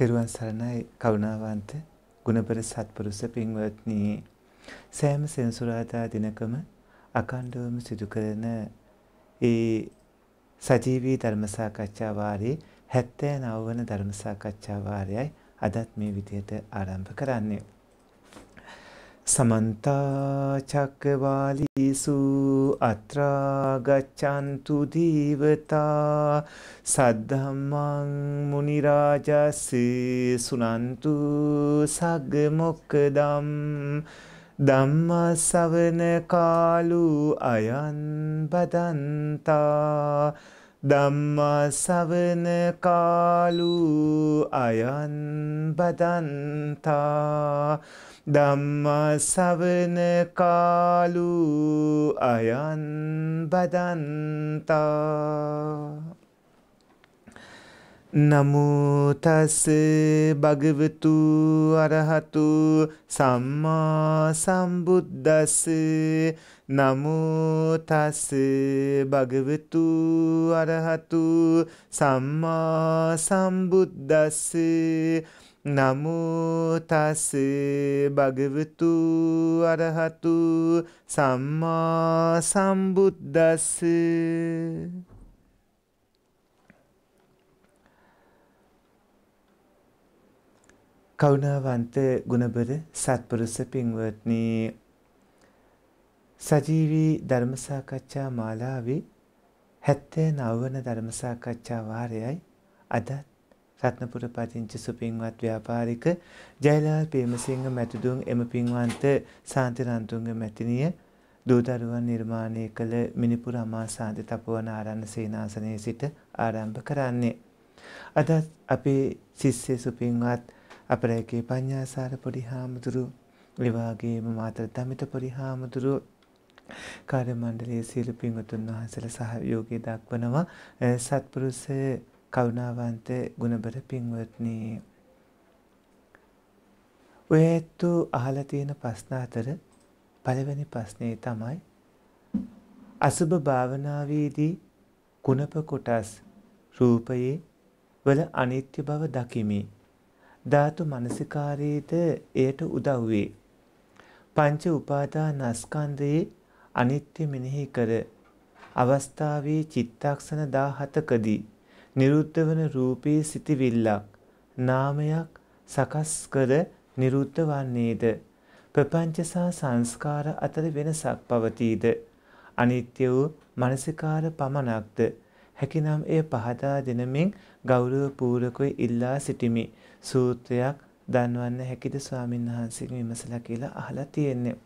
තෙරුවන් සරණයි කරුණාවන්ත ගුණපර සත්පුරුෂ පින්වත්නි සෑම සෙන්සුරාදා දිනකම අකණ්ඩවම සිදු කරන ඒ සජීවී ධර්ම සාකච්ඡා වාරයේ 79 වන ධර්ම සාකච්ඡා වාරයයි අදත් මේ විදිහට ආරම්භ කරන්නේ. සමන්තාචක්කවාලිසු අත්‍රාගච්චන්තු දීවතා සද්ධම්මං මුනිරාජස්ස සුනන්තු සග්ගමොක්කදම් ධම්මසවන කාලු අයන් බදන්තා ධම්මසවන කාලු අයන් බදන්තා ධම්මසවන කාලු අයන් බදන්තා නමුතස් භගවතු අරහතු සම්මා සම්බුද්දස් නමුතස් භගවතු අරහතු සම්මා සම්බුද්දස්සේ නමුතස් භගවතු අරහතු සම්මා සම්බුද්දස් කවුණාවන්ත ගුණබර සත්පුරුස පින්වත්නි සජීවී ධර්ම සාකච්ඡා මාලාවේ 79 වන ධර්ම සාකච්ඡා වාරයයි අදත් රත්නපුර පදිංචි සුපින්වත් ව්‍යාපාරික ජයලාල් පේමසිංහ මැතිදුන් එම පින්වන්ත සාන්තිරන්තුන්ග මැතිනිය දූදරුවන් නිර්මාණය කළ මිනිපුර අමාසාන්ති තපුවන ආරන්න සේනාසනය සිට ආරම්භ කරන්නේ. අදත් අපේ සිස්සේ සුපින්වත් අපරැකේ පඤ්ඥාසාර පොඩි හාමුදුරු එවාගේම මාතර දමිට පොඩි හාමුදුරු කාර්ය මණ්ඩලයේ සියලු පින්වතුන් වහන්සේලා සහයෝගය දක්වනවා සත්පුරුෂ කරුණාවන්ත ගුණබර පින්වත්නි ඔය ඇත්තු අහලා තියෙන ප්‍රශ්න අතර පළවෙනි ප්‍රශ්නේ තමයි අසුබ භාවනාවේදී කුණප කොටස් රූපයේ වල අනිත්‍ය බව දකිමි ධාතු මනසිකාරයේද එයට උදව් වේ පංච උපාදානස්කන්ධයේ අනිත්‍ය මෙනෙහි කර අවස්ථාවේ චිත්තක්ෂණ 17කදී නිරුද්ධ වන රූපී සිතිවිල්ලක් නාමයක් සකස් කර නිරුද්ධ වන්නේද ප්‍රපංච සහ සංස්කාර අතර වෙනසක් පවතීද අනිත්‍ය වූ මානසිකාර පමණක්ද හැකිනම් එය පහදා දෙනමින් ගෞරවපූර්වකව ඉල්ලා සිටිමි සූත්‍රයක් දන්වන්න හැකිද ස්වාමීන් වහන්සේගෙන් විමසලා කියලා අහලා තියෙන්නේ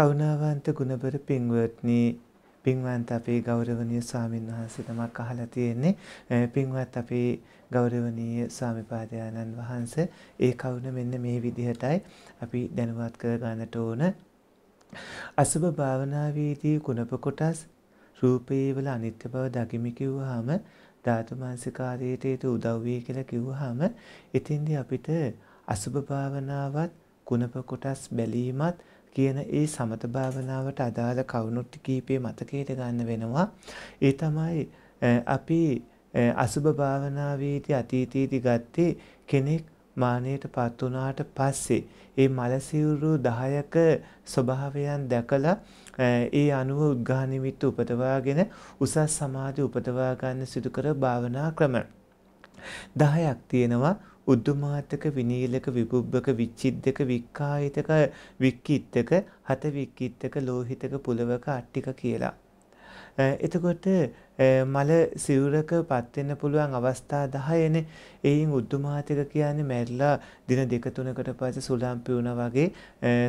කරුණාවන්ත ගුණබර පින්වත්නි පින්වන්ත අපේ ගෞරවනීය ස්වාමින් වහන්සේ තමක් අහලා තියෙන්නේ පින්වත් අපේ ගෞරවනීය ස්වාමිපාදයන්න් වහන්සේ ඒ කවුන මෙන්න මේ විදිහටයි අපි දැනුවත් කර ගන්නට ඕන අසුබ භාවනාවේදී කුණප කොටස් රූපේ වල අනිත්‍ය බව දකිමි කිව්වහම ධාතු මානසිකාරයට ඒක උදව් වෙයි කියලා කිව්වහම එතින්දී අපිට අසුබ භාවනාවත් කුණප කොටස් බැලීමත් කියන ඒ සමත භාවනාවට අදාළ කවුණුත් කීපය මතකයට ගන්න වෙනවා. ඒ තමයි අපි අසුභ භාවනාවේදී අතීතයේදී ගත්තේ කෙනෙක් මානයට පත් වුණාට පස්සේ ඒ මලසිවුරු 10ක ස්වභාවයන් දැකලා ඒ අනුව උද්ඝානිමිත්ත උපදවාගෙන උසස් සමාධි උපදවා ගන්න සිදු කර භාවනා ක්‍රම 10ක් තියෙනවා උද්දුමාතක විනීලක විබුබ්බක විච්චිද්දක වික්කායිතක වික්කිත්තක හත වික්කිත්තක ලෝහිතක පුලවක අට්ටික කියලා. එතකොට මල සිවුරක පත්වෙන්න පුළුවන් අවස්ථා දහයන එයින් උද්දුමාතික කියන්නේ මැරලා දින දෙකතුනකට පස සුලම්පියුණ වගේ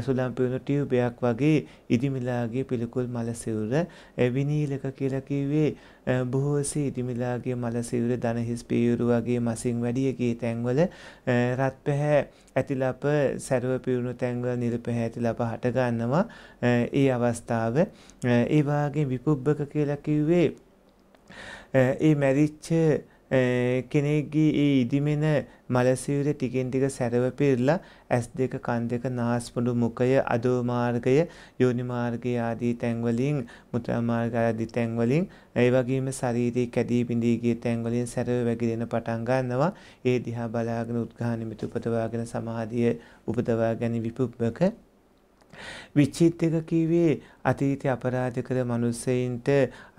සුලම්පියුණු ටියව්බයක් වගේ ඉදිමිලාගේ පිළිකුල් මලසිවුර විනීලක කියලකිවේ බොහෝසි ඉදිමිලාගේ මලසිවුර දනහිස් පියුරු වගේ මසින් වැඩියගේ තැන්වල රත් පැහැ ඇතිලප සැරුව පිවුණු තැන්වල නිල් පැහැති ලබ හටගන්නවා ඒ අවස්ථාව ඒවාගේ විපුබ්බක කියලා කිව්වේ ඒ මැරිච්ච කෙනෙක්ගේ ඒ ඉදිමෙන මලසිවර ටිකෙන් ටික සැරව පිරලා ඇස් දෙක කන් දෙක නාස්පුඩු මුඛය අදෝ මාර්ගය යෝනි මාර්ගය ආදී තැන්වලින් මුත්‍රා මාර්ග ආදී තැන්වලින් ඒ වගේම ශාරීරික කැදී බිඳී ගිය තැන්වලින් සැරව වැగిරෙන පටන් ගන්නවා ඒ දිහා බලාගෙන උද්ඝාන මිතුපතවාගෙන සමාධිය උපදවා ගැනීම විපුප්පක විචිත් එක කිව්වේ අතීතය අපරාධ කර මිනිසෙයින්ට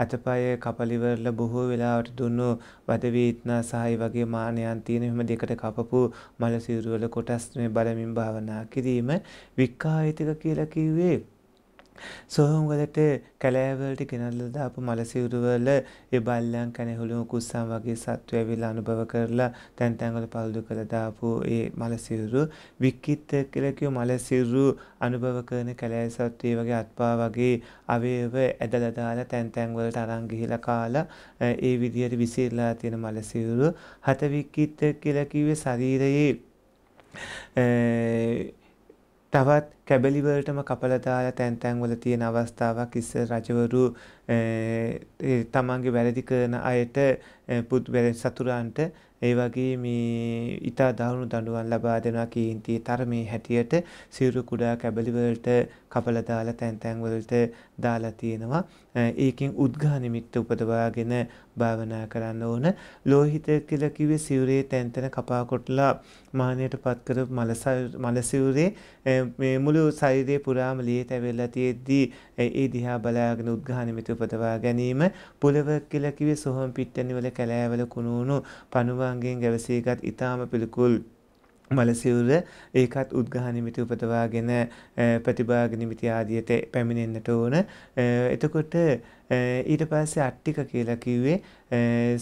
අතපය කපලිවරල බොහෝ වෙලාවට දුන්නු වද වේදනා සහයි වගේ මානයන් තියෙන හැම දෙකට කපපු මල සිරුර වල කොටස් මේ බලමින් භාවනා කිරීම වික්කායිතික කියලා කිව්වේ සොහොන්වලට කැලෑවලට ගෙනල්ල දාපු මලසිවුරුවල ඒ බල්ලන් කැනෙහුළු කුස්සම් වගේ සත්තු ඇවිල්ලා අනුභව කරලා තැන් තැන්වල පල්දු කළ දාපු ඒ මලසිවුරු වික්කිත් කියලා කියව මලසිවුරු අනුභව කරන කැලෑ සත්තු ඒ වගේ අත්පා වගේ අවයව ඇදලා දාලා තැන් තැන් වලට අරන් ගිහිලා කාලා ඒ විදියට විසිරලා තියෙන මලසිවුරු හත වික්කිත් කියලා කිව්වේ ශරීරයේ තවත් කැබලිවලටම කපලදාලා තැන්තැන්වල තියෙන අවස්ථාවක් ඉස්ස රජවරු තමන්ගේ වැරදි කරන අයට පුද් වැර සතුරන්ට ඒ වගේ මේ ඉතා දහුණු දඩුවන් ලබා දෙනා කීන්තිය තරමේ හැටියට සිරු කුඩා කැබලිවලට කපල දාලා තැන් තැන් වලට දාලා තියෙනවා. ඒකෙන් උද්ඝා නිමිත්ත උපදවාගෙන භාවනා කරන්න ඕන. ලෝහිත කියලා කිව්වේ සිවුරේ තැන් තැන කපා කොටලා මානෙට පත් කරපු මල සිවුරේ මේ මුළු ශරීරේ පුරාම ලේ තැවෙලා තියෙද්දී ඒ දිහා බලාගෙන උද්ඝා නිමිත්ත උපදවා ගැනීම. පොළව කියලා කිව්වේ සොහොන් පිට්ටනිවල කැලෑවල කුණුණු පණුවන්ගෙන් ගැවසීගත් ඊටාම පිළිකුල් මලසිවුර ඒකත් උද්ගහ නිමිති උපතවාගෙන ප්‍රතිභාග නිමිති ආදියට පැමිණෙන්න්නට ඕන එතකොට ඊට පස්සේ අට්ටික කියලා කිව්වේ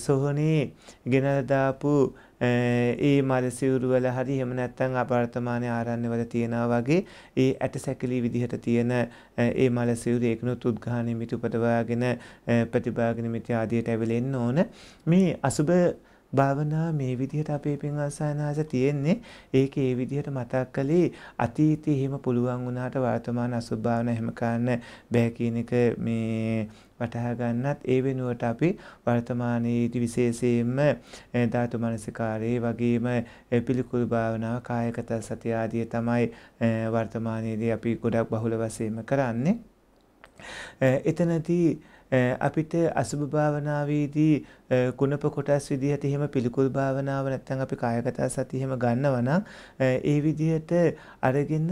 සොහොනේ ගෙනලදාපු ඒ මදසිවුරුවල හරි හෙම නැත්තං අපර්තමානය ආරන්නවල තියෙනවා වගේ ඒ ඇට සැකලී විදිහට තියෙන ඒ මලසිවුර ඒකනු තුද්ගානමිති උපතවාගෙන ප්‍රතිභාගනිමිති ආදියට ඇවිලෙන්න ඕන මේ අසුභ භාවනා මේ විදිහට අපේ පින් ආසානාස තියෙන්නේ ඒක ඒ විදිහට මතක් කළේ අතීතයේ එහෙම පුළුවන් වුණාට වර්තමාන අසුභ භාවනා එහෙම කරන්න බෑ කියන එක මේ වටහා ගන්නත් ඒ වෙනුවට අපි වර්තමානයේදී විශේෂයෙන්ම ධාතු මනසිකාරයේ වගේම පිළිකුල් භාවනාව කායගත සති ආදී තමයි වර්තමානයේදී අපි ගොඩක් බහුල වශයෙන්ම කරන්නේ එතනදී අපිට අසුභ භාවනාවේදී කුණප කොටස් විදිහට එහෙම පිළිකුල් භාවනාව නැත්නම් අපි කායගත සති එහෙම ගන්නවා නම් ඒ විදිහට අරගෙන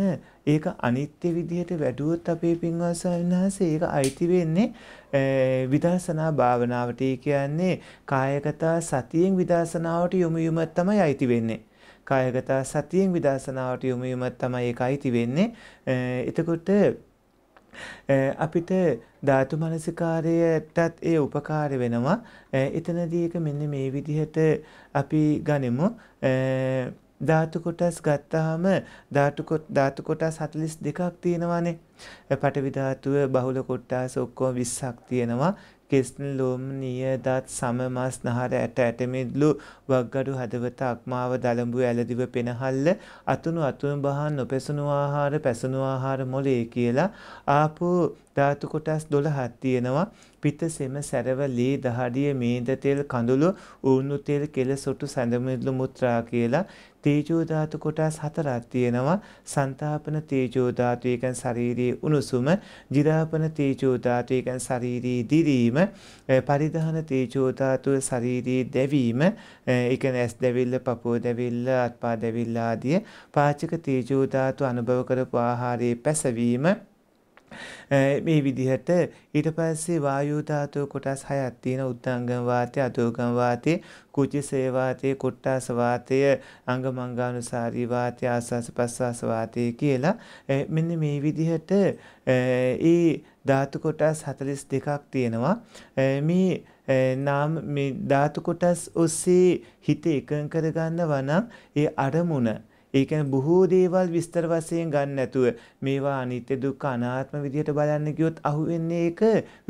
ඒක අනිත්‍ය විදිහට වැඩුවොත් අපේ පින්වත් සවිනාස ඒක අයිති වෙන්නේ විදර්ශනා භාවනාවට. ඒ කියන්නේ කායගත සතියෙන් විදර්ශනාවට යොමු වීම තමයි අයිති වෙන්නේ. කායගත සතියෙන් විදර්ශනාවට යොමු වීම තමයි ඒක අයිති වෙන්නේ. එතකොට අපිට ධාතු මනසිකාරයටත් ඒ උපකාර වෙනවා. එතනදී එක මෙන්න මේ විදිහට අපි ගනිමු. ධාතු කොටස් ගත්තාම ධාතු කොටස් 42ක් තියෙනවානේ. පටවි ධාතුව බහුල කොටස් ඔක්කොම 20ක් තියෙනවා. කෙස්න ලෝම නියදත් සම මස් නහර ඇට ඇටමිද්ලු වක්ගඩු හදවත අක්මාව දළඹු ඇලදිව පෙනහල්ල අතුණු අතුන් බහන් නොපැසුණු ආහාර පැසුණු ආහාර මොලේ කියලා ආපු ධාතු කොටස් 12ක් තියෙනවා පිත සෙම සැරව ලී දහඩිය මේද තෙල් කඳුළු ඌණු තෙල් කෙල සොටු සඳමිද්ලු මුත්‍රා කියලා තේජෝ ධාතු කොටස් හතරක් තියෙනවා. සන්තාපන තේජෝ ධාතු ඒ කියන්නේ ශාරීරියේ උණුසුම, ජිරාපන තේජෝ ධාතු ඒ කියන්නේ ශාරීරියේ දිරීම, පරිධාන තේජෝ ධාතුව ශාරීරියේ දැවීම, ඒ කියන්නේ ඇස් දැවිල්ල, පපුව දැවිල්ල, අත්පා දැවිල්ල ආදී පාචක තේජෝ ධාතු අනුභව කරපු ආහාරයේ පැසවීම මේ විදිහට ඊට පස්සේ වායු ධාතු කොටස් හයක් තියෙන උද්දංගම වාතය, අදෝගම වාතය, කුජසේ වාතය, කුට්ටාස වාතය, අංගමංගානුසාරී වාතය, ආස්වාස ප්‍රස්වාස වාතය කියලා මෙන්න මේ විදිහට ඒ ධාතු කොටස් 42ක් තියෙනවා. මේ නම් මේ ධාතු කොටස් ඔස්සේ හිත එකඟ කරගන්නවා නම් ඒ අරමුණ ඒ කියන්නේ බොහෝ දේවල් විස්තර වශයෙන් ගන්න නැතුව මේවා අනිත්‍ය දුක්ඛ අනාත්ම විදිහට බලන්න ගියොත් අහුවෙන්නේ ඒක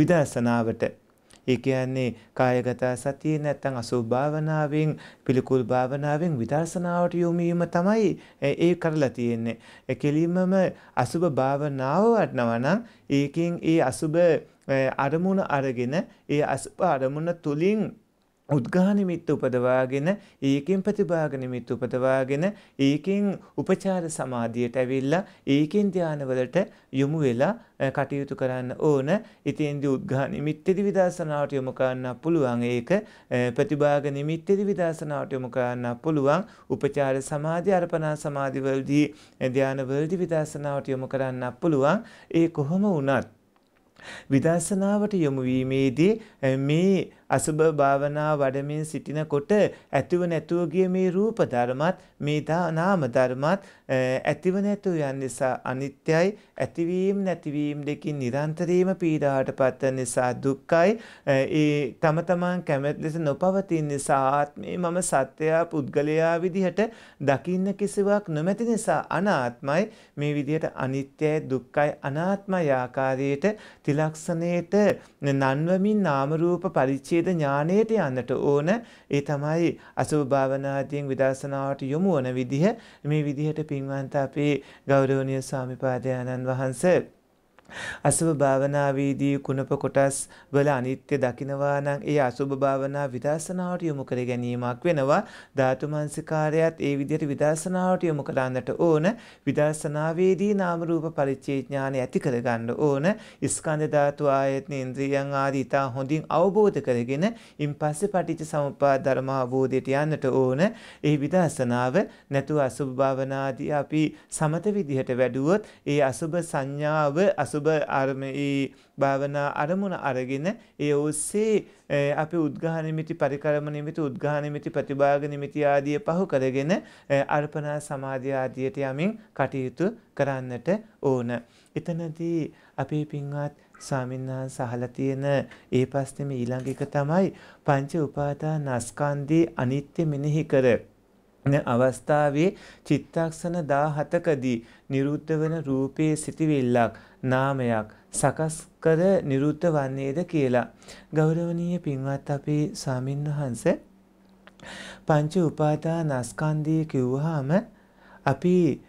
විදර්ශනාවට. ඒ කියන්නේ කායගත සතිය නැත්නම් අසුභ භාවනාවෙන් පිළිකුල් භාවනාවෙන් විදර්ශනාවට යොමු වීම තමයි ඒ කරලා තියෙන්නේ. කෙලින්මම අසුභ භාවනාව වටනවා නම් ඒකෙන් ඒ අසුභ අරමුණ අරගෙන ඒ අසුභ අරමුණ තුලින් උද්ඝා නිමිත්ත උපදවාගෙන ඒකෙන් ප්‍රතිභාග නිමිත්ත උපදවාගෙන ඒකෙන් උපචාර සමාධියට ඇවිල්ලා ඒකෙන් ධානවලට යොමු වෙලා කටයුතු කරන්න ඕන. ඉතින්දී උද්ඝා නිමිත්තේදී විදර්ශනාවට යොමු කරන්න පුළුවන්. ඒක ප්‍රතිභාග නිමිත්තේදී විදර්ශනාවට යොමු කරන්න පුළුවන්. උපචාර සමාධි අර්පණා සමාධි වලදී ධානවලදී විදර්ශනාවට යොමු කරන්න පුළුවන්. ඒ කොහොම වුණත් විදර්ශනාවට යොමු වීමේදී මේ අසුභ භාවනා වඩමින් සිටිනකොට ඇතිව නැතුව ගිය මේ රූප ධර්මත් මේ නාම ධර්මත් ඇතිව නැතුව යන නිසා අනිත්‍යයි ඇතිවීම නැතිවීම දෙකින් නිරන්තරයෙන්ම පීඩාවටපත් වෙන නිසා දුක්ඛයි ඒ තම තමන් කැමති ලෙස නොපවතින නිසා ආත්මේ මම සත්‍යයා පුද්ගලයා විදිහට දකින්න කිසිවක් නොමැති නිසා අනාත්මයි මේ විදිහට අනිත්‍යයි දුක්ඛයි අනාත්මයි ආකාරයට තිලක්ෂණයට නන්වමින් නාම රූප පරිච්ඡේද විනිවිද ඥානයට යන්නට ඕන ඒ තමයි අසුභ භාවනාදීන් විදර්ශනාවට යොමු වන විදිහ මේ විදිහට පින්වන්ත අපේ ගෞරවනීය ස්වාමිපාදයන්න් වහන්සේ අසුභ භාවනාවේදී කුණප කොටස් වල අනිත්‍ය දකිනවා නම් ඒ අසුභ භාවනා විදර්ශනාවට යොමු කර ගැනීමක් වෙනවා ධාතු මනසිකාරයත් ඒ විදිහට විදර්ශනාවට යොමු කරන්නට ඕන විදර්ශනාවේදී නාම රූප පරිච්ඡේඥාන ඇති කර ගන්න ඕන ස්කන්ධ ධාතු ආයතන ඉන්ද්‍රියන් ආදී තා හොඳින් අවබෝධ කරගෙන ඉන්පස්සේ පටිච්ච සමුප්පාද ධර්ම අවබෝධයට යන්නට ඕන ඒ විදර්ශනාව නැතුව අසුභ භාවනාදී අපි සමත විදිහට වැඩුවොත් ඒ අසුභ සංඥාව අසුභ සුබ අර්මයේ භාවනා අරමුණ අරගෙන ඒ ඔස්සේ අපි උද්ඝාන නිමිති පරිකරම නිමිති උද්ඝාන නිමිති ප්‍රතිභාග නිමිති ආදිය පහු කරගෙන අර්පණා සමාධිය ආදියට යමින් කටයුතු කරන්නට ඕන. එතනදී අපේ පින්වත් ස්වාමින්නා සහලා තියෙන ඒ පස්සෙම ඊළඟ එක තමයි පංච උපාදානස්කන්ධේ අනිත්‍ය මෙනෙහි කර අවස්ථාවේ චිත්තක්ෂණ 17කදී නිරුද්ධ වන රූපයේ සිටිවිල්ලක් නාමයක් සකස් කර නිරුද්ධ වන්නේද කියලා ගෞරවනීය පින්වත් අපේ ස්වාමින්වහන්ස පංච උපාදානස්කන්ධය කිව්වහම අපි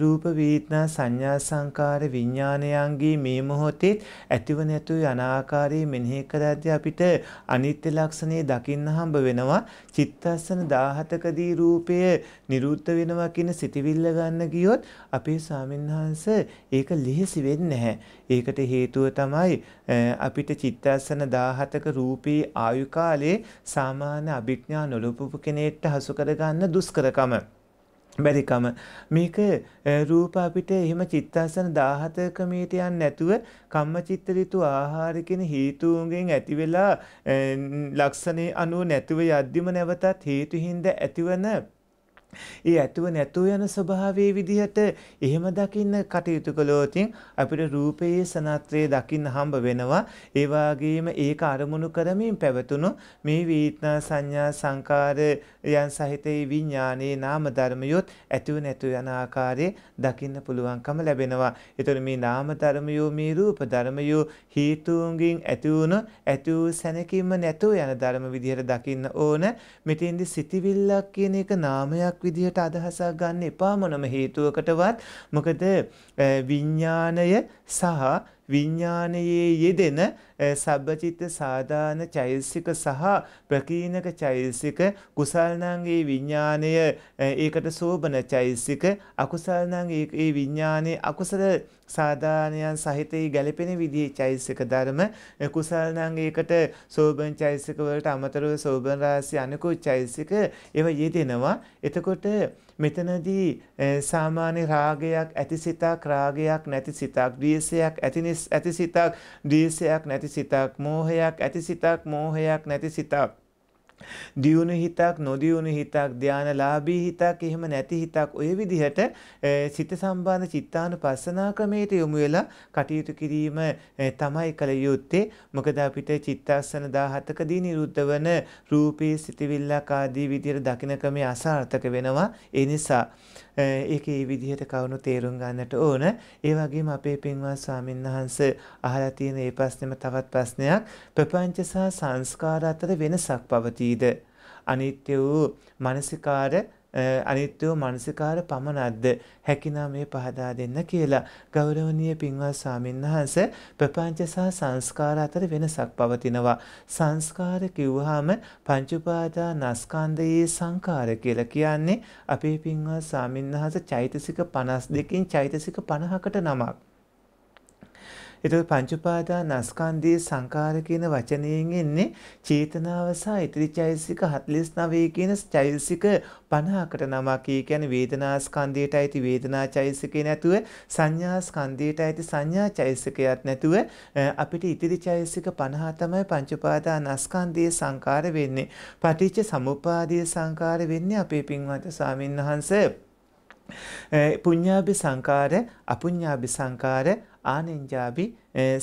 රූප වේදනා සංඥා සංකාර විඥානයන්ගේ මේ මොහොතේ ඇතිව නැතුව යන ආකාරයේ මෙනෙහි කරද්දී අපිට අනිත්‍ය ලක්ෂණේ දකින්න හම්බ වෙනවා චිත්තස්සන 17කදී රූපය නිරුද්ධ වෙනවා කියන සිතිවිල්ල ගන්න ගියොත් අපේ ස්වාමින්වහන්ස ඒක ලිහිසි වෙන්නේ නැහැ ඒකට හේතුව තමයි අපිට චිත්තස්සන 17ක රූපී ආයු කාලේ සාමාන්‍ය අභිඥා නොලොපපු කෙනෙක්ට හසු කරගන්න දුෂ්කරකම බැරිකම මේක රූප අපිට එහෙම චිත්තාසන 17ක මීට යන්නේ නැතුව කම්මචිත්ත ඍතු ආහාර කියන හේතුන්ගෙන් ඇති වෙලා ලක්ෂණේ අනුව නැතුව යද්දිම නැවතත් හේතු හින්දා ඇතිවන ඒ ඇතුව නැතුව යන ස්වභාවයේ විදිහට එහෙම දකින්න කටයුතු කළොතින් අපිට රූපයේ සනත්‍රය දකින්න හම්බ වෙනවා. ඒ වගේම ඒක අරමුණු කරමින් පැවතුණු මේ වේදනා සංඥා සංකාර යන් සහිතේ විඥානයේ නාම ධර්මයොත් ඇතුව නැතුව යන ආකාරයේ දකින්න පුළුවන්කම ලැබෙනවා. ඒතර මේ නාම ධර්මයෝ මේ රූප ධර්මයෝ හේතුන්ගෙන් ඇති වුණු ඇති වූ සැනකීම නැතුව යන ධර්ම විදිහට දකින්න ඕන. මෙතෙන්දි සිටිවිල්ලක් කියන එක නාමයක් විදිහට අදහසක් ගන්න එපා මොනම හේතුවකටවත් මොකද විඤ්ඥාණය සහ විඥානයේ යෙදෙන සබ්බචිත්ත සාදාන චෛතසික සහ ප්‍රකීනක චෛතසික කුසල්නංගේ විඥානය ඒකට සෝබන චෛතසික අකුසල්නං ඒ විඥානයේ අකුසල සාධානයන් සහිතයි ගැලපෙන විදිහේ චෛතසික ධර්ම කුසල්නං ඒකට සෝබන් චෛතසික වලට අමතරව සෝබන් රාශි අනිකුත් චෛතසික ඒව යෙදෙනවා එතකොට මෙතනදී සාමාන්‍ය රාගයක් ඇති සිතක් රාගයක් නැති සිතක් ද්වේෂයක් ඇති සිතක් ද්වේෂයක් නැති සිතක් මෝහයක් ඇති සිතක් මෝහයක් නැති සිතක් දියුණු හිතක් නොදියුණු හිතක් ධානලාභී හිතක් එහෙම නැති හිතක් ඔය විදිහට සිත සම්බන්ධ චිත්තානුපස්සනා ක්‍රමයට යොමු වෙලා කටයුතු කිරීම තමයි කල යුත්තේ මොකද අපිට චිත්තාසන 17කදී නිරුද්ධ වන රූපේ සිතවිල්ලක් ආදී විදිහට දකින ක්‍රමය අසාර්ථක වෙනවා ඒ නිසා ඒක ඒ විදිහට කවුණු තේරුම් ගන්නට ඕන ඒ වගේම අපේ පින්වත් ස්වාමීන් වහන්ස අහලා තියෙන ඒ ප්‍රශ්නෙම තවත් ප්‍රශ්නයක් ප්‍රපංච සහ සංස්කාර අතර වෙනසක් පවතීද අනිත්‍ය වූ මානසිකාර අනිත්‍ය වූ මානසිකාර පමණක්ද හැකිනම් මේ පහදා දෙන්න කියලා ගෞරවනීය පින්වත් ස්වාමින්වහන්ස ප්‍රපංච සහ සංස්කාර අතර වෙනසක් පවතිනවා සංස්කාර කිව්වහම පංච උපාදානස්කන්ධයේ සංකාර කියලා කියන්නේ අපේ පින්වත් ස්වාමින්වහන්ස චෛතසික 52කින් චෛතසික 50කට නමක් එතකොට පංච උපාදානස්කන්ධයේ සංඛාර කියන වචනයෙන් එන්නේ චේතනාව සහ ඉතිරි චෛතසික 49 කියන චෛතසික 50කට නමක්. ඒ කියන්නේ වේදනාස්කන්ධයට ඇති වේදනා චෛතසිකේ නැතුව සංඥාස්කන්ධයට ඇති සංඥා චෛතසිකයක් නැතුව අපිට ඉතිරි චෛතසික 50 තමයි පංච උපාදානස්කන්ධයේ සංඛාර වෙන්නේ. පටිච්ච සමුප්පාදයේ සංඛාර වෙන්නේ අපේ පින්වත් ස්වාමින්වහන්සේ පුඤ්ඤාභි සංකාර අපුඤ්ඤාභි සංකාර ආනෙන්ජාබි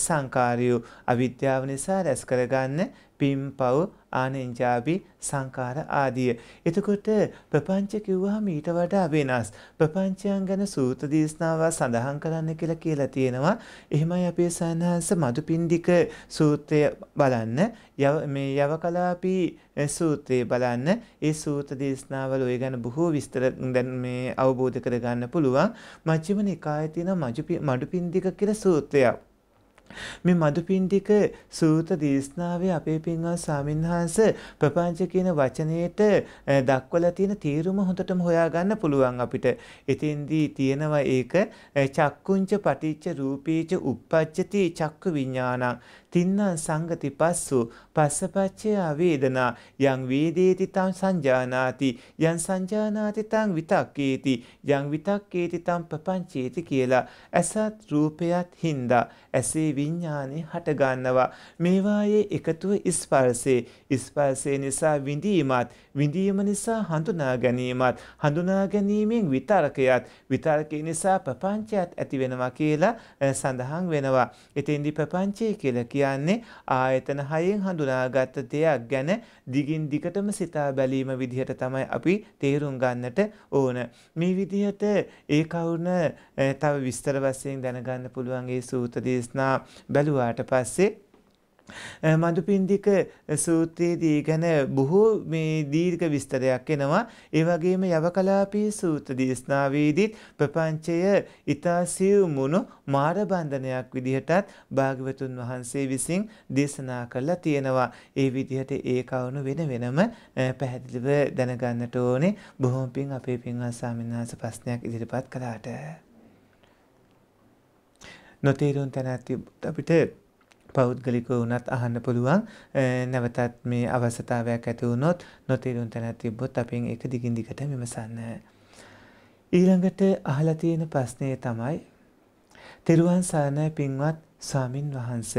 සංකාරයු අවිද්‍යාව නිසා රැස් කරගන්න පිම්පව් ආනෙන්ජාබි සංකාර ආදිය. එතකොට ප්‍රපංච කිව්වහම ඊට වඩා වෙනස්. ප්‍රපංචයන් ගැන සූත්‍ර දේශනාව සඳහන් කරන්න කියලා කියලා තියෙනවා. එහෙමයි අපේ සයන්හන්ස මදුපින්ඩික සූත්‍රය බලන්න. යව මේ යවකලාපී සූත්‍රය බලන්න. ඒ සූත්‍ර දේශනාවල ඔය ගැන බොහෝ විස්තර දැන් මේ අවබෝධ කරගන්න පුළුවන්. මජ්ක්‍ධිම නිකායේ තියෙන මජුපි මඩුපින්ඩික කියලා සූත්‍රයක්. මේ මදුපින්ඩික සූත දේශනාවේ අපේ පින්වත් සාමින්හාස ප්‍රපංච කියන වචනයට දක්වලා තියෙන තීරුම හොඳටම හොයාගන්න පුළුවන් අපිට. එතෙන්දී තියෙනවා ඒක චක්කුංච පටිච්ච රූපීච uppajjati චක්ක විඥානං තින්නම් සංගති පස්සු පස්සපච්චයා වේදනා යං වේදේති තං සංජානාති යං සංජානාති තං විතක්කේති යං විතක්කේති තං ප්‍රපංචේති කියලා ඇසත් රූපයත් හින්දා ඇසේ විඥානේ හටගන්නවා මේවායේ එකතුව ස්පර්ශේ ස්පර්ශේ නිසා විඳීමත් විඳීම නිසා හඳුනා ගැනීමත් හඳුනා ගැනීමෙන් විතර්කයත් විතර්කය නිසා ප්‍රපංචයත් ඇති වෙනවා කියලා සඳහන් වෙනවා. එතෙන්දී ප්‍රපංචය කියලා කියන්නේ කියන්නේ ආයතන හයෙන් හඳුනාගත්ත දෙයක් ගැන දිගින් දිගටම සිතා බැලීම විදිහට තමයි අපි තේරුම් ගන්නට ඕන. මේ විදිහට ඒ කවුරුන තව විස්තර වශයෙන් දැනගන්න පුළුවන් ඒ සූත්‍ර දේශනා බැලුවාට පස්සේ මදුපින්දික සූත්‍රයේදී ගැන බොහෝ මේ දීර්ඝ විස්තරයක් එනවා. ඒ වගේම යවකලාපී සූත්‍ර දේශනාවේදීත් ප්‍රපංචය ඊතා සියුමුණු මාර බන්ධනයක් විදිහටත් භාග්‍යවතුන් වහන්සේ විසින් දේශනා කළා තියෙනවා. ඒ විදිහට ඒ කවුණු වෙන වෙනම පැහැදිලිව දැනගන්නට ඕනේ. බොහොම පිං අපේ පින්වත් සාමිනාස ප්‍රශ්නයක් ඉදිරිපත් කළාට. නොතේරුම් තැනක් අපිට පෞද්ගලිකව වනත් අහන්න පුළුවන් නැවතත් මේ අවසතාවයක් ඇතිවුණොත් නොතේරුම් තැනැත් තිබොත් අපෙන් එක දිගින් දිගට මෙමසන්න. ඊළඟට අහලා තියෙන ප්‍රශ්නය තමයි තෙරුවන් සානය පින්වත් ස්වාමින් වහන්ස.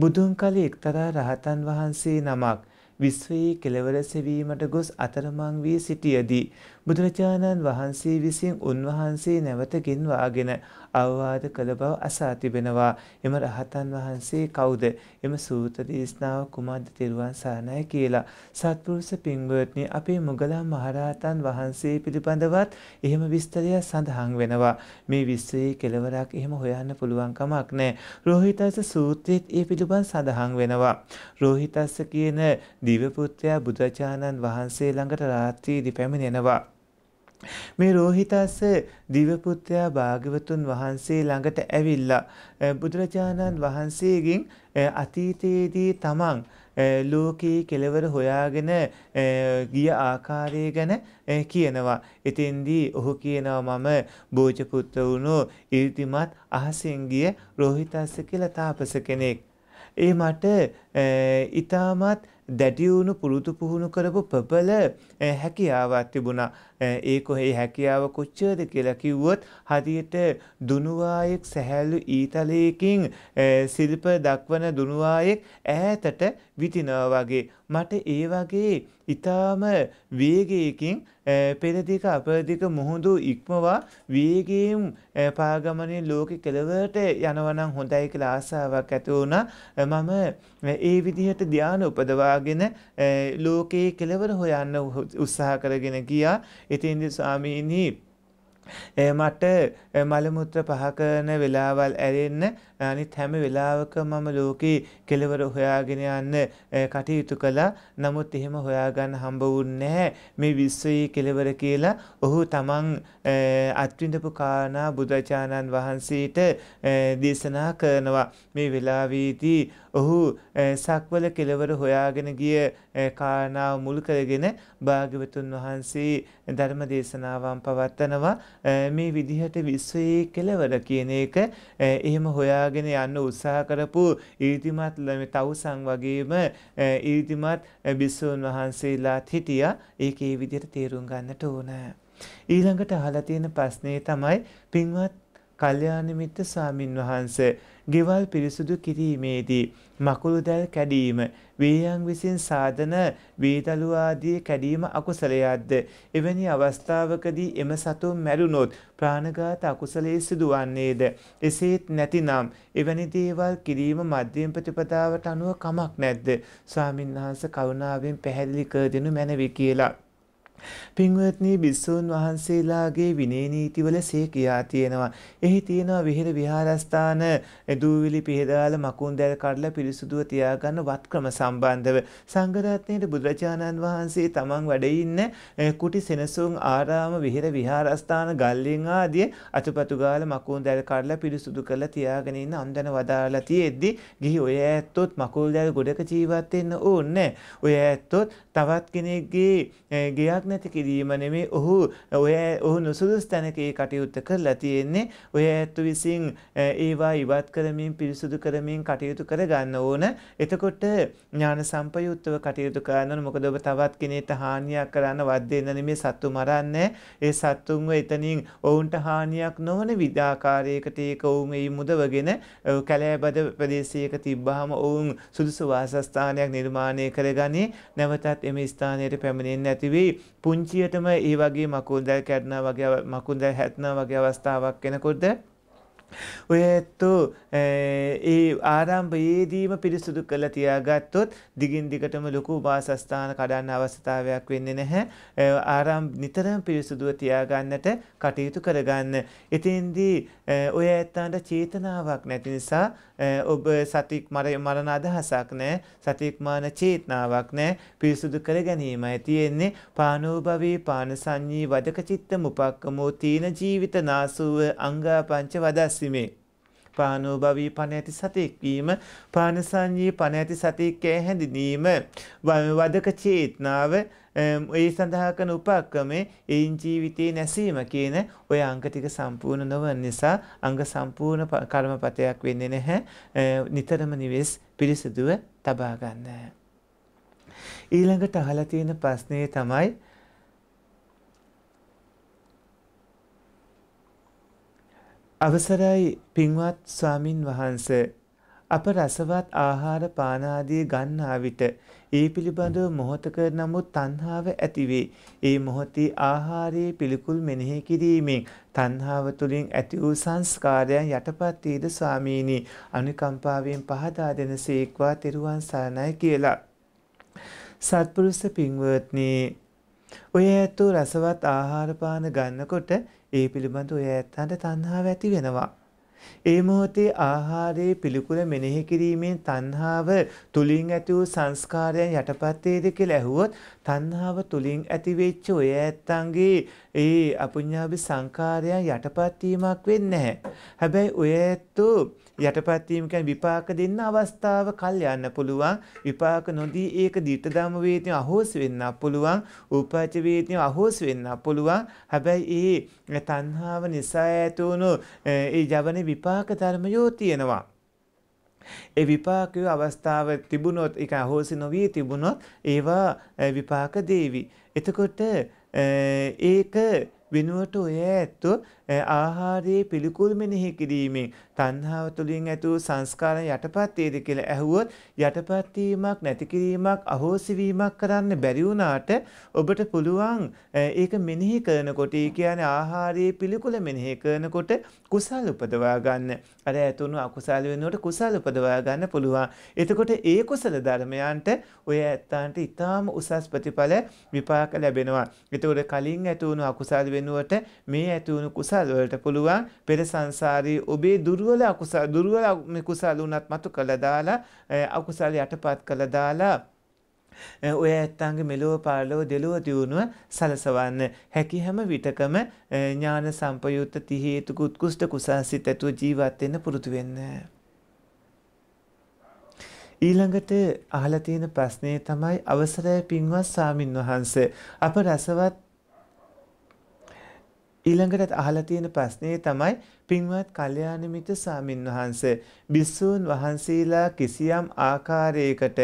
බුදුන් කලි එක්තරා රහතන් වහන්සේ නමක් විශ්වයේ කෙලවර සෙවීමට ගොස් අතරමං වී සිටියදී. බුදුරජාණන් වහන්සේ විසින් උන්වහන්සේ නැවත ගෙන්වාගෙන අවවාද කළ බව අසා තිබෙනවා. එම රහතන් වහන්සේ කවුද? එම සූත්‍ර දේශනාව කුමද්ද තෙරුවන් සරණයි කියලා. සත්පුරුෂ පින්වත්නි අපේ මොගලන් මහරහතන් වහන්සේ පිළිබඳවත් එහෙම විස්තරයක් සඳහන් වෙනවා. මේ විශ්වයේ කෙලවරක් එහෙම හොයන්න පුළුවන් කමක් නැහැ. රෝහිතස්ස සූත්‍රයේත් ඒ පිළිබඳ සඳහන් වෙනවා. රෝහිතස්ස කියන දිව පුත්‍රයා බුදුචානන් වහන්සේ ළඟට රාත්‍රියේදී පැමිණෙනවා. මේ රෝහිතස්ස දිවපුත්‍රයා භාග්‍යවතුන් වහන්සේ ළඟට ඇවිල්ලා බුදුරජාණන් වහන්සේගෙන් අතීතයේදී තමන් ලෝකයේ කෙලවර හොයාගෙන ගිය ආකාරය ගැන කියනවා. එතෙන්දී ඔහු කියනවා මම බෝජපුත්‍ර වුණු ඉර්තිමත් අහසින් ගිය රෝහිතස්ස කියලා තාපස කෙනෙක්. ඒ මට ඊටමත් දැඩි වුණු පුරුදු පුහුණු කරපු ප්‍රබල හැකියාවක් තිබුණා. ඒ කොහේ හැකියාව කොච්චරද කියලා කිව්වොත් හරියට දුනුවායෙක් සැහැල්ලු ඊතලයකින් සිල්ප දක්වන දුනුවායෙක් ඈතට විතිනවා වගේ මට ඒ වගේ ඊටාම වේගයකින් පෙරදික අපරදික මුහුදු ඉක්මවා වේගයෙන් පාගමනේ ලෝකෙ කෙලවරට යනවනම් හොඳයි කියලා ආසාවක් ඇති වුණා මම ඒ විදිහට ධානය උපදවාගෙන ලෝකයේ කෙලවර හොයන්න උත්සාහ කරගෙන ගියා ඉතින්දි ස්වාමීනි මට මල මුත්‍ර පහ කරන වෙලාවල් ඇරෙන්න අනිත් හැම වෙලාවක මම ලෝකේ කෙලවර හොයාගෙන යන්න කටයුතු කළා. නමුත් එහෙම හොයාගන්න හම්බ වුන්නේ මේ විශ්වයේ කෙලවර කියලා ඔහු තමන් අත්විඳපු කාරණා බුදුරජාණන් වහන්සේට දේශනා කරනවා. මේ වෙලාවේදී ඔහු සක්වල කෙලවර හොයාගෙන ගිය කාරණාව මුල් කරගෙන භාග්‍යවතුන් වහන්සේ ධර්ම දේශනාවන් පවත්වනවා. මේ විදිහට විශ්වයේ කෙලවර කියන එක එහෙම හොයා හදාගෙන යන්න උත්සාහ කරපු ඊරිතිමත් තවුසන් වගේම ඊරිතිමත් බිස්සූන් වහන්සේලාත් හිටියා ඒක ඒ විදිහට තේරුම් ගන්නට ඕන. ඊළඟට අහලා තියෙන ප්‍රශ්නේ තමයි පින්වත් කල්යාණ මිත්‍ර ස්වාමින් වහන්සේ ගෙවල් පිරිසුදු කිරීමේදී මකුළුදැල් කැඩීම වේයන් විසින් සාධන වේදලු ආදී කැඩීම අකුසලයක්ද එවැනි අවස්ථාවකදී එම සතුන් මැරුණොත් ප්‍රාණඝාත අකුසලයේ සිදුවන්නේද එසේත් නැතිනම් එවැනි දේවල් කිරීම මධ්‍යම ප්‍රතිපදාවට අනුව කමක් නැද්ද ස්වාමින්වහන්සේ කරුණාවෙන් පැහැදිලි කර දෙනු මැනවි කියලා පින්වත්නි බිස්සූන් වහන්සේලාගේ විනය නීතිවල සේ කියා තියෙනවා. එහි තියෙනවා විහෙර විහාරස්ථාන දූවිලි පිහදාල මකුන්දැල් කඩලා පිරිසුදුව තියාගන්න වත්ක්‍රම සම්බන්ධව සංඝරත්නයේ බුදුරජාණන් වහන්සේ තමන් වැඩ ඉන්න කුටි සෙනසුන් ආරාම විහෙර විහාරස්ථාන ගල්ලෙන් ආදී අතුපතු ගාල මකුන්දැල් කඩලා පිරිසුදු කරලා තියාගෙන ඉන්න අන්දන වදාලා තියෙද්දි ගිහි ඔය ඇත්තොත් මකුල් දැල් ගොඩක ජීවත් වෙන්න ඕනේ. ඔය ඇත්තොත් තවත් කෙනෙක්ගේ ගයක් නැති කිරීම නෙමේ ඔහු ඔය ඔහු නුසුදුස් තැනක ඒ කටයුත්ත කරලා තියෙන්නේ ඔය ඇත්තු විසින් ඒවා ඉවත් කරමින් පිරිසුදු කරමින් කටයුතු කරගන්න ඕන එතකොට ඥාන සම්පයුත්තව කටයුතු කරන්න මොකද ඔබ තවත් කෙනෙට හානියක් කරන්න වද්දෙන්න නෙමේ සත්තු මරන්නේ ඒ සත්තුන්ව එතනින් ඔවුන්ට හානියක් නොවන විදාකාරයකට ඒක ඔවුන් ඒ මුදවගෙන කැලෑබද ප්‍රදේශයක තිබ්බහම ඔවුන් සුදුසු වාසස්ථානයක් නිර්මාණය කරගනි නැවතත් එම ස්ථානයට පැමිණෙන්නේ නැති වෙයි පුංචියටම ඒ වගේ මකුන්දැල් කැඩනා වගේ මකුන්දැල් හැත්නා වගේ අවස්ථාවක් එනකොට ඔය ඇත්තෝ ඒ ආරම්භයේදීම පිරිසුදු කරලා තියාගත්තොත් දිගින් දිගටම ලොකු වාසස්ථාන කඩන්න අවස්ථාවක් වෙන්නේ නැහැ. ආරම්භ නිතරම පිරිසුදුව තියාගන්නට කටයුතු කරගන්න. එතෙන්දී ඔය ඇත්තන්ට චේතනාවක් නැති නිසා ඔබ සතික් මරණ අදහසක් නැහැ. සතික් මාන චේතනාවක් නැහැ. පිරිසුදු කර ගැනීමයි තියෙන්නේ. පානෝභවේ පාන සංඤී වදක චිත්ත මුපක්කමෝ තීන ජීවිත නාසුව අංගා පංච වදස් නොඇසීමේ පානෝභවී පණ ඇති සතෙක්වීම පානසංජී පණ ඇති සතෙක්කෑ හැඳිනීම වදක චේතනාව ඒ සඳහා කන උපක්කමේ එයින් ජීවිතයේ නැසීම කියන ඔය අංක ටික සම්පූර්ණ නොවන නිසා අංග සම්පූර්ණ කර්මපතයක් වෙන්නේ නැහැ නිතරම නිවෙස් පිරිසුදුව තබා ගන්න. ඊළඟට අහලා තියෙන ප්‍රශ්නේ තමයි අවසරයි පින්වත් ස්වාමින් වහන්ස අප රසවත් ආහාර පානාදිය ගන්නා විට ඒ පිළිබඳව මොහොතක නමුත් තණ්හාව ඇතිවේ. ඒ මොහොතේ ආහාරයේ පිළිකුල් මෙනෙහි කිරීමෙන් තණ්හාව තුළින් ඇති වූ සංස්කාරයන් යටපත් වේද ස්වාමීනි. අනුකම්පාවෙන් පහදා දෙනසේක්වා තෙරුවන් සරණයි කියලා. සත්පුරුෂ පින්වත්නි ඔය ඇතු රසවත් ආහාර පාන ගන්නකොට ඒ පිළිබඳ ඔය ඇත්තන්ට තණ්හාව ඇති වෙනවා. ඒ මොහොතේ ආහාරයේ පිළිකුල මෙනෙහි කිරීමෙන් තණ්හාව තුලින් ඇති වූ සංස්කාරයන් යටපත් වේද කියලා ඇහුවොත් තණ්හාව තුලින් ඇති වෙච්ච ඔය ඇත්තන්ගේ ඒ අපුඤ්ඤාභි සංකාරයන් යටපත් වීමක් වෙන්නේ නැහැ. හැබැයි ඔය ඇත්තෝ යටපත් වීම කියන්නේ විපාක දෙන්න අවස්ථාව කල් යන්න පුළුවන්. විපාක නොදී ඒක ධිට ධම්ම වේතේ අහෝස් වෙන්න පුළුවන්. උපාච වේතේ අහෝස් වෙන්න පුළුවන්. හැබැයි ඒ තණ්හාව නිසා ඇති වුණු ඒ ජවන විපාක ධර්මයෝ තියෙනවා. ඒ විපාකය අවස්ථාව තිබුණොත් ඒක අහෝසි නොවී තිබුණොත් ඒවා විපාක දේවි. එතකොට ඒක වෙනුවට ඔය ඇත්තෝ ආහාරයේ පිළිකුල් මෙනෙහි කිරීමෙන් තණ්හාව තුළින් ඇති වූ සංස්කාර යටපත් වේද කියලා ඇහුවොත් යටපත් වීමක් නැති කිරීමක් අහෝසි වීමක් කරන්න බැරි වුණාට ඔබට පුළුවන් ඒක මෙනෙහි කරනකොට ඒ කියන්නේ ආහාරයේ පිළිකුල මෙනෙහි කරනකොට කුසල් උපදවා ගන්න. අර ඇතුණු අකුසල් වෙනුවට කුසල් උපදවා ගන්න පුළුවන්. එතකොට ඒ කුසල ධර්මයන්ට ඔය ඇත්තාන්ට ඊටාම උසස් ප්‍රතිඵල විපාක ලැබෙනවා. එතකොට කලින් ඇතුණු අකුසල් වෙනුවට මේ ඇතුණු කුසල් අකුසල් වලට පුළුවන් පෙර සංසාරයේ ඔබේ දුර්වල අකුසල් දුර්වල මේ කුසල් උනත් මතු කළා දාලා අකුසල් යටපත් කළා දාලා ඔය ඇත්තන්ගේ මෙලෝ පාලෝ දෙලෝ දියුණුව සලසවන්න හැකි හැම විටකම ඥාන සම්පයුත්ත තිහේතු කුත්කුෂ්ට කුසාසිත ඇතුව ජීවත් වෙන්න පුරුදු වෙන්න. ඊළඟට අහලා තියෙන ප්‍රශ්නේ තමයි අවසරය පින්වත් සාමින් වහන්සේ අප රසවත් ඊළඟට අහලා තියෙන ප්‍රශ්නේ තමයි පින්වත් කල්යාණ මිත්‍ර සාමින් වහන්සේ බිස්සූන් වහන්සේලා කිසියම් ආකාරයකට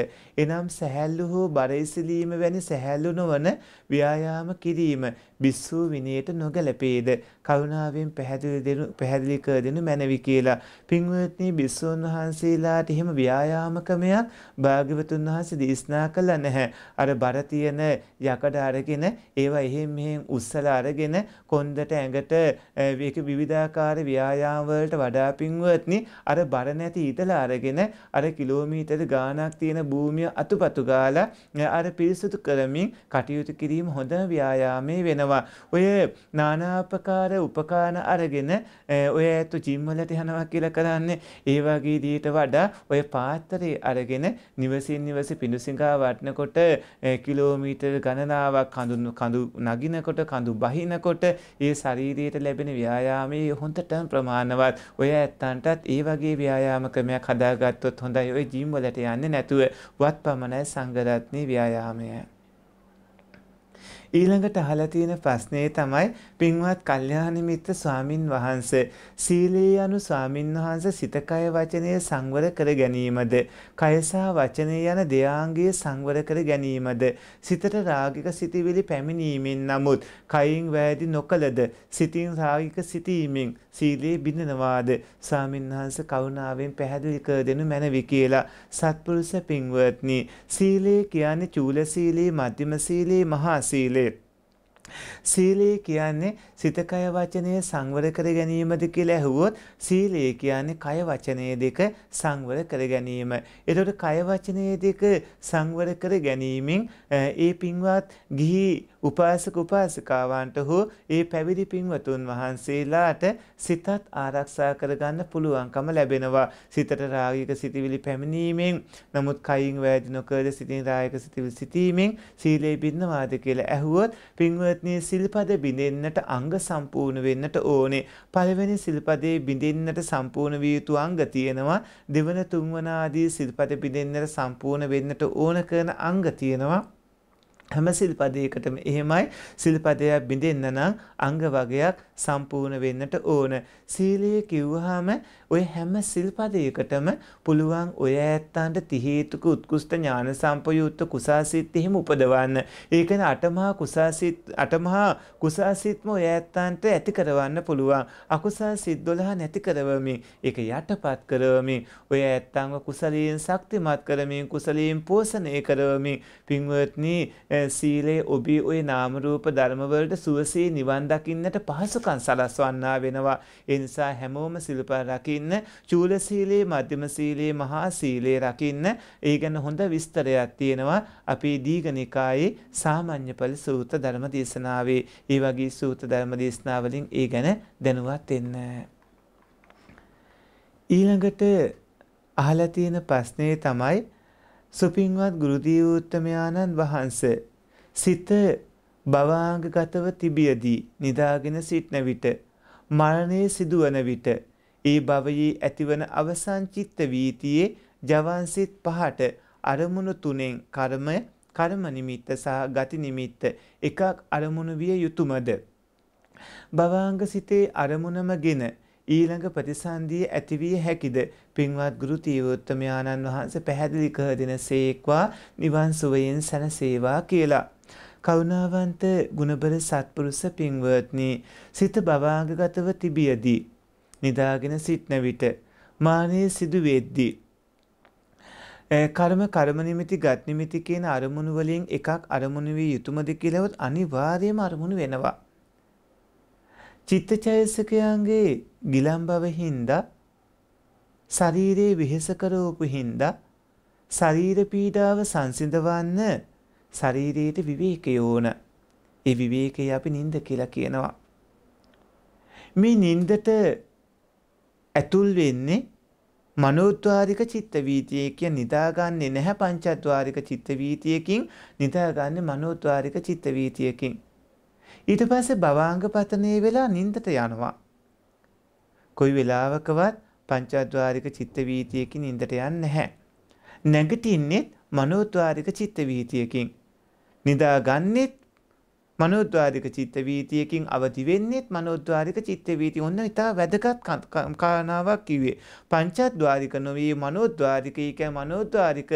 එනම් සහැල්ලු හෝ බරයිසිලීම වැනි සහැල්ලු නොවන ව්‍යායාම කිරීම බිස්සූ විනයට නොගැලපේද කරුණාවෙන් පැහැදිලි දෙනු පැහැදිලි කර දෙනු මැනවි කියලා පින්වත්නි බිස්සූන් වහන්සේලාට එහෙම ව්‍යායාම ක්‍රමයක් භාග්‍යවතුන් වහන්සේ දේශනා කළා නැහැ අර බර තියෙන යකඩ අරගෙන ඒවා එහෙම මෙහෙම උස්සලා අරගෙන කොන්දට ඇඟට ඒක විවිධාකාර ව්‍යායාම වලට වඩා පින්වත්නි අර බර නැති ඉතලා අරගෙන අර කිලෝමීටර ගාණක් තියෙන භූමිය අතුපතු ගාලා අර පිරිසුදු කරමින් කටයුතු කිරීම යෙදීම හොඳම ව්‍යායාමය වෙනවා. ඔය නානාපකාර උපකාන අරගෙන ඔය ඇතු ජිම්වලට යනවා කියලා කරන්නේ ඒ වගේ දීට වඩා ඔය පාත්තරේ අරගෙන නිවසින් නිවස පිඬුසිඟා වටනකොට කිලෝමීටර් ගණනාවක් කඳු කඳු නගිනකොට කඳු බහිනකොට ඒ ශරීරයට ලැබෙන ව්‍යායාමයේ හොඳටම ප්‍රමාණවත්. ඔය ඇත්තන්ටත් ඒ වගේ ව්‍යායාම ක්‍රමයක් හදාගත්තොත් හොඳයි. ඔය ජිම් වලට යන්නේ නැතුව වත් පමණයි සංගරත්නේ ව්‍යායාමය. ඊළඟට අහලා තියෙන ප්‍රශ්නේ තමයි පින්වත් කල්යාණ මිත්‍ර ස්වාමින් වහන්සේ සීලයේ anu ස්වාමින් වහන්සේ සිත කය වචනය සංවර කර ගැනීමද කය සහ වචනය යන දෙයාංගයේ සංවර කර ගැනීමද සිතට රාගික සිතිවිලි පැමිණීමෙන් නමුත් කයින් වැයදි නොකලද සිතින් රාගික සිටීමෙන් සීලයේ බිඳනවාද ස්වාමින් වහන්සේ කරුණාවෙන් පැහැදිලි කර දෙනු මැනවි කියලා සත්පුරුෂ පින්වත්නි සීලය කියන්නේ චූල සීලයේ මධ්‍යම සීලයේ මහා සීලයේ සීලය කියන්නේ සිත කය වචනය සංවර කර ගැනීමද කියලා ඇහුවොත් සීලය කියන්නේ කය වචනය දෙක සංවර කර ගැනීම. එතකොට කය වචනය දෙක සංවර කර ගැනීමෙන් ඒ පින්වත් ගිහි උපාසක උපාසිකාවන්ට හෝ ඒ පැවිදි පින්වතුන් වහන්සේලාට සිතත් ආරක්ෂා කරගන්න පුළුවන්කම ලැබෙනවා. සිතට රාගික සිතිවිලි පැමිණීමෙන් නමුත් කයින් වෑදි නොකර සිතින් රාගික සිතිවිලි සිටීමෙන් සීලේ බින්නවාද කියලා ඇහුවොත් පින්වත්නි සිල්පද බිඳෙන්නට අංග සම්පූර්ණ වෙන්නට ඕනේ. පළවෙනි සිල්පදේ බිඳෙන්නට සම්පූර්ණ විය යුතු අංග තියෙනවා. දෙවන තුන්වන ආදී සිල්පද බිඳෙන්නට සම්පූර්ණ වෙන්නට ඕන කරන අංග තියෙනවා. හැම සිල්පදයකටම එහෙමයි සිල්පදයක් බිඳෙන්න නම් අංග වගයක් සම්පූර්ණ වෙන්නට ඕන. සීලය කිව්වහම ඔය හැම සිල්පදයකටම පුළුවන් ඔය ඇත්තන්ට තිහේතුක උත්කෘෂ්ඨ ඥාන සම්පයුත්ත කුසාසිත එහෙම උපදවන්න. ඒ කියන්නේ අටමහා කුසාසිත අටමහා කුසාසිතම ඔය ඇත්තන්ට ඇති කරවන්න පුළුවන්. අකුසල් සිත් 12 නැති කරවමින් ඒක යටපත් කරවමින් ඔය ඇත්තන්ව කුසලයෙන් ශක්තිමත් කරමින් කුසලයෙන් පෝෂණය කරවමින් පින්වත්නි සීලේ ඔබී ඔය නාමරූප ධර්මවලට සුවසේ නිවන් දකින්නට පහසුකම් සලස්වන්නා වෙනවා. ඒ නිසා හැමෝම සිල්පා රකින්න චූල සීලේ මධ්‍යම සීලේ මහා සීලේ රකින්න ඒ ගැන හොඳ විස්තරයක් තියෙනවා අපේ දීඝනිකායේ සාමාන්‍ය ඵල සූත්‍ර ධර්ම දේශනාවේ. ඒ වගේ සූත්‍ර ධර්ම දේශනාවලින් ඒ ගැන දැනුවත් වෙන්න. ඊළඟට අහලා තියෙන ප්‍රශ්නේ තමයි සුපින්වත් ගුරුදී උත්තමයාණන් වහන්ස සිත භවාංගගතව තිබියදී නිදාගෙන සිටන විට මරණය සිදුවන විට ඒ භවයේ ඇතිවන අවසන් චිත්ත වීතියේ ජවන්සිත පහට අරමුණු තුනෙන් කර්මය කර්ම නිමිත්ත සහ ගති නිමිත්ත එකක් අරමුණු විය යුතුයමද භවාංග සිතේ අරමුණමගෙන ඊළඟ ප්‍රතිසන්දී ඇතිවිය හැකිද පින්වත් ගුරු තීවෝත්තමයාණන් වහන්සේ පැහැදිලි කර දෙන සේක්වා නිවන් සුවයෙන් සැනසේවා කියලා. කරුණාවන්ත ගුණබල සත්පුරුෂ පින්වත්නි සිත බවාගගතව තිබියදී නිදාගෙන සිටන විට මානෙය සිදු වෙද්දී කර්ම කර්ම නිමිති ගත් නිමිති කියන අරමුණු වලින් එකක් අරමුණු වී යුතුයමද කියලාවත් අනිවාර්යයෙන්ම අරමුණු වෙනවා. චිත්තචෛතසිකයන්ගේ ගිලම් බව හින්දා ශරීරයේ වෙහෙස කරවපු හින්දා ශරීර පීඩාව සංසිඳවන්න ශරීරයට විවේකය ඕන. ඒ විවේකය අපි නිින්ද කියලා කියනවා. මේ නින්දට ඇතුල් වෙන්නේ මනෝද්වාරික චිත්ත වීතියකින් නිදාගන්නේ නැහැ පංචද්වාරික චිත්ත වීතියකින් නිදාගන්නේ මනෝද්වාරික චිත්ත වීතියකින් ඊට පස්සේ භවාංග පතනේ වෙලා නින්දට යනවා. කොයි වෙලාවකවත් පංචාද්වාරික චිත්ත වීතියකින් නින්දට යන්නේ නැහැ. නැගිටින්නෙත් මනෝද්වාරික චිත්ත වීතියකින්. නිදාගන්නෙත් මනෝද්වාරික චිත්ත වීතියකින් අවදි වෙන්නේත් මනෝද්වාරික චිත්ත වීතිය. ඔන්න ඉතා වැදගත් කාරණාවක් කිව්වේ. පංචද්වාරික නොවේ මනෝද්වාරිකයි කිය මනෝද්වාරික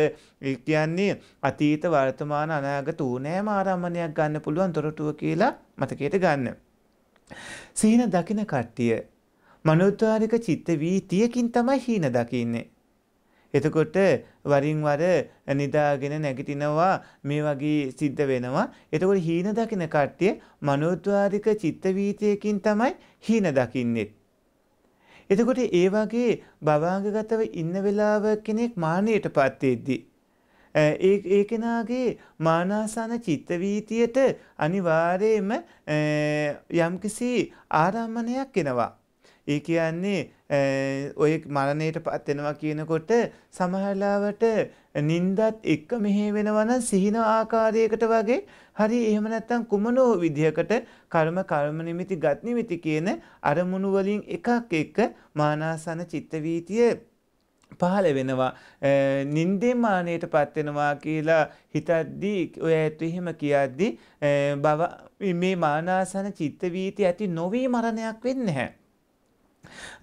කියන්නේ අතීත වර්තමාන අනාගත ඕනෑම ආරම්මණයක් ගන්න පුළුවන් තොරතුව කියලා මතකයට ගන්න. සීන දකින කට්ටිය මනෝද්වාරික චිත්ත වීතියකින් තමයි හීන දකින්නේ. එතකොට වරින් වර නිදාගෙන නැගිටිනවා මේ වගේ සිද්ධ වෙනවා. එතකොට හීන දකින කට්ටිය මනෝද්වාරික චිත්ත වීතියකින් තමයි හීන දකින්නේ. එතකොට ඒ වගේ භවාංගගතව ඉන්න වෙලාව කෙනෙක් මාන්නයටපත් වෙද්දී ඒ ඒ කෙනාගේ මානාසන චිත්තවීතියට අනිවාර්යයෙන්ම යම්කිසි ආරම්මණයක් එනවා. ඒ කියන්නේ ඔය මරණයට පත් වෙනවා කියනකොට සමහරලාවට නින්දත් එක්ක මෙහෙ වෙනවන සිහින ආකාරයකට වගේ හරි එහෙම නැත්නම් කුමනෝ විදිහකට කර්ම කර්ම නිමිති ගත් නිමිති කියන අරමුණු වලින් එකක් එක්ක මානාසන චිත්ත වීතිය පහළ වෙනවා නින්දේ මානයට පත් වෙනවා කියලා හිතද්දී ඔය ඇතු එහෙම කියද්දී බව මේ මානාසන චිත්ත වීති ඇති නොවි මරණයක් වෙන්නේ නැහැ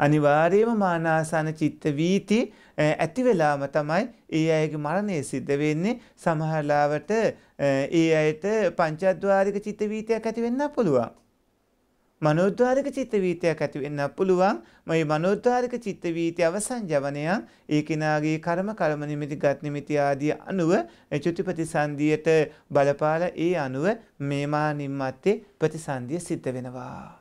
අනිවාර්යයෙන්ම මානාසන චිත්ත වීති ඇති වෙලාම තමයි ඒ අයගේ මරණය සිද්ධ වෙන්නේ සමහරලාවට ඒ අයට පංචද්වාරික චිත්ත වීතයක් ඇති වෙන්න පුළුවන්. මනෝද්වාරික චිත්ත වීතයක් ඇති වෙන්න පුළුවන්. මේ මනෝද්වාරික චිත්ත වීති අවසන් ජවනයන් ඒ කෙනාගේ කර්ම කර්ම නිමිති ගත් නිමිති ආදී අනුව චුතිපතිසන්දියට බලපාලා ඒ අනුව මේමා නිම්මත්තේ ප්‍රතිසන්දිය සිද්ධ වෙනවා.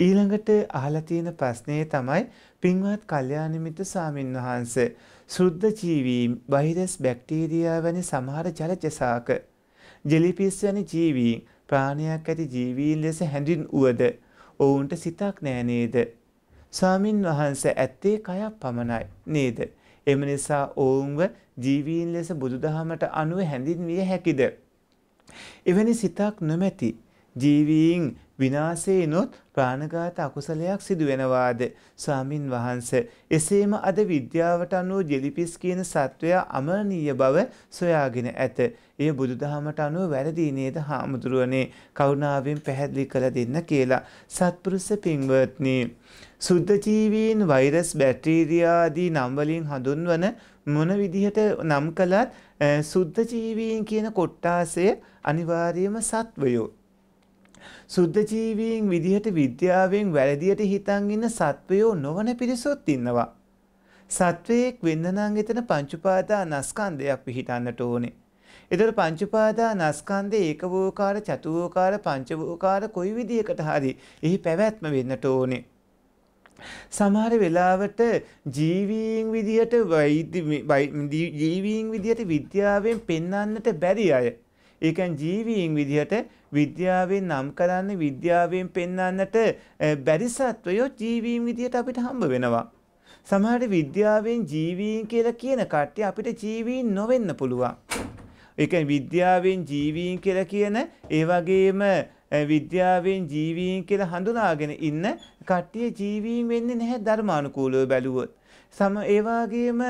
ඊළඟට අහලා තියෙන ප්‍රශ්නේ තමයි පින්වත් කල්යාණ මිත්‍ර සාමින්වහන්ස සුද්ධ ජීවීන් වෛරස් බැක්ටීරියා වැනි සමහර ජලචසාක ජෙලිෆිස් වැනි ජීවීන් ප්‍රාණයක් ඇති ජීවීන් ලෙස හැඳින්වුවද ඔවුන්ට සිතක් නෑ නේද ස්වාමින්වහන්ස ඇත්තේ කයක් පමණයි නේද එම නිසා ඔවුන්ව ජීවීන් ලෙස බුදුදහමට අනුව හැඳින්විය හැකිද එවැනි සිතක් නොමැති ජීවීන් විනාශේනොත් ප්‍රාණඝාත අකුසලයක් සිදු වෙනවාද ස්වාමින් වහන්ස එසේම අද විද්‍යාවට අනුව ජෙලිපිස් කියන සත්වයා අමරණීය බව සොයාගෙන ඇත එය බුදුදහමට අනුව වැරදි නේද හාමුදුරුවනේ කරුණාවෙන් පැහැදිලි කළ දෙන්න කියලා සත්පුරුෂ පින්වත්නි සුද්ධ ජීවීන් වෛරස් බැක්ටීරියා ආදී නම් වලින් හඳුන්වන මොන විදිහට නම් කළත් සුද්ධ ජීවීන් කියන කොට්ටාසය අනිවාර්යයෙන්ම සත්වයෝ සුද්ධ ජීවීන් විදිහට විද්‍යාවෙන් වැරදියට හිතන් ඉන්න සත්වයෝ නොවන පිරිසොත් ඉන්නවා. සත්වයෙක් වෙන්න නම් එතන පංචඋපාදා නස්කන්ධයක් පිහිටන්නට ඕනේ. එතකොට පංචඋපාදා නස්කන්ධේ ඒකවෝකාර චතුවෝකාර පංචවෝකාර කොයි විදිහකට හරි එහි පැවැත්ම වෙන්නට ඕනේ. සමහර වෙලාවට ජීවීන් විදිහට වෛද්‍ය ජීවීන් විදිහට විද්‍යාවෙන් පෙන්වන්නට බැරි අය ඒකන් ජීවීන් විදිහට විද්‍යාවෙන් නම් කරන්න විද්‍යාවෙන් පෙන්වන්නට බැරි සත්වයෝ ජීවීන් විදිහට අපිට හම්බ වෙනවා. සමහර විද්‍යාවෙන් ජීවීන් කියලා කියන කට්ටිය අපිට ජීවීන් නොවෙන්න පුළුවන්. ඒක විද්‍යාවෙන් ජීවීන් කියලා කියන ඒ වගේම විද්‍යාවෙන් ජීවීන් කියලා හඳුනාගෙන ඉන්න කට්ටිය ජීවීන් වෙන්නේ නැහැ ධර්මානුකූලව බැලුවොත්. සම ඒවාගේම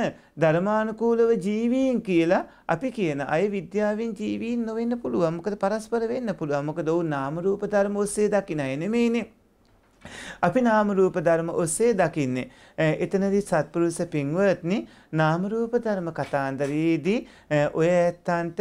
ධර්මානුකූලව ජීවීන් කියලා අපි කියන අය විද්‍යාවෙන් ජීවීන් නොවෙන්න පුළුවන් මොකද පරස්පර වෙන්න පුළුවන් මොකද ඔවුන් නාම රූප ධර්ම ඔස්සේ දකින අය නෙමෙයිනේ අපි නාම රූප ධර්ම ඔස්සේ දකින්නේ එතනදී සත්පුරුෂ පින්වත්නි නාම රූප ධර්ම කතාන්දරයේදී ඔය ඇත්තන්ට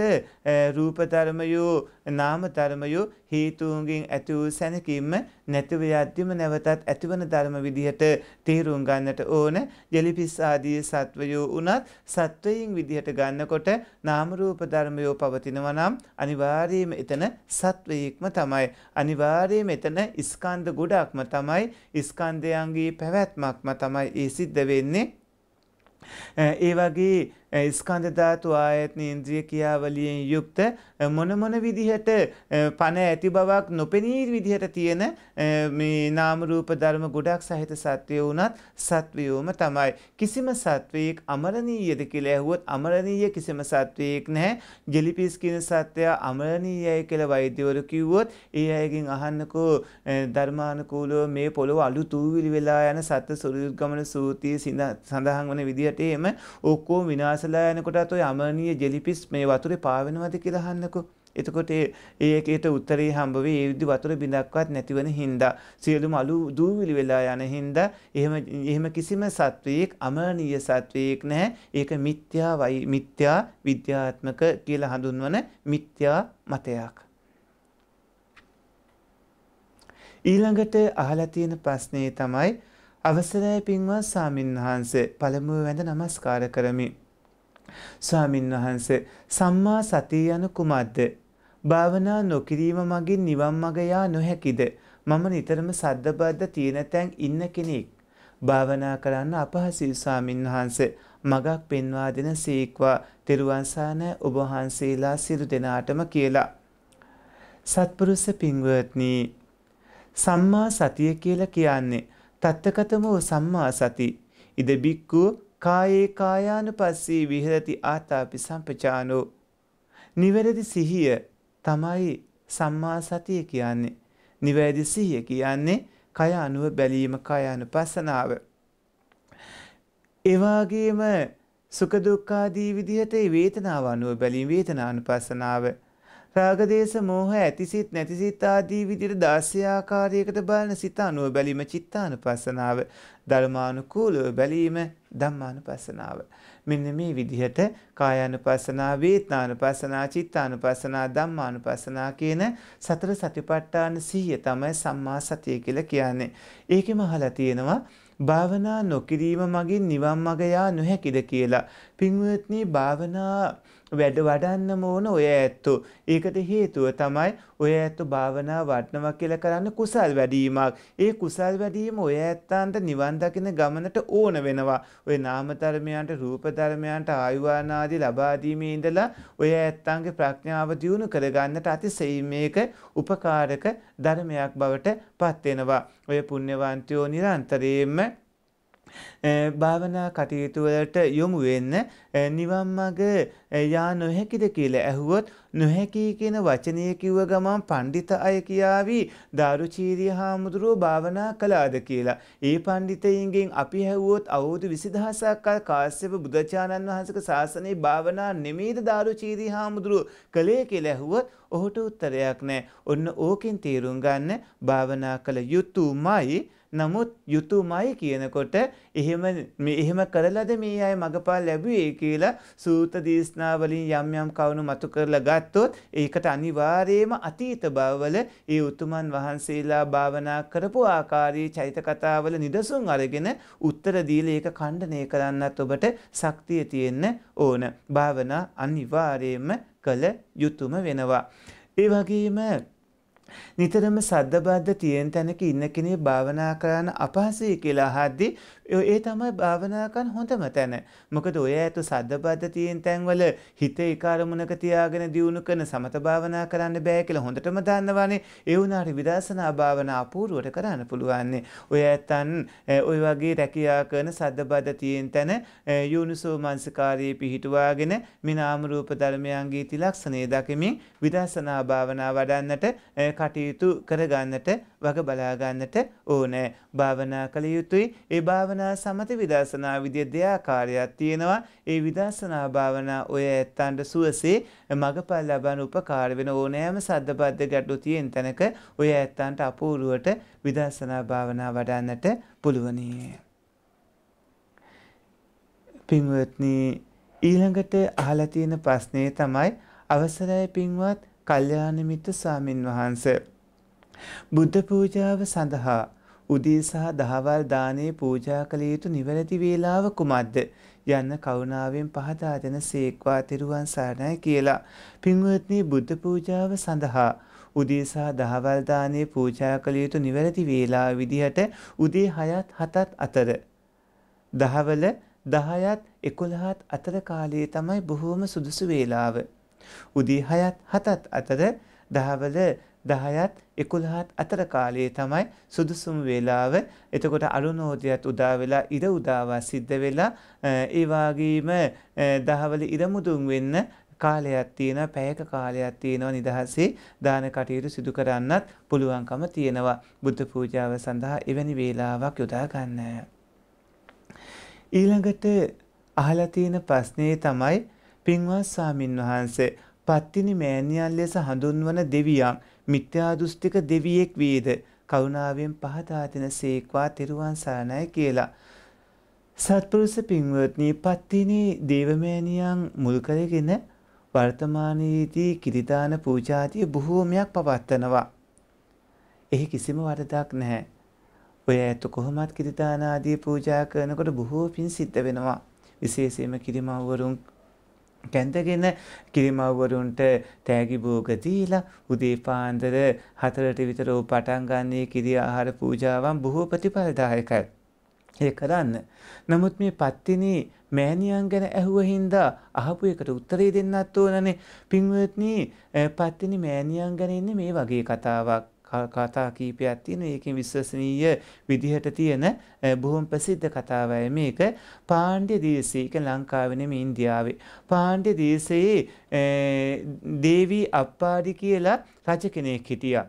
රූප ධර්මයෝ නාම ධර්මයෝ හේතුන්ගෙන් ඇති වූ සැනකීම නැතිව යද්දිම නැවතත් ඇතිවන ධර්ම විදිහට තේරුම් ගන්නට ඕන ජලිපිස් ආදී සත්වයෝ වුණත් සත්වයින් විදිහට ගන්නකොට නාම රූප ධර්මයෝ පවතිනවා නම් අනිවාර්යයෙන්ම එතන සත්වයේක්ම තමයි අනිවාර්යයෙන්ම එතන ස්කන්ධ ගොඩක්ම තමයි ස්කන්ධයන්ගේ පැවැත්මක්ම තමයි ඒ සිද්ධ වෙන්නේ ඒ වගේ ස්කන්ධ ධාතු ආයතන ඉන්ද්‍රිය ක්‍රියාවලියෙන් යුක්ත මොන මොන විදිහට පණ ඇති බවක් නොපෙනී විදිහට තියෙන මේ නාම රූප ධර්ම ගොඩක් සහිත සත්වය වුණත් සත්වයෝම තමයි කිසිම සත්වයක අමරණීයද කියලා ඇහුවොත් අමරණීය කිසිම සත්වයක නැහැ ජෙලිපිස් කියන සත්වයා අමරණීයයි කියලා වෛද්‍යවරු කිව්වොත් ඒ අයගෙන් අහන්නකෝ ධර්මානුකූලව මේ පොළොව අලු තූවිලි වෙලා යන සත්ත්ව සුරුද්ගමන සූතිය සඳහන් වන විදිහට එම ඔක්කොම විනාශ සලාසලා යනකොටත් ඔය අමනීය ජෙලිපිස් මේ වතුරේ පාවෙනවද කියලා අහන්නකෝ. එතකොට ඒ ඒකේට උත්තරේ හම්බ වෙයි ඒ විදි වතුර බිඳක්වත් නැතිවන හින්දා සියලුම අලු දූවිලි වෙලා යන හින්දා එහෙම එහෙම කිසිම සත්වයක අමනීය සත්වයක නැහැ ඒක මිත්‍යා වයි මිත්‍යා විද්‍යාත්මක කියලා හඳුන්වන මිත්‍යා මතයක් ඊළඟට අහලා තියෙන ප්‍රශ්නේ තමයි අවසරයි පින්වත් සාමින්හන්ස පළමුව වැඳ නමස්කාර කරමි ස්වාමින් වහන්ස සම්මා සතිය යනු කුමක්ද? භාවනා නොකිරීම මගින් නිවන් මඟ යා නොහැකිද? මම නිතරම සද්දබද්ද තියෙන තැන් ඉන්න කෙනෙක්. භාවනා කරන්න අපහසුයි ස්වාමින් වහන්ස. මගක් පෙන්වා දෙන සීක්වා තෙරුවන් සානය ඔබ වහන්සේලා සිරු දෙනාටම කියලා. සත්පුරුෂ පින්වත්නි සම්මා සතිය කියලා කියන්නේ තත්තකතමෝ සම්මා සති. ඉද බික්කු කායේ කායානුපස්සී විහෙරති ආතාපි සම්පචානෝ නිවැරදි සිහිය තමයි සම්මා සතිය කියන්නේ නිවැරදි සිහිය කියන්නේ කය අනුව බැලීම කය අනුපස්සනාව ඒ වගේම සුඛ දුක්ඛ ආදී විදිහට වේදනාව අනුව බැලීම වේදනානුපස්සනාව රාගදේශ මෝහ ඇතිසිත නැතිසිත ආදී විදිහට 16 ආකාරයකට බලන සිත අනුව බැලීම චිත්තානුපස්සනාව ධර්මානුකූලව බැලීම ධම්මානුපස්සනාව මෙන්න මේ විදිහට කායානුපස්සනා වේතනානුපස්සනා චිත්තානුපස්සනා ධම්මානුපස්සනා කියන සතර සතිපට්ඨාන සිහිය තමයි සම්මා සතිය කියලා කියන්නේ ඒකෙම අහලා තියෙනවා භාවනා නොකිරීම මගින් නිවන් මඟ යා නොහැකිද කියලා පින්වත්නි භාවනා වැඩ වඩන්න ඕන ඔය ඇත්තෝ. ඒකට හේතුව තමයි ඔය ඇත්තු භාවනා වටනවා කියලා කරන්න කුසල් වැඩීමක්. ඒ කුසල් වැඩීම ඔය ඇත්තාන්ට නිවන් දකින ගමනට ඕන වෙනවා. ඔය නාම ධර්මයන්ට රූප ධර්මයන්ට ආයුවානාදී ලබා දීමේ ඉඳලා ඔය ඇත්තන්ගේ ප්‍රඥාව දියුණු කරගන්නට අතිශයින්මේක උපකාරක ධර්මයක් බවට පත් වෙනවා. ඔය පුණ්‍යවන්තයෝ නිරන්තරයෙන්ම භාවනා කටයුතුවලට යොමු වෙන්න නිවන් මඟ යා නොහැකිද කියලා ඇහුවොත් නොහැකි කියන වචනය කිව්ව ගමන් පඬිත අය කියාවි දාරුචීරිය හාමුදුරුව භාවනා කළාද කියලා. ඒ පඬිතයින්ගෙන් අපි ඇහුවොත් අවුරුදු 20000ක් කල කාශ්‍යප බුදුචානන් වහන්සේගේ ශාසනයේ භාවනා නෙමෙයිද දාරුචීරිය හාමුදුරුව කළේ කියලා ඇහුවොත් ඔහුට උත්තරයක් නැහැ. ඔන්න ඕකෙන් තේරුම් ගන්න භාවනා කළ යුතුයමයි නමුත් යුතුයමයි කියනකොට එහෙම එහෙම කරලාද මේ අය මගපල් ලැබුවේ කියලා සූත දේශනා වලින් යම් යම් කවුණු මතු කරලා ගත්තොත් ඒකට අනිවාර්යයෙන්ම අතීත භවවල ඒ උතුමන් වහන්සේලා භාවනා කරපු ආකාරයේ චෛත කතාවල නිදසුන් අරගෙන උත්තර දීලා ඒක ඛණ්ඩණය කරන්නත් ඔබට ශක්තිය තියෙන්න ඕන. භාවනා අනිවාර්යයෙන්ම කළ යුතුයම වෙනවා. ඒ වගේම නිතරම සද්ද බද්ධ තියෙන තැනක ඉන්න කෙනේ භාවනා කරන්න අපහසයි කියලා අහද්දී ඒ තමයි භාවනාකන් හොඳම තැන. මොකද ඔය ඇතු සද්දබද්ධ තියෙන තැන්වල හිත එක අරමුණක තියාගෙන දියුණු කරන සමත භාවනා කරන්න බෑ කියලා හොඳටම දන්නවනේ. ඒ වුණාට විදර්ශනා භාවනා අපූර්වට කරන්න පුළුවන්නේ. ඔය ඇත්තන් ඔය වගේ රැකියා කරන සද්දබද්ධ තියෙන තැන යෝනිසෝ මනසකාරී පිහිටුවාගෙන මේ නාම රූප ධර්මයන්ගේ තිලක්ෂණේ දකිමින් විදර්ශනා භාවනා වඩන්නට කටයුතු කරගන්නට වග බලා ගන්නට ඕනේ. භාවනා කළ යුතුයි. ඒ භාවනා විදර්ශනා සමති විදර්ශනා විදිය දෙආකාරයක් තියෙනවා. ඒ විදර්ශනා භාවනා ඔය ඇත්තන්ට සුවසේ මගපල් ලබන උපකාර වෙන ඕනෑම සද්දබද්ද ගැටලු තියෙන තැනක ඔය ඇත්තන්ට අපූර්වට විදර්ශනා භාවනා වඩන්නට පුළුවනි. පින්වත්නි ඊළඟට අහලා තියෙන ප්‍රශ්නේ තමයි අවසරයි පින්වත් කල්යාණ මිත්‍ර ස්වාමින් වහන්සේ බුද්ධ පූජාව සඳහා උදේ සහ දහවල් දානේ පූජා කළ යුතු නිවැරදි වේලාව කුමක්ද යන්න කරුණාවෙන් පහදා දෙන සේක්වා තෙරුවන් සරණයි කියලා. පින්වත්නි බුද්ධ පූජාව සඳහා උදේ සහ දහවල් දානේ පූජා කළ යුතු නිවැරදි වේලාව විදිහට උදේ 6ත් 7ත් අතර දහවල 10ත් 11ත් අතර කාලයේ තමයි බොහෝම සුදුසු වේලාව. උදේ 6ත් 7ත් අතර දහවල 10ත් 11ත් අතර කාලයේ තමයි සුදුසුම වේලාව. එතකොට අරුණෝදයත් උදා වෙලා ඉර උදාවා සිද්ධ වෙලා ඒ වගේම දහවල ඉරමුදුන් වෙන්න කාලයක් තියෙනවා පැයක කාලයක් තියෙනවා නිදහසේ දාන කටයුතු සිදු කරන්නත් පුළුවන්කම තියෙනවා බුද්ධ පූජාව සඳහා එවැනි වේලාවක් යොදා ගන්න. ඊළඟට අහලා තියෙන ප්‍රශ්නේ තමයි පින්වත් ස්වාමින් වහන්සේ පත්තිනි මෑණියන් ලෙස හඳුන්වන දෙවියන් මිත්‍යා දෘෂ්ටික දෙවියෙක් වේද කරුණාවෙන් පහදා දෙන සේක්වා තෙරුවන් සරණයි කියලා. සත්පුරුෂ පින්වත්නි පත්තිනී දේවමෑණියන් මුල් කරගෙන වර්තමානයේදී කිරිදාන පූජාදී බොහෝමයක් පවත්වනවා. එහි කිසිම වරදක් නැහැ. ඔය ඇත්ත කොහොමත් කිරිදාන ආදී පූජා කරනකොට බොහෝ පින් සිද්ධ වෙනවා. විශේෂයෙන්ම කිරිමව්වරුන් කැඳගෙන කිරිමව්වරුන්ට තෑගි භෝග දීලා උදේ පාන්දර හතරට විතර පටන් ගන්නේ කිරි ආහාර පූජාවන් බොහෝ ප්‍රතිඵලදායකයි. ඒ කරන්න. නමුත් මේ පත්තිනි මෑණියන් ගැන ඇහුව හින්දා අහපු එකට උත්තරේ දෙන්නත් ඕනනේ. පින්වත්නි, පත්තිනි මෑණියන් ගැන ඉන්නේ මේ වගේ කතාවක්. කතා කීපයක් තියෙන ඒකින් විශ්වසනීය විදිහට තියෙන බොහොම ප්‍රසිද්ධ කතාවයි මේක පාණ්ඩ්‍ය දේශයේ ඒක ලංකාවේ නෙමෙයි ඉන්දියාවේ පාණ්ඩ්‍ය දේශයේ දේවී අප්පාඩි කියලා රජ කෙනෙක් හිටියා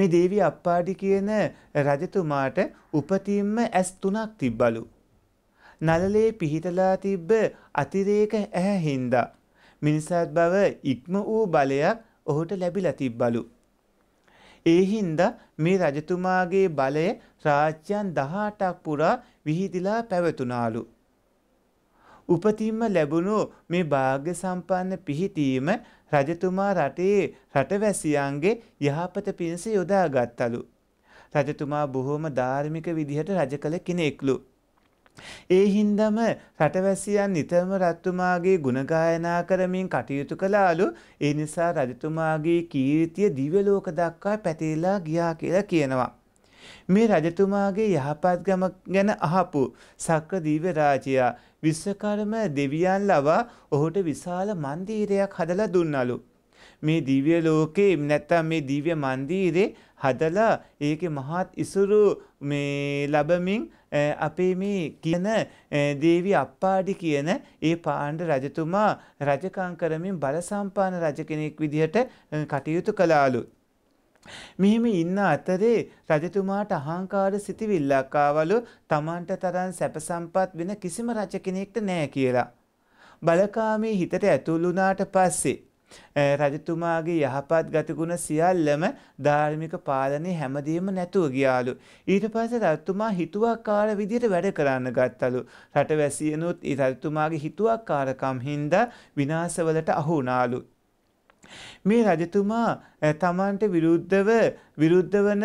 මේ දේවී අප්පාඩි කියන රජතුමාට උපතින්ම ඇස් තුනක් තිබ්බලු නලලේ පිහිටලා තිබ්බ අතිරේක ඇහැ හින්දා මිනිසත් බව ඉක්ම වූ බලයක් ඔහුට ලැබිලා තිබ්බලු ඒ හින්දා මේ රජතුමාගේ බලය රාජ්‍යයන් 18ක් පුරා විහිදලා පැවතුණාලු. උපතින්ම ලැබුණු මේ වාග්ය සම්පන්න පිහිටීම රජතුමා රටේ රටවැසියන්ගේ යහපත පිණිස යොදාගත්තලු. රජතුමා බොහොම ධාර්මික විදිහට රජ කළ කෙනෙක්ලු. ඒ හින්දම රටවැසියන් නිතරම රත්තුමාගේ ගුණගායනා කරමින් කටයුතු කළාලු ඒ නිසා රජතුමාගේ කීර්තිය දිව්‍යලෝක දක්වා පැතිරලා ගියා කියලා කියනවා. මේ රජතුමාගේ යහපත් ගම ගැන අහපු සක්‍ර දිව්‍ය රාජයා විශ්වකර්ම දෙවියන් ලවා ඔහුට විශාල මන්දිරයක් හදලා දුන්නලු. මේ දිව්‍ය ලෝකේ නැත්තම් මේ දිව්‍ය මන්දිරේ හදලා ඒකේ මහත් ඉසුරු මේ ලැබමින් අපේ මේ කියන දේවි අප්පාඩි කියන ඒ පාණ්ඩ රජතුමා රජකම් කරමින් බලසම්පාන රජ කෙනෙක් විදිහට කටයුතු කළාලු. මෙහෙම ඉන්න අතරේ රජතුමාට අහංකාර සිතිවිල්ලක් ආවලු තමන්ට තරම් සැප සම්පත් වෙන කිසිම රජ කෙනෙක්ට නැහැ කියලා. බලකාමී හිතට ඇතුළු වුණාට පස්සේ රජතුමාගේ යහපත් ගතිගුණ සියල්ලම ධාර්මික පාලනය හැමදීම නැතුව ගියාලු. ඊට පස්සේ රජතුමා හිතුවක්කාර විදිහට වැඩ කරන්න ගත්තලු. රටවැසියනුත් ඒ රජතුමාගේ හිතුවක්කාරකම් හින්දා විනාශවලට අහු වුණාලු. මේ රජතුමා තමන්ට විරුද්ධව විරුද්ධ වන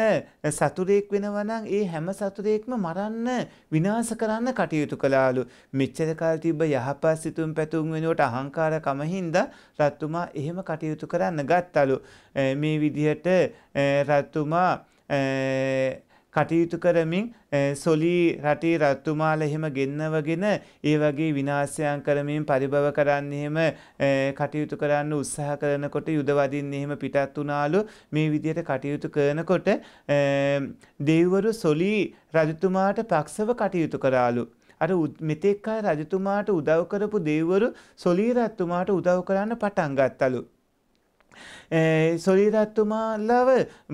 සතුරෙක් වෙනවා නම් ඒ හැම සතුරෙක්ම මරන්න විනාශ කරන්න කටයුතු කළාලු. මෙච්චර කාල තිබ්බ යහපත් සිතුම් පැතුම් වෙනුවට අහංකාරකම හින්දා රජතුමා එහෙම කටයුතු කරන්න ගත්තලු. මේ විදිහට රජතුමා කටයුතු කරමින් සොලී රටේ රත්තුමාල එහෙම ගෙන්නවගෙන ඒ වගේ විනාශයන් කරමින් පරිභව කරන්න එහෙම කටයුතු කරන්න උත්සාහ කරනකොට යුදවදින්න එහෙම පිටත් වුණාලු මේ විදියට කටයුතු කරනකොට දෙව්වරු සොලී රජතුමාට පක්ෂව කටයුතු කරාලු අර මෙතෙක්කා රජතුමාට උදව් කරපු දෙව්වරු සොලී රත්තුමාට උදව් කරන්න පටන් ගත්තලු සොලිරත්තුමාල්ලව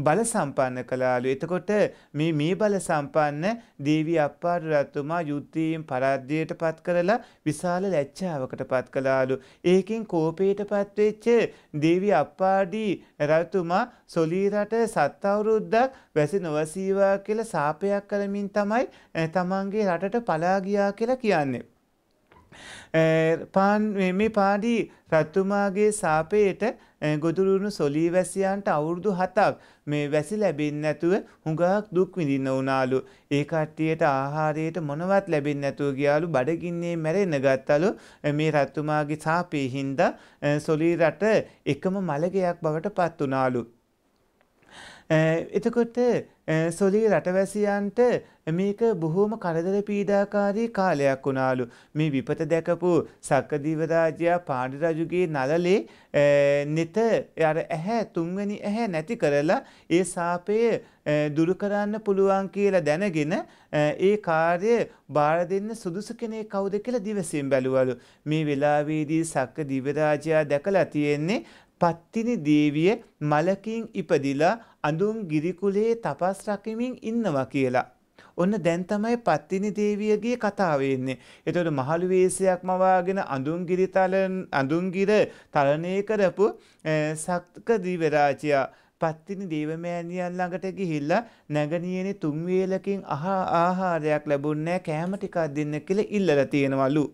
බල සම්පන්න කලාලු. එතකොට මේ මේ බල සම්පන්න දේවී අප්පාඩු රත්තුමා යුද්ධීම් පරාද්ධයට පත් කරලා විශාල ලැච්ඡාවකට පත් කලාලු. ඒකෙන් කෝපයට පත්වෙච්ච දේවී අප්පාඩී රතුමා සොලීරට සත් අවුරුද්දක් වැසි නොවසීවා කියලා සාපයක් කරමින් තමයි තමන්ගේ රටට පලා ගියා කියලා කියන්නේ. මේ පාඩි රත්තුමාගේ සාපයට ගොදුරුණු සොලී වැසියන්ට අවුරුදු හතක් මේ වැසි ලැබෙන්නේ නැතුව හුඟක් දුක් විඳින්න වුණාලු. ඒ කට්ටියට ආහාරයට මොනවත් ලැබෙන්නේ නැතුව ගියාලු බඩගින්නේ මැරෙන්න ගත්තලු. මේ රත්තුමාගේ සාපේ හින්දා සොලී රට එකම මළගයක් බවට පත් වුණාලු. එතකොට සොලී රටවැසියන්ට මේක බොහෝම කරදර පීඩාකාරී කාලයක් වුණාලු. මේ විපත දැකපු සක්කදිව රාජයා පාණ්ඩි රජුගේ නළලේ නෙත අර ඇහැ තුන්වැනි ඇහැ නැති කරලා ඒ සාපය දුරු කරන්න පුළුවන් කියලා දැනගෙන ඒ කාර්ය බාර දෙන්න සුදුසු කෙනෙක් කවුද කියලා දිවසින් බැලුවලු. මේ වෙලාවේදී සක්කදිව රාජයා දැකලා තියෙන්නේ පත්තිනි දේවිය මලකින් ඉපදිලා අඳුම් ගිරිකුලේ තපස් රකිමින් ඉන්නවා කියලා. ඔන්න දැන් තමයි පත්තිනි දේවියගේ කතාව එන්නේ. එතකොට මහලු වේශයක් මවාගෙන අඳුන්ගිරි තලන අඳුන්ගිර තලණය කරපු සක්ක දිවරාජයා පත්තිනි දේවමෑණියන් ළඟට ගිහිල්ලා නැගණියනේ තුන් වේලකින් ආහාරයක් ලැබුණ නැහැ කෑම ටිකක් දෙන්න කියලා ඉල්ලලා තියෙනවලු.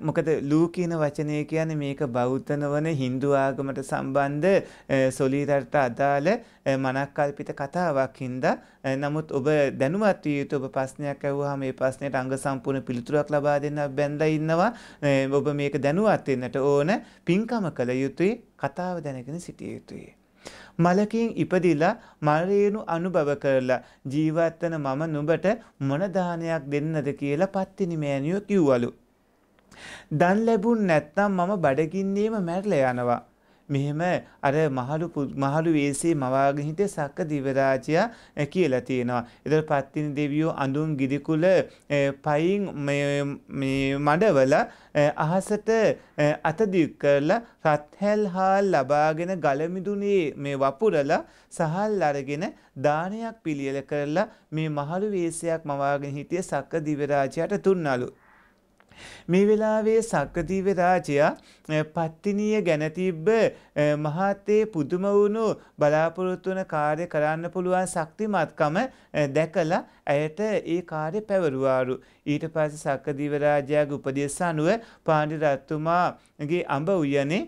මොකද ලූ කියන වචනය කියන්නේ මේක බෞද්ධනවන Hindu ආගමට සම්බන්ධ සොලීරට අදාළ මනක්කල්පිත කතාවක් හින්දා නමුත් ඔබ දැනුවත් විය යුතු ඔබ ප්‍රශ්නයක් ඇහුවාම මේ ප්‍රශ්නෙට අංග සම්පූර්ණ පිළිතුරක් ලබා දෙන්න බැඳලා ඉන්නවා ඔබ මේක දැනුවත් වෙන්නට ඕන පින්කම කළ යුතුයි කතාව දැනගෙන සිටිය යුතුයි මලකින් ඉපදිලා මරේනු අනුභව කරලා ජීවත් වන මම නුඹට මොන දානයක් දෙන්නද කියලා පත්තිනි මෑණියෝ කිව්වලු දන් ලැබුණ නැත්නම් මම බඩගින්නේම මැරලා යනවා. මෙහෙම අර මහලු මහලු වේසේ මවාගෙන හිටිය සක්ක දිවරාජයා කියලා තියෙනවා. ඒතර පත්තිනි දෙවියෝ අඳුන් ගිරිකුල පයින් මේ මඩවල අහසට අතදික් කරලා රත්හැල් හාල් ලබාගෙන ගලමිදුනේ මේ වපුරලා සහල් අරගෙන දානයක් පිළියෙල කරලා මේ මහලු වේසයක් මවාගෙන හිටිය සක්ක දිවරාජයාට දුන්නලු. මේ වෙලාවේ සක්‍රදීව රාජයා පත්තිනීය ගැනතිබ්බ මහත්තේ පුදුම වුණු බලාපොරොත්තු වන කාර්ය කරන්න පුළුවන් ශක්තිමත්කම දැකලා ඇයට ඒ කාර්ය පැවරුවාරු. ඊට පස්සේ සක්‍රදීව රාජයාගේ උපදෙස් අනුව පාණ්ඩි රත්තුමාගේ අඹ උයනේ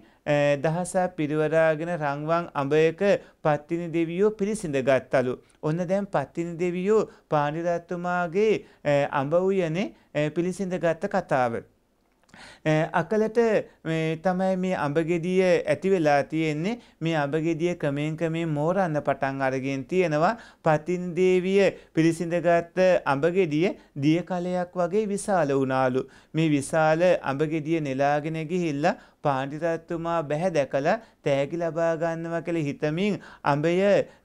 දහසක් පිරිවරාගෙන රංවන් අඹයක පත්තිනි දෙවියෝ පිරිසිඳ ගත්තලු. ඔන්න දැන් පත්තිනි දෙවියෝ පාණිරත්තුමාගේ අඹ උයනේ පිළිසිඳ ගත්ත කතාව. අකලට තමයි මේ අඹගෙඩිය ඇති වෙලා තියෙන්නේ මේ අඹගෙඩිය ක්‍රමයෙන් ක්‍රමයෙන් මෝරන්න පටන් අරගෙන තියෙනවා පතින් දේවිය පිළිසිඳගත් අඹගෙඩිය දිය කලයක් වගේ විශාල වුණාලු මේ විශාල අඹගෙඩිය නෙලාගෙන ගිහිල්ලා පාණ්ඩිතත්තුමා බැහැ දැකලා තෑගි ලබා ගන්නවා කියලා හිතමින් අඹය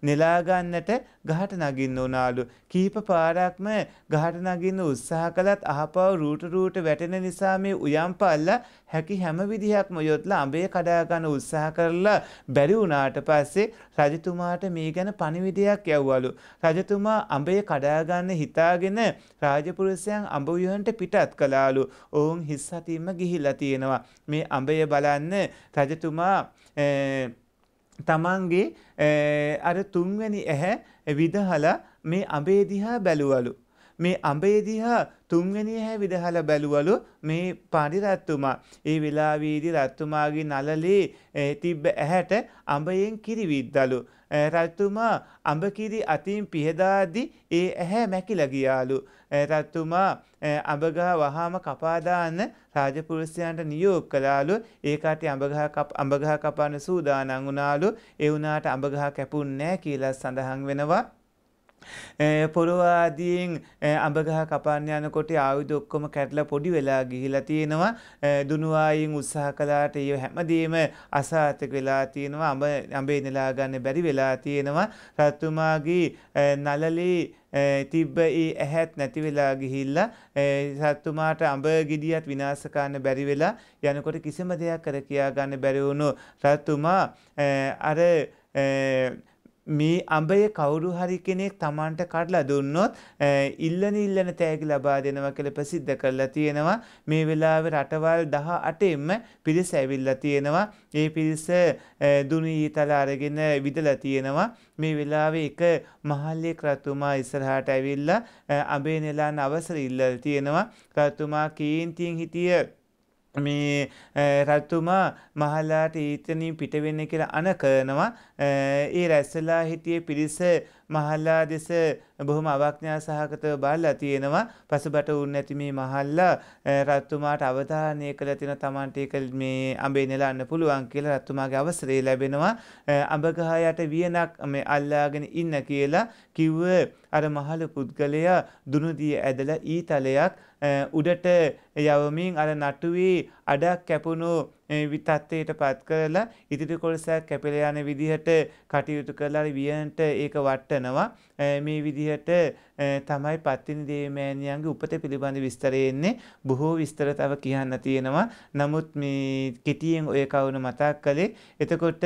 නෙලා ගන්නට ගහට නගින්න උනාලු. කීප පාරක්ම ගහට නගින්න උත්සාහ කළත් අහපව රූට රූට වැටෙන නිසා මේ උයන්පල්ලා හැකි හැම විදිහක්ම යොත්ලා අඹේ කඩා ගන්න උත්සාහ කරලා බැරි වුණාට පස්සේ රජතුමාට මේ ගැන පණිවිඩයක් යවවලු. රජතුමා අඹේ කඩා ගන්න හිතාගෙන රාජපුරුෂයන් අඹ ව්‍යුහන්ට පිටත් කළාලු. ඔවුන් හිස් අතින්ම ගිහිලා තියෙනවා. මේ අඹය බලන්න රජතුමා තමන්ගේ අර තුන්වැනි ඇහැ විදහලා මේ අඹේ දිහා බැලුවලු. මේ අඹේදිහා තුන්වැනි හැ විදහලා බැලුවලු මේ පාඩි රත්තුමා. ඒ වෙලාවේදී රත්තුමාගේ නලලේ තිබ්බ ඇහැට අඹයෙන් කිරිවිද්දලු. රත්තුමා අඹකිරි අතින් පිහදාදී ඒ ඇහැ මැකිලා ගියාලු. රත්තුමා අඹගහ වහාම කපාදාන්න රාජපුරුෂයන්ට නියෝග කළාලු. ඒ කාටි අඹගහ අඹගහ කපන්න සූදානම් වුණාලු. ඒ වුණාට අඹගහ කැපුන්නේ නැහැ කියලා සඳහන් වෙනවා. පොළොව ආදීන් අඹගහ කපන්න යනකොට ආයුධ ඔක්කොම කැඩලා පොඩි වෙලා ගිහිලා තියෙනවා. දුනුවායින් උත්සාහ කළාට ඒ හැමදේම අසාර්ථක වෙලා තියෙනවා. අඹ අඹේ නෙලා ගන්න බැරි වෙලා තියෙනවා. රත්තුමාගේ නලලේ තිබ්බ ඒ ඇහැත් නැති වෙලා ගිහිල්ලා සත්තුමාට අඹ ගෙඩියත් විනාශ කරන්න බැරි වෙලා යනකොට කිසිම දෙයක් කර කියා ගන්න බැරි වුණු රත්තුමා අර මේ අඹය කවුරු හරි කෙනෙක් Tamanට කඩලා දුන්නොත් ඉල්ලන ඉල්ලන තෑගි ලබා දෙනවා කියලා ප්‍රසිද්ධ කරලා තියෙනවා මේ වෙලාවේ රටවල් 18ෙම පිරිස ඇවිල්ලා තියෙනවා ඒ පිරිස දුනීතල අරගෙන විදලා තියෙනවා මේ වෙලාවේ එක මහල්ලේ රතුමා ඉස්සරහට ඇවිල්ලා අඹේ නෙලන්න අවසර ඉල්ලලා තියෙනවා රතුමා කීන්තියෙන් හිටියේ මේ රැතුමා මහල්ලාට ඊතනින් පිටවෙන්න කියලා අන කරනවා ඒ රැස්සලා හිටියේ පිරිස මහල්ලා දෙස බොහොම අවඥා සහගතව බලලා තියෙනවා. පසුබට වුන් නැති මේ මහල්ලා රත්තුමාට අවධානය කළ තියෙන Tamanට ඒක මේ අඹේ නෙලන්න පුළුවන් කියලා රත්තුමාගේ අවසරය ලැබෙනවා. අඹගහයට වියනක් මේ අල්ලාගෙන ඉන්න කියලා කිව්ව අර මහලු පුද්ගලයා දුනුදී ඇදලා ඊතලයක් උඩට යවමින් අර නටුවේ අඩක් කැපුණු විතත්වයට පත් කරලා ඉතිරි කොලසයක් කැපිල යන විදිහට කටයුතු කරලා වියනට ඒක වට්ටනවා මේ විදිහට තමයි පත්තිනි දේවමෑණියන්ගේ උපත පිළිබඳ විස්තරයෙන්නේ බොහෝ විස්තර තව කියන්න තියෙනවා නමුත් මේ කෙටියෙන් ඔය කවුණු මතක් කළේ එතකොට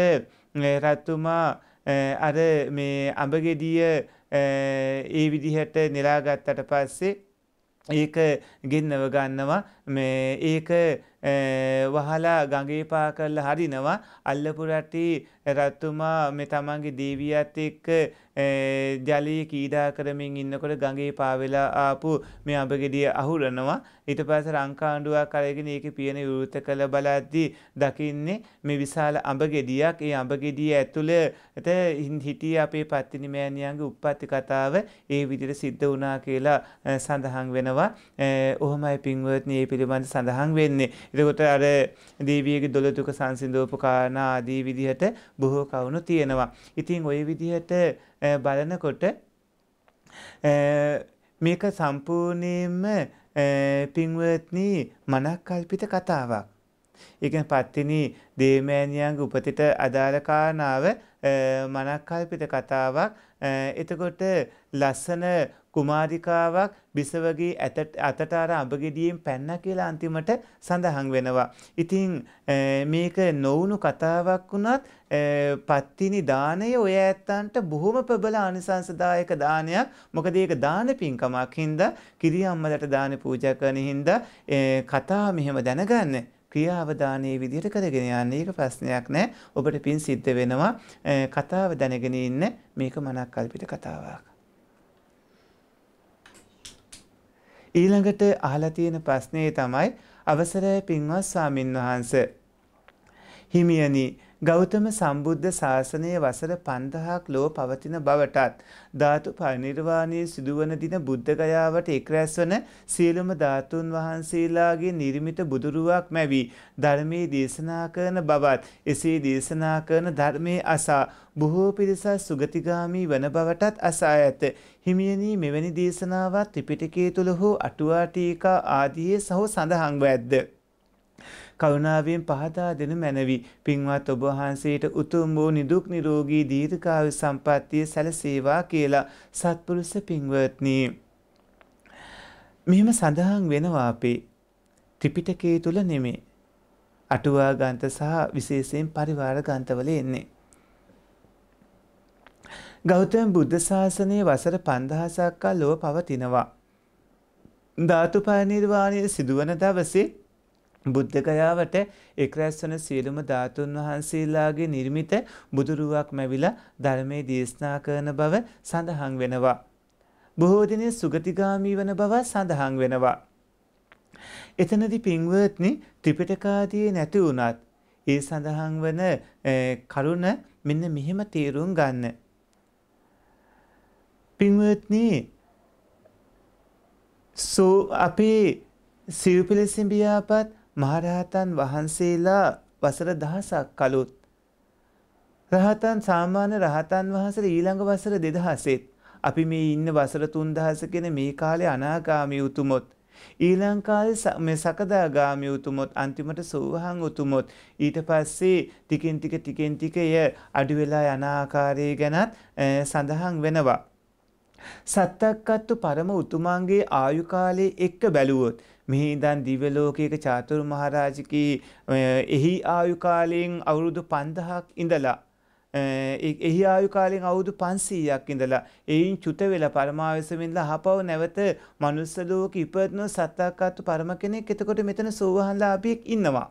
රත්තුමා අර මේ අඹගෙඩිය ඒ විදිහට නෙලාගත්තට පස්සේ ඒක ගෙන්නව ගන්නවා මේ ඒක වහලා ගඟේපා කරල හරිනවා අල්ලපුරටි රත්තුමා මේ තමන්ගේ දේවියත් එක්ක ජලයේ කීඩා කරමින් ඉන්නකොට ගඟේ පාවෙලා ආපු මේ අඹගෙඩිය අහුරනවා ඊට පස්සේ රංකාඬුවක් අරගෙන ඒකේ පියන විවෘත කළ බලද්දී දකින්නේ මේ විශාල අඹගෙඩියක් ඒ අඹගෙඩිය ඇතුළත හිටිය අපේ පත්තිනි මෑණියන්ගේ උප්පත්ති කතාව ඒ විදිහට සිද්ධ වුණා කියලා සඳහන් වෙනවා. ඔහොමයි පින්වත්නි මේ පිළිබඳ සඳහන් වෙන්නේ. එතකොට අර දේවියගේ දොළතුක සංසිඳෝපකාරණ ආදී විදිහට බොහෝ කවුණු තියෙනවා. ඉතින් ওই විදිහට බලනකොට මේක සම්පූර්ණයෙන්ම පින්වත්නි මනක්කල්පිත කතාවක්. ඒ කියන්නේ පත්තිනි දේමෑනියන්ගේ උපතිට අදාළ කාරණාව මනක්කල්පිත කතාවක්. එතකොට ලස්සන කුමාරිකාවක් බිසවගේ අතට අර අඹගෙඩියෙන් පැන්න කියලා අන්තිමට සඳහන් වෙනවා. ඉතින් මේක නොවුණු කතාවක් වුණත් පත්තිනි දානය ඔය ඇත්තන්ට බොහොම ප්‍රබල ආනිසංසදායක දානයක් මොකද ඒක දාන පින්කමක් හින්දා කිරියම්මලට දාන පූජා කරන හින්දා කතා මෙහෙම දැනගන්න ක්‍රියාවදානයේ විදිහට කරගෙන යන්න ඒක ප්‍රශ්නයක් නෑ ඔබට පින් සිද්ධ වෙනවා කතාව දැනගෙන ඉන්න මේක මනක්කල්පිත කතාවක් ඊළඟට අහලා තියෙන ප්‍රශ්නේ තමයි අවසරය පින්වත් ස්වාමින්වහන්ස. හිමියනි ගෞතම සම්බුද්ධ ශාසනය වසර 5000ක් ලොව පවතින බවටත් ධාතු පරිනිර්වාණය සිදුවන දින බුද්ධගයාවට එක්රැස් වන සියලුම ධාතුන් වහන්සේලාගේ නිර්මිත බුදුරුවක් මැවි ධර්මයේ දේශනා කරන බවත් එසේ දේශනා කරන ධර්මයේ අසා බොහෝ පිරිසක් සුගතිගාමී වන බවටත් අසා ඇත හිමියනි මෙවැනි දේශනාවත් ත්‍රිපිටකයේ තුල හෝ අටුවා ටීකා ආදියේ සහ සඳහන්ව ඇද්ද කරුණාවෙන් පහදා දෙනු මැනවි. පින්වත් ඔබ වහන්සේට උතුම් වූ නිදුක් නිරෝගී දීර්ඝායු සම්පන්නිය සැලසේවා කියලා සත්පුරුෂ පින්වත්නි. මෙහෙම සඳහන් වෙනවා අපේ ත්‍රිපිටකයේ තුල නෙමෙයි. අටුවා ගන්ත සහ විශේෂයෙන් පරිවාර ගන්තවල එන්නේ. ගෞතම බුද්ධ ශාසනය වසර 5000ක් ලොව පවතිනවා. ධාතු පරිනිර්වාණය සිදුවන දවසේ බුද්ධගයාවට එක්රැස් වන සියලුම ධාතුන් වහන්සේලාගේ නිර්මිත බුදුරුවක් මැවිලා ධර්මයේ දේශනා කරන බව සඳහන් වෙනවා. බොහෝ දිනේ සුගතිගාමී වන බව සඳහන් වෙනවා. එතනදී පින්වත්නි ත්‍රිපිටකාදී නැති වුණත් ඒ සඳහන් වන කරුණ මෙන්න මෙහෙම තේරුම් ගන්න. පින්වත්නි සෝ අපේ සිව්පිලිසිඹියාපත් මහරහතන් වහන්සේලා වසර දහසක් කළොත් රහතන් සාමාන්‍ය රහතන් වහන්සේ ඊළඟ වසර 2000ෙත් අපි මේ ඉන්න වසර 3000 කියන මේ කාලේ අනාගාමී උතුමොත් ඊළඟ කාලේ මේ සකදාගාමී උතුමොත් අන්තිමට සෝවහන් උතුමොත් ඊට පස්සේ ටිකෙන් ටික ටිකෙන් ටික ය අඩු වෙලා යන ආකාරය ගැනත් සඳහන් වෙනවා සත්තක්කත්තු පරම උතුමන්ගේ ආයු කාලයේ එක්ක බැලුවොත් මෙහි ඉඳන් දිව්‍ය ලෝකයක චාතුරු මහරජකී එහි ආයු කාලයෙන් අවුරුදු 5000ක් ඉඳලා එහි ආයු කාලෙන් අවුරුදු 500ක් ඉඳලා එයින් චුත වෙලා පරමාවසමින්ලා අහපව නැවත මනුස්ස ලෝක ඉපදෙන සත්තාකත්තු පරම කෙනෙක් එතකොට මෙතන සෝවහන්ලාභියෙක් ඉන්නවා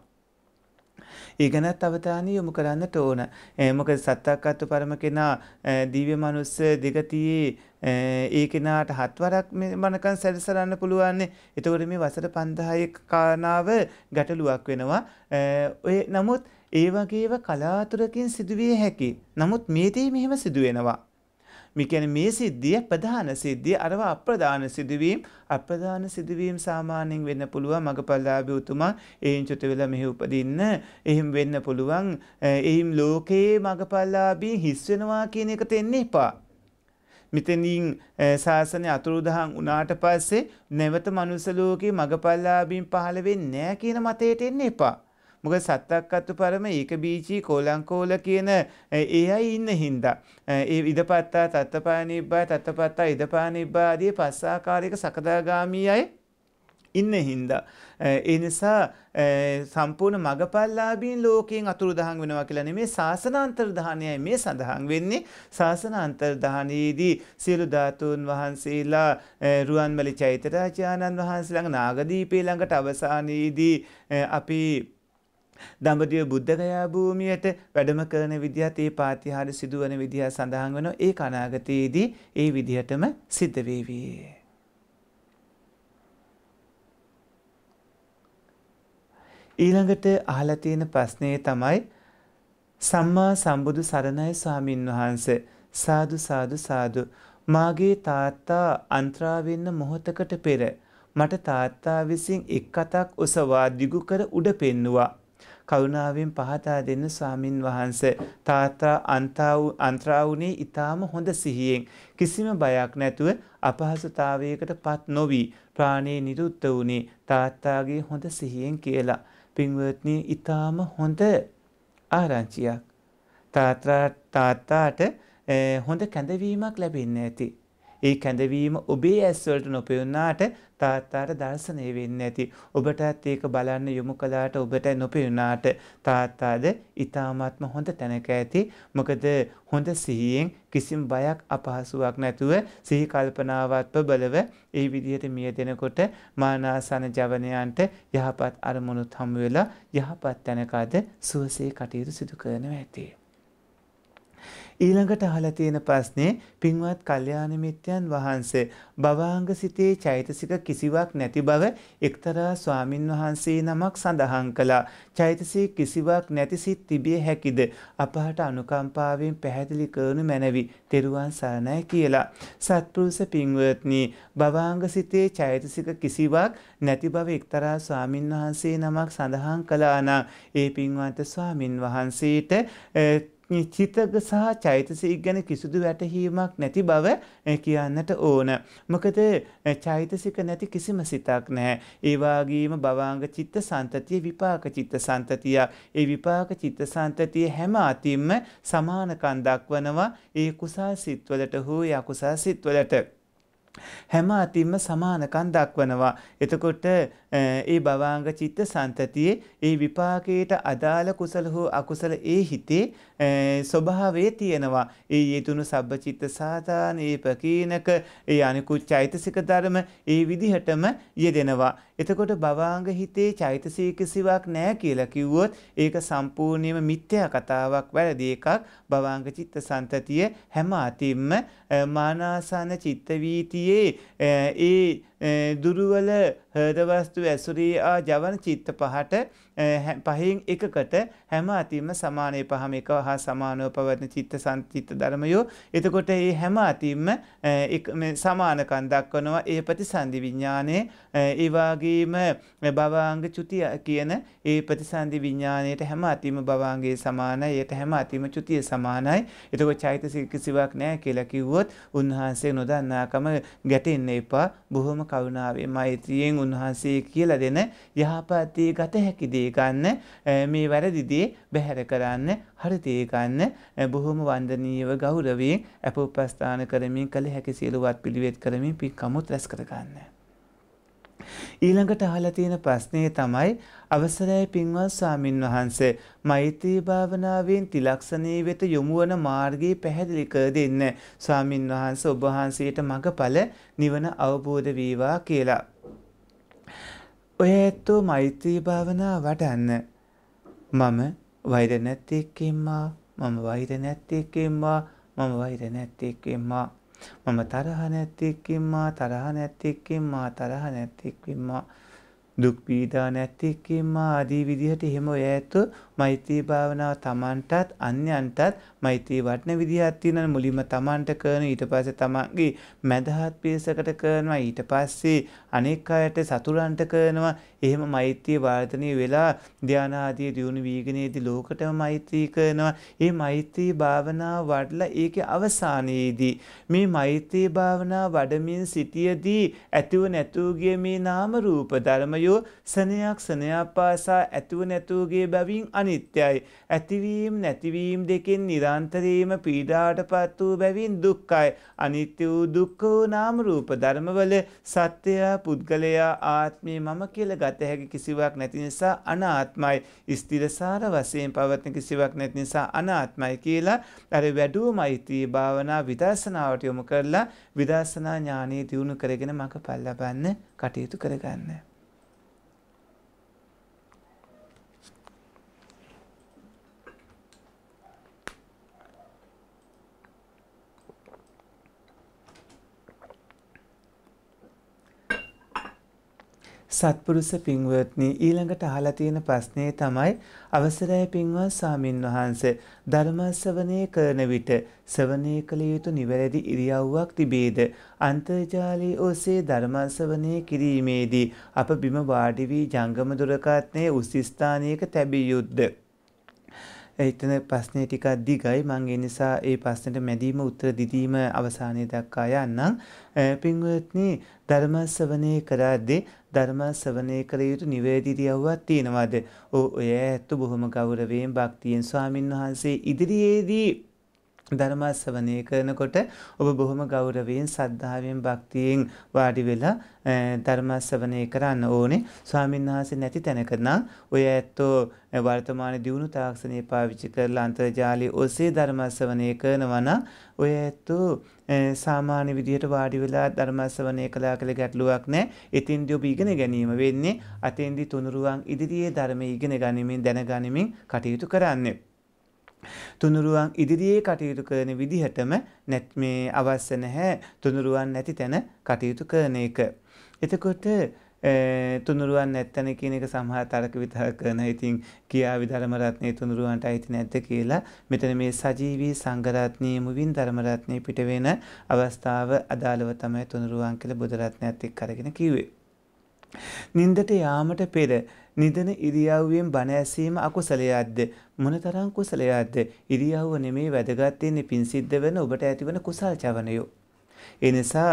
ඒගැනත් අවධානය යොමු කරන්නට ඕන. මොක සත්තක්කත්තු පරම කෙනා දීව්‍ය මනුස්ස දෙගතියේ ඒ කෙනාට හත්වරක් මනකන් සැරිසරන්න පුළුවන්නේ එතකොට මේ වසර පන්දහය කාරණාව ගැටලුවක් වෙනවා ඔය නමුත් ඒ වගේව කලාතුරකින් සිදුවිය හැකි නමුත් මේදී මෙහෙම සිදුවෙනවා මිකැන මේ සිද්ධිය ප්‍රධාන සිද්ධිය අරවා අප්‍රධාන සිදුවීම් අප්‍රධාන සිදුවීම් සාමාන්‍යෙන් වෙන්න පුළුවන් මඟ පල්ලාභි උතුමා එයින් චුත වෙලා මෙහි උපදින්න එහෙම වෙන්න පුළුවන් එහිම් ලෝකයේ මඟ පල්ලාබී හිස්වෙනවා කියන එක තෙන්නේ එපා. මෙතනින් ශාසනය අතුරුදහන් වනාට පස්සේ නැවත මනුසලෝකයේ මඟ පල්ලාබීම් පහළ වෙන්නේ නෑ කියන මතයට එන්න එපා. මොක සත්තක් අත්තු පරම ඒක බීචී කෝලංකෝල කියන ඒ අයි ඉන්න හින්දා. ඒ ඉදපත්තා තත්තපානිබ්බා තත්තපත්තා ඉදපානිබ්බාදී පස්සාකාරයක සකදාගාමී අය ඉන්න හින්දා. ඒ නිසා සම්පූර්ණ මගපල්ලාබීන් ලෝකයෙන් අතුරුදහන් වෙනවා කියලා නෙමේ ශාසනාන්තරදානයයි මේ සඳහන් වෙන්නේ ශාසනාන්තරදානයේදී සියලු ධාතුන් වහන්සේලා රුවන්මැලි චෛත්‍යරාජානන් වහන්සේ ළඟ නාගදීපේ ළඟට අවසානයේදී අපි දඹදිව බුද්ධගයා භූමියට වැඩම කරන විදිහත් ඒ පාතිහාර සිදුවන විදිහ සඳහන් වෙනවා. ඒ කනාගතයේදී ඒ විදිහටම සිද්ධ වේවි. ඊළඟට අහලා තියෙන ප්‍රශ්නේ තමයි සම්මා සම්බුදු සරණයි ස්වාමින් වහන්සේ සාදු සාදු සාදු මාගේ තාත්තා අන්තරා වෙන්න මොහොතකට පෙර මට තාත්තා විසින් එක් අතක් ඔසවා දිගු කර උඩ පෙන්නවා කරුණාවෙන් පහදා දෙන්න ස්වාමින් වහන්ස තාත්තා අන්ත්‍රාවුනේ ඊටාම හොඳ සිහියෙන් කිසිම බයක් නැතුව අපහසුතාවයකට පත් නොවි ප්‍රාණේ නිරුද්ධ වුනේ තාත්තාගේ හොඳ සිහියෙන් කියලා පින්වත්නි ඊටාම හොඳ ආරංචියක් තාත්තා තාත්තාට හොඳ කැඳවීමක් ලැබෙන්නේ ඇති ඒ කැඳවීම ඔබේ ඇස්වලට නොපෙවුනාට තාත්තාට දර්ශනය වෙන්න ඇති. ඔබටත් ඒක බලන්න යොමු කලාට ඔබට නොපෙවුනාට තාත්තාද ඉතාමත්ම හොඳ තැනක ඇති. මොකද හොඳ සිහියෙන් කිසිම් බයක් අපහසුවක් නැතුව සිහි කල්පනාවත්ව බලව ඒ විදිහට මිය දෙනකොට මානාසන ජවනයන්ට යහපත් අරමුණුත් හමුවෙලා යහපත් තැනකද සුවසේ කටයුතු සිදු කරනවා ඇති. ඊළඟට අහලා තියෙන ප්‍රශ්නේ පින්වත් කල්යාණ මිත්‍යයන් වහන්සේ බවාංග සිතේ චෛතසික කිසිවක් නැති බව එක්තරා ස්වාමින් වහන්සේ නමක් සඳහන් කළා. චෛතසික කිසිවක් නැති සිත් තිබිය හැකිද? අපහට අනුකම්පාවෙන් පැහැදිලි කරනු මැනවි. තෙරුවන් සරණයි කියලා. සත්පුරුෂ පින්වත්නි බවාංග සිතේ චෛතසික කිසිවක් නැති බව එක්තරා ස්වාමින් වහන්සේ නමක් සඳහන් කළා නම් ඒ පින්වත් ස්වාමින් වහන්සේට චිතක සහ චෛතසික ගැන කිසිදු වැටහීමක් නැති බව කියන්නට ඕන. මොකද චෛතසික නැති කිසිම සිතක් නැහැ. ඒවාගේම බවාංග චිත්ත සන්තතිය විපාක චිත්ත සන්තතිය. ඒ විපාක චිත්ත සන්තතිය හැම අතින්ම සමානකන් දක්වනවා ඒ කුසල් සිත්වලට හෝ යකුසල් සිත්වලට. හැම අතින්ම සමානකන් දක්වනවා. එතකොට ඒ භවාංග චිත්ත සන්තතියේ ඒ විපාකයට අදාළ කුසල හෝ අකුසල ඒ හිතේ ස්වභාවයේ තියෙනවා. ඒ යෙතුණු සබ්බචිත්ත සාතාන ඒ ප්‍රකීනක ඒ අනිකුත් චෛතසික ධර්ම ඒ විදිහටම යෙදෙනවා. එතකොට භවාංග හිතේ චෛතසික සිවක් නැහැ කියලා කිව්වොත් ඒක සම්පූර්ණයෙන්ම මිත්‍යා කතාවක් වැරදි එකක්. භවාංග චිත්ත සන්තතිය හැම අතින්ම මානාසන චිත්ත වීතියේ ඒ දුරුවල හදවස්තු ඇසුරී ආ ජවන චිත්ත පහට පහෙන් එකකට හැම අතිම සමානය පහම එක හා සමානව පවත්න චිත්ත සංචිත්ත ධර්මයෝ එතකොට ඒ හැම අතින්ම සමානකන් දක්වනවා ඒ ප්‍රති සන්ධි විඤ්ඥානය ඒවාගේම බවාංග චුතිය කියන ඒ ප්‍රතිසන්ධි විඤ්ඥානයට හැම අතිම බවාන්ගේ සමානය යට හැම අතිම චුතිය සමානයි එතක චෛත සිල්කිසිවක් නෑ කියලකිව්වොත් උන්වහන්සේ නොදන්නාකම ගැටෙන්න එපා බොහොම කවුණාවේ මෛත්‍රියෙන් උන්වහන්සේ කියල දෙන යහපත්තේ ගත හැකිදේ තේකන්න මේ වැරදිදේ බැහැර කරන්න හරි තේකන්න බොහොම වන්දනීයව ගෞරවයෙන් අප උපස්ථාන කරමින් කළ හැකි සියලුවත් පිළිවෙත් කරමින් පික්කමුත් රැස් කරගන්න. ඊළඟට අහලා තියෙන ප්‍රශ්නේ තමයි අවසරයි පින්වත් ස්වාමින් වහන්සේ මෛත්‍රී භාවනාවෙන් තිලක්ෂණී වෙත යොමු වන මාර්ගය පැහැදිලි කර දෙන්න ස්වාමින් වහන්සේ ඔබ වහන්සේට මඟඵල නිවන අවබෝධ වේවා කියලා ඔය ඇත්තෝ මෛත්‍රී භාවනා වඩන්න. මම වෛර නැත්තෙක්කෙම්මා මම වෛර නැත්තෙක්කෙම්මා මම වෛර නැත්තෙක්කෙම්මා. මම තරහ නැත්තෙක්කෙම්මා තරහ නැත්තෙක්කෙම්මා තරහ නැත්තෙක්කෙම්මා. දුක් පීඩා නැත්තෙක්කෙම්මා අදී විදිහට එහෙම ඔය ඇත්තු මෛත්‍රී භාවනාව තමන්ටත් අන්‍යන්ටත් මෛත්‍රී වටන විදිහත් තියෙන මුලින්ම තමන්ට කරන ඊට පස්සේ තමන්ගේ මැදහත් පිරිසකට කරනවා ඊට පස්සේ අනෙක් අයට සතුරන්ට කරනවා එහෙම මෛත්‍රිය වාර්ධනය වෙලා ධ්‍යානාදී දියුණු වීගනයේදී ලෝකටම මෛත්‍රී කරනවා ඒ මෛත්‍රී භාවනාව වඩලා ඒක අවසානයේදී මේ මෛත්‍රී භාවනාව වඩමින් සිටියදී ඇතිව නැතුවගේ මේ නාම රූප ධර්මයෝ සනයක් සනයක් පාසා ඇතුව නැතුවගේ බැවින් අනිත්‍යයි ඇතිවීම නැතිවීම දෙකෙන් නිරන්තරයේම පීඩාටපත් වූ බැවින් දුක්ඛයි අනිත්‍ය වූ දුක්ඛ වූ නාම රූප ධර්මවල සත්‍යය පුද්ගලයා ආත්මය මම කියලා ගත හැකි කිසිවක් නැති නිසා අනාත්මයි ස්ථිරසාර වශයෙන් පවතින කිසිවක් නැති නිසා අනාත්මයි කියලා අර වැඩුව මෛත්‍රී භාවනා විදර්ශනාවට යොමු කරලා විදර්ශනා ඥානය දියුණු කරගෙන මඟ පල් ලබන්න කටයුතු කරගන්න. සත්පුරුෂ පින්වත්නි ඊළඟට අහලා තියෙන ප්‍රශ්නේ තමයි අවසරයි පින්වත් සාමින් වහන්සේ ධර්ම ශ්‍රවණය කරන විට ශ්‍රවණය කළ යුතු නිවැරදි ඉරියව්වක් තිබේද අන්තර්ජාලය ඔසේ ධර්ම ශ්‍රවණය කිරීමේදී අප බිම වාඩි වී ජංගම දුරකථනයේ උස් ස්ථානයක තැබිය යුද්ද එතන ප්‍රශ්නය ටිකක් දිගයි මං ඒ නිසා ඒ ප්‍රශ්නට මැදීම උත්තර දිදීම අවසානයේ දක්වා යන්නම් පින්වත්නි ධර්ම ශ්‍රවණය කරද්දී ධර්ම ශ්‍රවණය කළ යුතු නිවේදිතියවක් තියෙනවද ඔය ඇත්ත බොහොම ගෞරවයෙන් භක්තියෙන් ස්වාමින්වහන්සේ ඉදිරියේදී ධර්මාසවනය කරනකොට ඔබ බොහොම ගෞරවයෙන් සද්ධාවෙන් භක්තියෙන් වාඩි වෙලා ධර්මාසවනය කරන්න ඕනේ ස්වාමීන් වහන්සේ නැති තැනක නම් ඔය ඇත්තෝ වර්තමාන දියුණු තාක්ෂණය පාවිච්චි කරලා අන්තර්ජාලය ඔස්සේ ධර්මාසවනය කරනවා නම් ඔය ඇත්තෝ සාමාන්‍ය විදිහට වාඩි වෙලා ධර්මාසවනය කළා කියලා ගැටලුවක් නැහැ. එතින්දී ඔබ ඉගෙන ගැනීම වෙන්නේ අතෙන්දී තුනුරුවන් ඉදිරියේ ධර්මයේ ඉගෙන ගනිමින් දැනගනිමින් කටයුතු කරන්නේ. තුනුරුවන් ඉදිරියේ කටයුතු කරන විදිහටම නැත් මේ අවශ්‍ය නැහැ තුනුරුවන් නැති තැන කටයුතු කරන එක. එතකොට තුනුරුවන් නැත්තන කියන එක සමහර තරක විතර කරන ඉතින් කියා විධර්මරත්නය තුනුරුවන්ට අයිති නැද්ද කියලා මෙතන මේ සජීවී සංගරත්නය මුවින් ධර්මරත්නය පිටවෙන අවස්ථාව අදාළව තමයි තුනුරුවන් කළ බුදුරත්නයත් එක් කරගෙන කිවේ. නින්දට යාමට පෙර නිදන ඉරියව්වෙන් බණ ඇසීම අකුසලයක්ද මොනතරම් කුසලයක්ද ඉරියව්ව නෙමේ වැදගත් වෙන්නේ පින් සිද්ධ වෙන ඔබට ඇතිවන කුසල් චවනයෝ එනිසා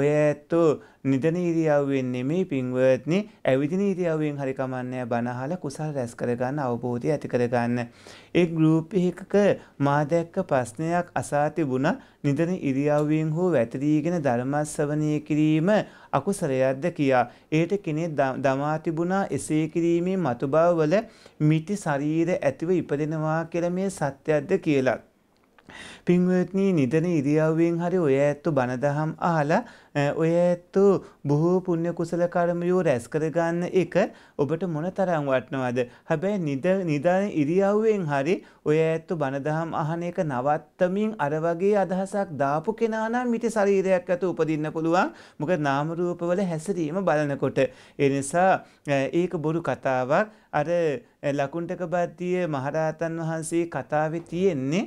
ඔය ඇත්තෝ නිදන ඉරියව්වෙන් නෙමේ පින්වත්නි ඇවිදින ඉරියව්වෙන් හරි කමන්නේ බනහල කුසල් රැස් කරගන්න අවබෝධය ඇති කරගන්න. ඒ ගෲප් එකක මා දැක්ක ප්‍රශ්නයක් අසා තිබුණා නිදන ඉරියව්වෙන් හෝ වැතිරීගෙන ධර්මස්සවණය කිරීම අකුසලයක්ද කියා. ඒට කෙනෙක් දමා තිබුණා එසේ කිරීමේ මතුබවවල මිටි ශරීර ඇතිව ඉපදෙනවා කියලා මේ සත්‍යයක්ද කියලා. පින්වත්නී නිදන ඉරියව්වෙන් හරි ඔය ඇත්තු බණදහම් අහලා ඔය ඇත්තු බොහෝ පුණ්‍ය කුසල කර්මයෝ රැස් කරගන්න එක ඔබට මොන තරම් වටනවද හැබැයි නිද නිදාන ඉරියව්වෙන් හරි ඔය ඇත්තු බණදහම් අහන එක නවත්තමින් අර වගේ අදහසක් දාපු කෙනා නම් මිට ශරීරයක් ඇතු උපදින්න පුළුවන් මොකද නාම රූපවල හැසිරීම බලනකොට ඒ නිසා ඒක බොරු කතාවක් අර ලකුණ්ඩක බද්දිය මහරහතන් වහන්සේ කතාවේ තියෙන්නේ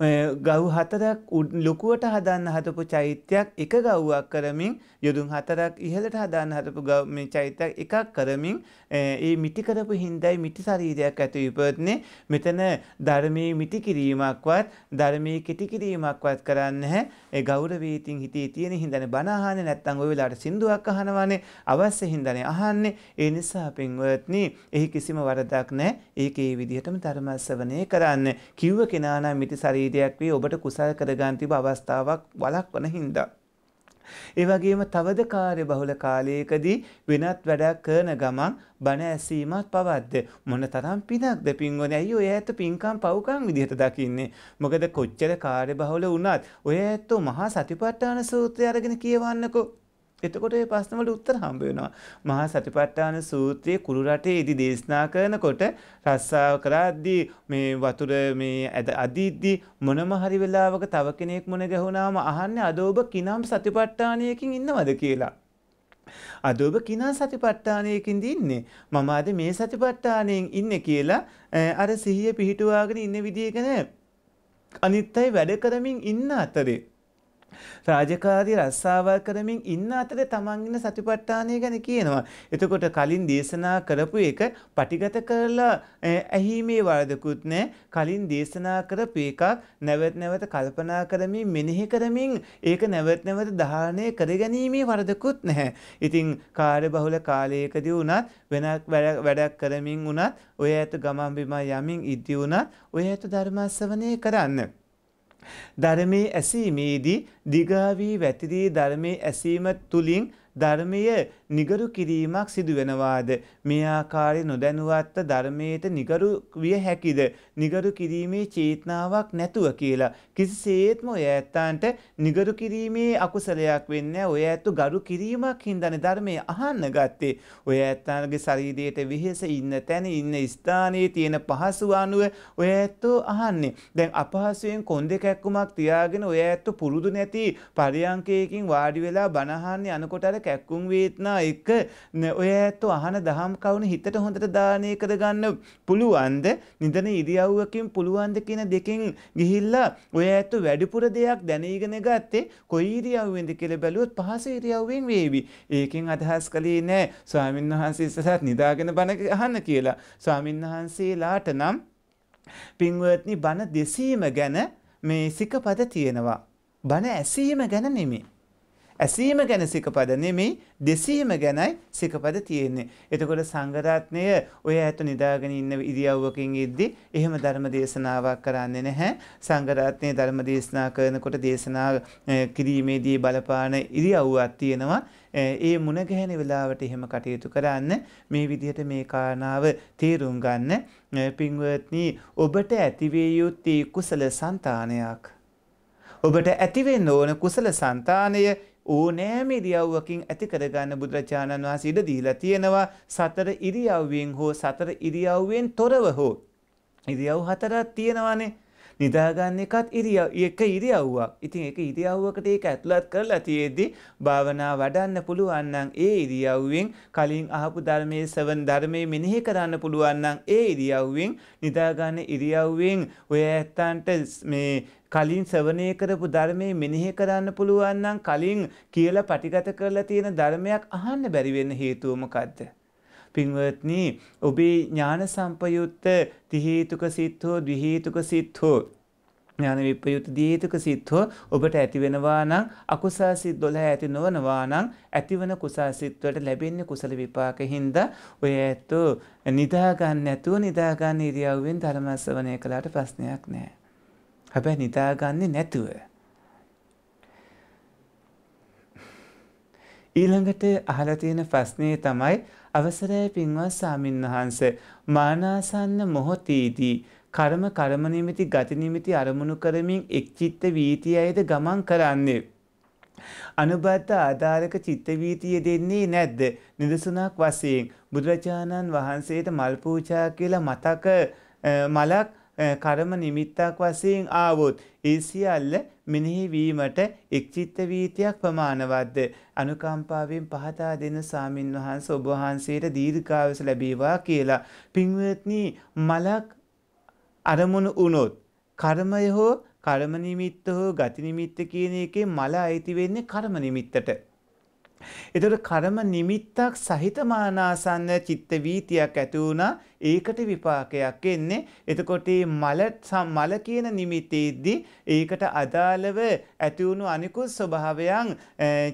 ගව් හතරක් ලොකුවට හදන්න හතපු චෛත්‍යයක් එක ගව්වක් කරමින් යුදුම් හතරක් ඉහලට හදන්න හතපු ගව චෛත්‍යයක් එකක් කරමින් ඒ මිටි කරපු හින්දයි මිටි ශරීරයක් ඇති විපත්නේ මෙතන ධර්මයේ මිටි කිරීමක්වත් ධර්මයේ කෙටි කිරීමක්වත් කරන්න හැ ඒ ගෞරවීතින් හිතේ තියෙන හින්දානේ බණ අහන්නේ නැත්නම් ওই වෙලාවට සින්දුවක් අහනවානේ අවශ්‍ය හින්දානේ අහන්නේ ඒ නිසා පින්වත්නි එහි කිසිම වරදක් නැහැ ඒකේ විදිහටම ධර්මස්සවණේ කරන්න කිව්ව කෙනා නම් මිටි ශරීර ශරීරයක් වී ඔබට කුසල් කරගන්න තිබ අවස්ථාවක් වළක්වන හින්දා. ඒ වගේම තවද කාර්ය බහුල කාලයකදී වෙනත් වැඩක් කරන ගමන් බණ ඇසීමත් පවද්ද මොනතරම් පිනක්ද පින්වනේ ඇයි ඔය ඇත්ත පින්කම් පව්කම් විදිහට දකින්නේ මොකද කොච්චර කාර්ය බහුල වුණත් ඔය ඇත්තෝ මහා සතිපට්ඨාන සූත්‍රය අරගෙන කියවන්නකෝ එතකොට ඒ ප්‍රශ්නවලට උත්තර හම්බ වෙනවා. මහා සතිපට්ඨාන සූත්‍රයේ කුරු රටේ ඉදි දේශනා කරනකොට රස්සාව කරද්දී මේ වතුර මේ ඇද අදීද්දී මොනම හරි වෙලාවක තව කෙනෙක් මුණ ගැහුණාම අහන්නේ අද ඔබ කිනම් සතිපට්ඨානයකින් ඉන්නවද කියලා. අද ඔබ කිනම් සතිපට්ඨානයකින්ද ඉන්නේ? මම අද මේ සතිපට්ඨානයෙන් ඉන්නේ කියලා අර සිහිය පිහිටුවාගෙන ඉන්න විදිය ගැන අනිත් අය වැඩ කරමින් ඉන්න අතරේ රාජකාරී රස්සාවල් කරමින් ඉන්න අතරේ තමන් ඉන්න සතිපට්ඨානය ගැන කියනවා. එතකොට කලින් දේශනා කරපු එක පටිගත කරලා ඇහිීමේ වරදකුත් නැහැ. කලින් දේශනා කරපු එකක් නැවත නැවත කල්පනා කරමින් මෙනෙහි කරමින් ඒක නැවත නැවත ධාරණය කරගැනීමේ වරදකුත් නැහැ. ඉතින් කාර්යබහුල කාලයකදී වුණත් වෙනක් වැඩක් කරමින් වුණත් ඔය ඇත ගමන් බිම යමින් ඉදදී වුණත් ඔය ඇත ධර්මාශ්‍රවණය කරන්න. ධර්මයේ ඇසීමේදී දිගාවී වැතිරී ධර්මයේ ඇසීම තුලින් ධර්මය නිගරු කිරීමක් සිදු වෙනවාද මේ ආකාරය නොදැනුවත්ව ධර්මයට නිගරු විය හැකිද නිගරු කිරීමේ චේතනාවක් නැතුව කියලා කිසිසේත්ම ඔය ඇත්තාන්ට නිගරු කිරීමේ අකුසලයක් වෙන්න ඔය ඇත්තු ගරු කිරීමක් හින්දන ධර්මය අහන්න ගත්තේ ඔය ඇත්තාගේ ශරීරයට විහෙස ඉන්න තැන ඉන්න ස්ථානයේ තියෙන පහසු අනුව ඔය ඇත්තෝ අහන්නේ දැන් අපහසුවෙන් කොන්ද කැක්කුමක් තියාගෙන ඔය ඇත්තු පුරුදු නැති පරියංකයකින් වාඩි වෙලා බණහන්නේ අනකොට අර කැක්කුම් වේත්නා එක්ක ඔය ඇත්තෝ අහන දහම් කවුන හිතට හොඳට දානය කරගන්න පුළුවන්ද නිදන ඉරියව්වකින් පුළුවන්ද කියන දෙකින් ගිහිල්ලා ඔය ඇත්තු වැඩිපුර දෙයක් දැනීගෙන ගත්තේ කොයිරියව්වෙන්ද කෙළ බැලුවොත් පහස ඉරියව්වෙන් වේවි ඒකෙන් අදහස් කළේ නෑ ස්වාමීන් වහන්සේ සසත් නිදාගෙන බණ අහන්න කියලා ස්වාමීන් වහන්සේලාට නම් පින්වත්නි බණ දෙසීම ගැන මේ සිකපද තියෙනවා. බණ ඇසීම ගැන නෙමේ. ඇසීම ගැන සිකපද නෙමෙයි දෙසීම ගැනයි සිකපද තියෙන්නේ. එතකොට සංගරත්නය ඔය ඇත නිදාගෙන ඉන්න ඉරියව්වකින් ඉද්දි එහෙම ධර්ම දේශනාවක් කරන්නේ නැහැ. සංගරත්නය ධර්ම දේශනා කරනකොට දේශනා කිරීමේදී බලපාන ඉරියව්වක් තියෙනවා. ඒ මුණ ගැහෙන වෙලාවට එහෙම කටයුතු කරන්න මේ විදිහට මේ කාරණාව තේරුම් ගන්න පින්වත්නි ඔබට ඇතිවේ යුත්තේ කුසල సంతානයක් ඔබට ඇතිවෙන්න ඕන කුසල సంతානය ඕනෑම ඉරියව්වකින් ඇති කරගන්න බුදුරජාණන් වහන්සේ ඉඩ දීලා තියෙනවා සතර ඉරියව්වෙන් හෝ සතර ඉරියව්වෙන් තොරව හෝ ඉරියව් හතරක් තියෙනවානේ නිදාගන්න එකත් ඉරියව් එක ඉරියව්වක්. ඉතින් ඒක ඉරියව්වකට ඒක ඇතුළත් කරලා තියෙද්දි භාවනා වඩන්න පුළුවන් නම් ඒ ඉරියව්වෙන් කලින් අහපු ධර්මයේ සවන් ධර්මයේ මෙනෙහි කරන්න පුළුවන් නම් ඒ ඉරියව්වෙන් නිදාගන්න ඉරියව්වෙන් ඔය ඇත්තන්ට මේ කලින් ශ්‍රවණය කරපු ධර්මයේ මෙනෙහි කරන්න පුළුවන් නම් කලින් කියලා පටිගත කරලා තියෙන ධර්මයක් අහන්න බැරි වෙන්න හේතුව මොකද්ද? පින්වත්නි ඔබේ ඥාන සම්පයුත්ත තිහේතුක සිත් හෝ ද්විහේතුක සිත් හෝ ඥාන විප්‍රයුත දීතුක සිත් හෝ ඔබට ඇතිවෙනවා නම් අකුසල් සිත් 12 ඇති නොවනවා නම් ඇතිවන කුසල් සිත් වලට ලැබෙන්නේ කුසල විපාකෙහිඳ ඔය ඇත්තෝ නිදා ගන්න නැතුව නිදා ගන්න ඉරියව්වෙන් ධර්ම ශ්‍රවණය කළාට ප්‍රශ්නයක් නැහැ හැබැ නිදාගන්නේ නැතුව. ඊළඟට අහලා තියෙන ප්‍රශ්නේ තමයි අවසරය පින්වත් සාමින්වහන්ස මානාසන්න මොහොතේදී කර්ම කර්ම නිමිති ගති නිමිති අරමුණු කරමින් එක් චිත්ත වීතියයිද ගමන් කරන්නේ අනුබද්ධ ආධාරක චිත්ත වීතිය දෙන්නේ නැද්ද නිදසුණක් වශයෙන් බුදුරජාණන් වහන්සේට මල් පූජා කියලා මතක මලක් කර්ම නිමිත්තක් වශයෙන් ආවොත් ඒ සියල්ල මෙනෙහි වීමට එක්චිත්ත වීතියක් ප්‍රමාණවත්ද අනුකම්පාවෙන් පහතා දෙන සාමින් වහන්සේ ඔබ වහන්සේට දීර්ඝායස ලැබේවා කියලා පින්වත්නි මලක් අරමුණු වුණොත් කර්මය හෝ කර්ම නිමිත්ත හෝ ගති නිමිත්ත කියන එකේ මල අයිති වෙන්නේ කර්ම නිමිත්තට. එතකොට කර්ම නිමිත්තක් සහිත මානාසන්න චිත්ත වීතියක් ඇති වුණා. ඒකට විපාකයක් එන්නේ. එතකොට මල මල කියන නිමිතේදී ඒකට අදාළව ඇති වුණු අනිකුත් ස්වභාවයන්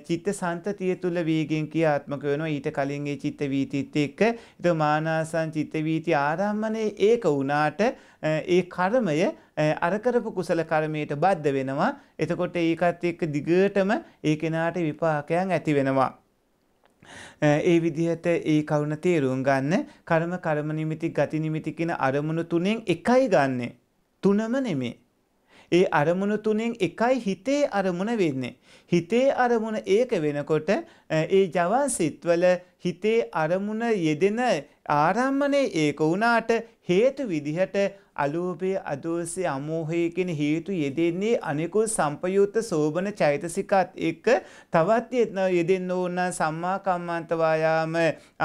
චිත්ත සංතතිය තුල වේගෙන් ක්‍රියාත්මක වෙනවා. ඊට කලින් ඒ චිත්ත වීතිත් එක්ක ඒක මානාසං චිත්ත වීති ආරම්මනේ ඒක වුණාට ඒ කර්මය අර කරපු කුසල කර්මයට බද්ධ වෙනවා. එතකොට ඒකත් එක්ක දිගටම ඒ කෙනාට විපාකයන් ඇති වෙනවා. ඒ විදිහට ඒ කරුණ තේරුම් ගන්න කර්ම කර්ම නිමිති ගති නිමිති කියන අරමුණු තුනෙන් එකයි ගන්නෙ. තුනම නෙමේ. ඒ අරමුණු තුනෙන් එකයි හිතේ අරමුණ වෙන්නේ. හිතේ අරමුණ ඒක වෙනකොට ඒ ජවන්සිත්වල හිතේ අරමුණ යෙදෙන ආරම්මනේ ඒක වුණාට හේතු විදිහට අලෝභය අදෝසය අමෝහය කෙන හේතු යෙදෙන්නේ අනෙකු සම්පයුත්ත සෝභන චෛතසිකත් එක්ක තවත් යෙදෙන්න ඕන සම්මාකම්මන්තවායාම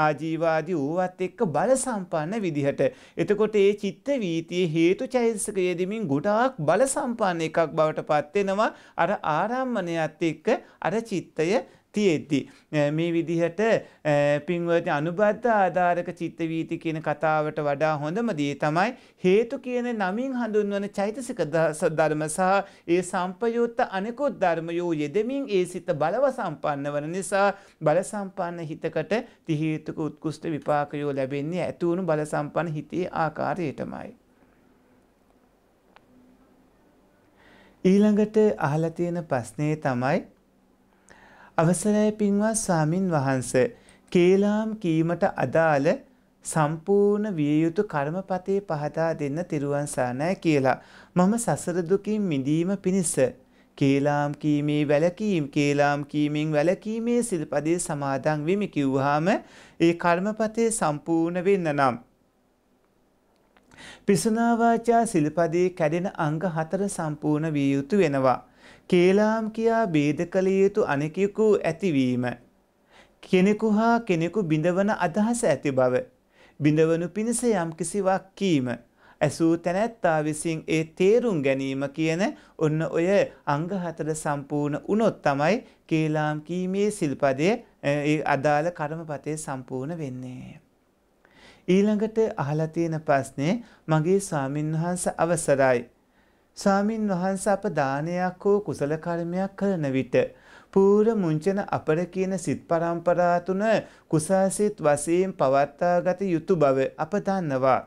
ආජීවාදී වූවත් එක්ක බල සම්පන්න විදිහට. එතකොට ඒ චිත්ත වීතිය හේතු චෛතසික යෙදමින් ගොඩාක් බල සම්පන්න එකක් බවට පත්වෙනවා අර ආරම්මණයත් එක්ක අර චිත්තය තියෙද්දි. මේ විදිහට පින්වත අනුබද්ධ ආධාරක චිත්තවීති කියන කතාවට වඩා හොඳම දේ තමයි හේතු කියන නමින් හඳුන්වන චෛතසික ධර්ම සහ ඒ සම්පයුත්ත අනෙකුත් ධර්මයෝ යෙදමින් ඒ සිත බලව සම්පන්න වන නිසා බල සම්පන්න හිතකට තිහේතුක උත්කෘෂ්ට විපාකයෝ ලැබෙන්නේ ඇතුණු බල සම්පන්න හිතේ ආකාරයටමයි. ඊළඟට අහලා තියෙන ප්‍රශ්නේ තමයි අවසරයි පින්වත් ස්වාමින් වහන්ස කේලාම් කීමට අදාළ සම්පූර්ණ විය යුතු කර්මපතේ පහදා දෙන්න තිරුවන් සානය කියලා මම සසර දුකින් මිදීම පිණිස කේලාම් කීමේ වැලකීම් කේලාම් කීමෙන් වැලකීමේ සිල්පදේ සමාදන් වෙමි කිව්වහම ඒ කර්මපතේ සම්පූර්ණ වෙන්න නම් පිසුනා වාචා සිල්පදේ කැඩෙන අංග හතර සම්පූර්ණ විය යුතු වෙනවා කේලාම් කියා බේද කළ යුතු අනෙකෙකු ඇතිවීම. කෙනෙකු හා කෙනෙකු බිඳවන අදහස ඇති බව. බිඳවනු පිණිස යම්කිසිවක් කීම. ඇසූ තැනැත්තා විසින් ඒ තේරුම් ගැනීම කියන ඔන්න ඔය අංගහතර සම්පූර්ණ වුණොත් තමයි කේලාම් කීමේ සිල්පදය අදාළ කර්මපතය සම්පූර්ණ වෙන්නේ. ඊළඟට අහලා තියෙන ප්‍රශ්නේ මගේ ස්වාමින්වහන්ස අවසරයි ස්වාමින් වහන්ස අප දානයක් හෝ කුසල කර්මයක් කරන විට පූර්ව මුංචන අපර කියන සිත් පරම්පරා තුන කුසාසිත වශයෙන් පවත්වා ගත යුතු බව අප දන්නවා.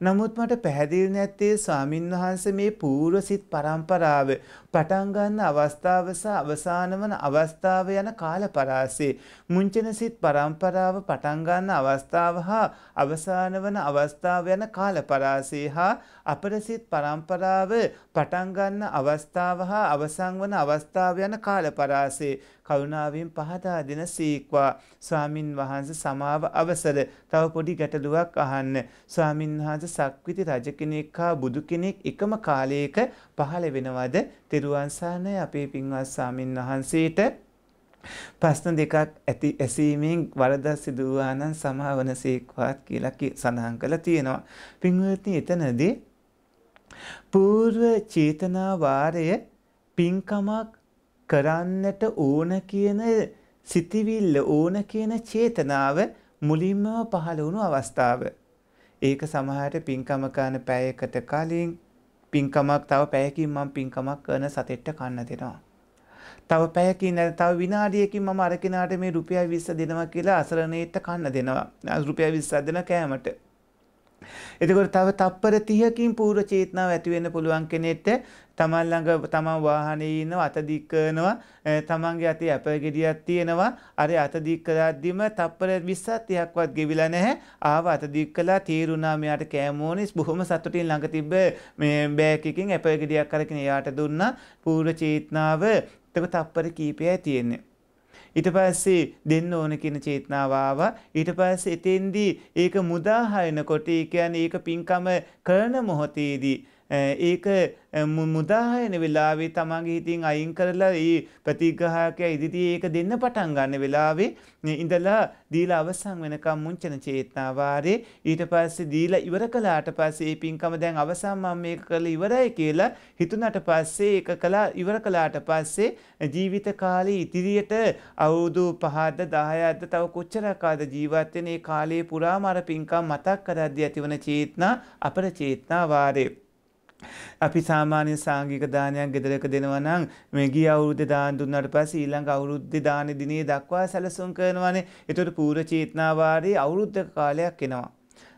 නමුත් මට පැහැදිලි නැත්තේ ස්වාමින් වහන්සේ මේ පූර්ව සිත් පරම්පරාව පටන්ගන්න අවස්ථාව සහ අවසාන වන අවස්ථාව යන කාල පරාසේ. මුංචන සිත් පරම්පරාව පටන්ගන්න අවස්ථාව හා අවසාන වන අවස්ථාව යන කාල පරාසේ හා අපරසිත් පරම්පරාව පටන්ගන්න අවස්ථාව හා අවසං වන අවස්ථාව යන කාල පරාසේ. කරුණාවෙන් පහදා දෙන සීක්වා. ස්වාමින් වහන්ස සමාව අවසර තව පොඩි ගැටලුවක් අහන්න. ස්වාමින් වහන්ස සක්විති රජ කෙනෙක් හා බුදු කෙනෙක් එකම කාලයක පහළ වෙනවද තිරුවන්සානය අපේ පින්වත් සාමීන් වහන්සේට ප්‍රශ්න දෙකක් ඇති ඇසීමෙන් වරදක් සිදු වූවා නම් සමාවනසේක්වාත් කියලා සඳහන් කරලා තියෙනවා. පින්වත්නි එතනදී పూర్ව චේතනා වාරය පින්කමක් කරන්නට ඕන කියන සිතිවිල්ල ඕන කියන චේතනාව මුලින්ම පහළ වුණු අවස්ථාව. ඒක සමහරට පින්කම කරන පැයකට කලින් පින්කමක් තව පැයකින් මම පින්කමක් කරන සතෙට්ට කන්න දෙනවා. තව පැයකින් තව විනාඩියකින් මම අරකෙනාට මේ රුපියල් 20 දෙනවා කියලා අසරණේට කන්න දෙනවා. රුපියල් 20 දෙන කෑමට. එතකොට තව තප්පර 30කින් පූර්ව චේතනාව ඇති වෙන්න පුළුවන් කෙනෙක්ට තමන් ළඟ තමන් වාහනේ ඉන්නව අත දික් කරනවා තමන්ගේ අතේ ඇපල් ගෙඩියක් තියෙනවා අර අත දික් කරද්දිම තප්පර 20ක් 30ක්වත් ගෙවිලා නැහැ ආව අත දික් කළා තීරුණා මෙයාට කෑම ඕනේ බොහොම සතුටින් ළඟ තිබ්බ මේ බෑග් එකකින් ඇපල් ගෙඩියක් අරගෙන එයාට දුන්නා පූර්ව චේතනාව එතකොට තප්පර කීපයයි තියෙන්නේ ඊට පස්සේ දෙන්න ඕන කියන චේතනාව ආවා. ඊට පස්සේ එතෙන්දී ඒක මුදා හරිනකොට ඒ කියන්නේ ඒක පින්කම කරන මොහොතේදී ඒක මුදාහයන වෙලාවේ තමන්ගේ හිතින් අයින් කරලා ඒ ප්‍රතිග්‍රහකය ඉදිරියේ ඒක දෙන්න පටන් ගන්න වෙලාවේ ඉඳලා දීලා අවසන් වෙනකම් මුංචන චේතනාවාරේ ඊට පස්සේ දීලා ඉවර කළාට පස්සේ මේ පින්කම දැන් අවසන් මම මේක කරලා ඉවරයි කියලා හිතුණාට පස්සේ ඒක කළා ඉවර කළාට පස්සේ ජීවිත කාලේ ඉදිරියට අවුරුදු 5ද 10ද තව කොච්චරක් ආද ජීවත් වෙන මේ කාලේ පුරාම අර පින්කම් මතක් කරද්දී ඇතිවන චේතනා අපර චේතනා වාරේ අපි සාමාන්‍ය සාංගික දානයක් ගෙදරක දෙනවා නම් මේ ගිය අවුරුද්දේ දාන දුන්නාට පස්සේ ඊළඟ අවුරුද්දේ දාන දිනේ දක්වා සැලසුම් කරනවානේ. ඒතකොට පූර්ව චේතනා වාරයේ අවුරුද්දක කාලයක් එනවා.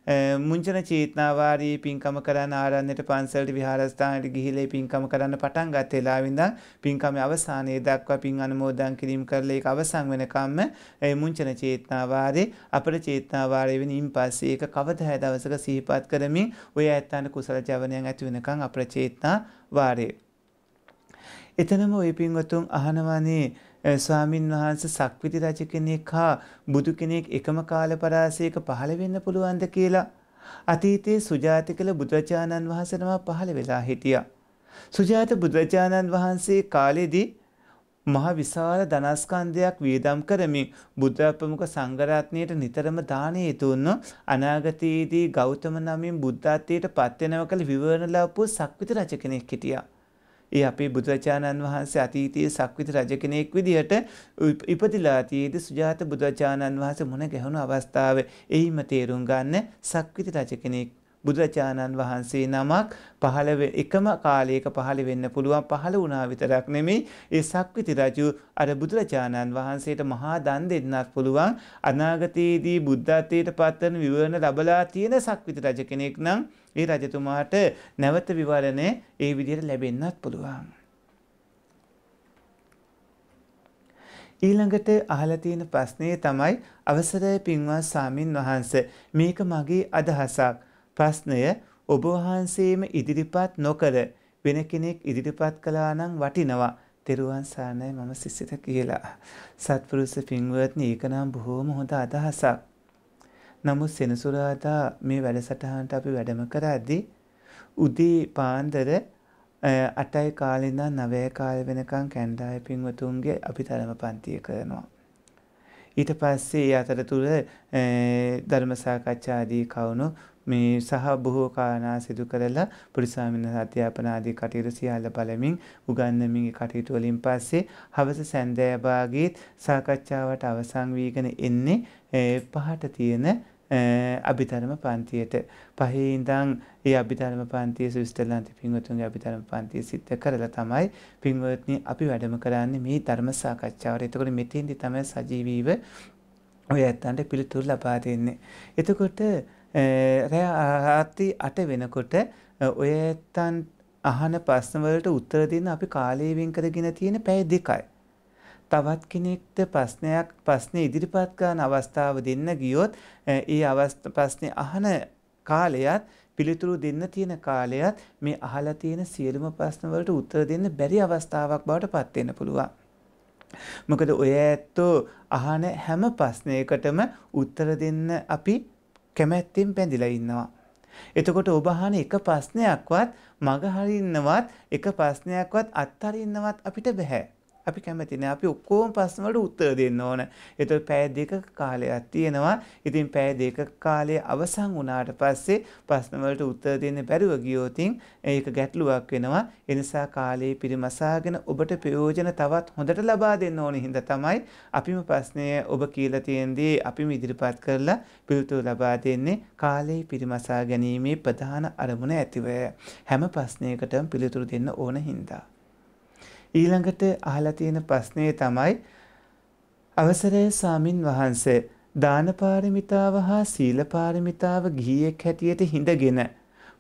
මුංචන චේතනාවාරී පින්කම කරන්න ආරන්නට පන්සල්ට විහාරස්ථානයට ගිහිලේ පින්කම කරන්න පටන් ගත් වෙලාවිඳ පින්කම අවසානයේ දක්වා පින් අනුමෝදන් කිරීම කරලා ඒක අවසන් වෙනකම්ම ඒ මුංචන චේතනාවාරේ අපර චේතනාවාරය වෙනින් පස්සේ ඒක කවදා හැ දවසක සිහිපත් කරමින් ඔය ඇත්තන්ට කුසල ජවනයක් ඇති වෙනකන් අපර චේතනා වාරේ එතනම ওই පින්වතුන් අහනවානේ ස්වාමින් වහන්සේ සක්විති රජ කෙනෙක් හා බුදු කෙනෙක් එකම කාල පරාසයක පහළ වෙන්න පුළුවන්ද කියලා අතීතයේ සුජාත කළ බුදුරජාණන් වහන්සේම පහළ වෙලා හිටියා. සුජාත බුදුරජාණන් වහන්සේ කාලෙදී මහ විශාල ධනස්කන්ධයක් වියදම් කරමින් බුද්ධප්‍රමුඛ සංඝරත්නයට නිතරම දානය දුන්න අනාගතයේදී ගෞතම නමින් බුද්ධත්වයට පත්වෙනව කළ විවරණ ලැබපු සක්විති රජ කෙනෙක් හිටියා. ඒ අපේ බුදුරජාණන් වහන්සේ අතීතයේ සක්විති රජ කෙනෙක් විදිහට ඉපදිලා තියේදී සුජාත බුදුරජාණන් වහන්සේ මුණ ගැහුණු අවස්ථාවේ එයිම තේරුම් ගන්න සක්විති රජ කෙනෙක් බුදුරජාණන් වහන්සේ නමක් පහළ එකම කාලයක පහළ වෙන්න පුළුවන් පහළ වුණා විතරක් නෙමෙයි ඒ සක්විති රජු අර බුදුරජාණන් වහන්සේට මහා දන් දෙන්නත් පුළුවන් අනාගතයේදී බුද්ධත්වයට පත්වන විවරණ ලබලා තියෙන සක්විති රජ කෙනෙක් නම් ඒ රජතුමාට නැවත විවරණය ඒ විදිහට ලැබෙන්නත් පුළුවන්. ඊළඟට අහලා තියෙන ප්‍රශ්නේ තමයි අවසරය පින්වත් සාමින් වහන්සේ මේක මගේ අදහසක් ප්‍රශ්නය ඔබ වහන්සේම ඉදිරිපත් නොකර වෙන කෙනෙක් ඉදිරිපත් කළා නම් වටිනවා තෙරුවන් සානය මම සිසිත කියලා සත්පුරුෂ පින්වත්නි ඒක නම් බොහෝම හොඳ අදහසක් නමුත් සෙනසුරාදා මේ වැඩසටහන්ට අපි වැඩම කරද්දී උදේ පාන්දර අටයි කාලෙඳා නවය කාල වෙනකං කැන්ඩාය පින්වතුන්ගේ අපි තරම පන්තිය කරනවා. ඊට පස්සේ අතර තුළ ධර්මසාකච්ඡාදී කවුණු මේ සහ බොහෝ කාරණා සිදු කරලා පුරිසාමින අධ්‍යාපනාදී කටයුතු සියල්ල බලමින් උගන්වමින් කටයුතු වලින් පස්සේ හවස සැන්දෑවාගේත් සාකච්ඡාවට අවසන් වීගෙන එන්නේ පහට තියෙන අභිධර්ම පන්තියට පහේඉඳං ඒ අභිධර්ම පන්තිය සවිස්ටල්ලන්ති පින්වතුන්ගේ අභිධර්ම පන්තිය සිද්ධ කරලා තමයි පින්වත්නි අපි වැඩම කරන්නේ මේ ධර්ම සාකච්ඡාවට එතකොට මෙතින්දි තමයි සජීවීව ඔය ඇත්තන්ට පිළිතුරු ලබා දෙන්නේ. එතකොට රෑ ආරාත්‍රි අට වෙනකොට ඔය ඇත්තන් අහන ප්‍රශ්නවලට උත්තර දෙන්න අපි කාලය වෙන් කරගෙන තියෙන පැය දෙකයි. තවත් කෙනෙක්ට ප්‍රශ්නයක් ප්‍රශ්නය ඉදිරිපත් කරන අවස්ථාව දෙන්න ගියොත් ඒ අවස්ථ ප්‍රශ්නය අහන කාලයත් පිළිතුරු දෙන්න තියෙන කාලයත් මේ අහලා තියෙන සියලුම ප්‍රශ්න වලට උත්තර දෙන්න බැරි අවස්ථාවක් බවට පත් වෙන්න පුළුවන්. මොකද ඔය ඇත්තෝ අහන හැම ප්‍රශ්නයකටම උත්තර දෙන්න අපි කැමැත්තෙන් පැඳිලා ඉන්නවා. එතකොට ඔබ අහන එක ප්‍රශ්නයක්වත් මග හරින්නවත් එක ප්‍රශ්නයක්වත් අත්හරින්නවත් අපිට බෑ. අපි කැමති නෑ. අපි ඔක්කොම ප්‍රශ්න වලට උත්තර දෙන්න ඕන. ඒතකොට පැය දෙක කාලයක් තියෙනවා. ඉතින් පැය දෙක කාලය අවසන් වුණාට පස්සේ ප්‍රශ්න වලට උත්තර දෙන්න බැරුව ගියොතින් ඒක ගැටලුවක් වෙනවා. ඒ නිසා කාලේ පිරිමසාගෙන ඔබට ප්‍රයෝජන තවත් හොඳට ලබා දෙන්න ඕන හින්දා තමයි අපිම ප්‍රශ්නය ඔබ කියලා තියෙනදී අපිම ඉදිරිපත් කරලා පිළිතුරු ලබා දෙන්නේ කාලේ පිරිමසා ගැනීමේ ප්‍රධාන අරමුණ ඇතිව. හැම ප්‍රශ්නයකටම පිළිතුරු දෙන්න ඕන හින්දා ඊළඟට අහලා තියෙන ප්‍රශ්නේ තමයි අවසරය සාමින් වහන්සේ දාන පාරමිතාව හා සීල පාරමිතාව ගිහියෙක් හැටියට හිඳගෙන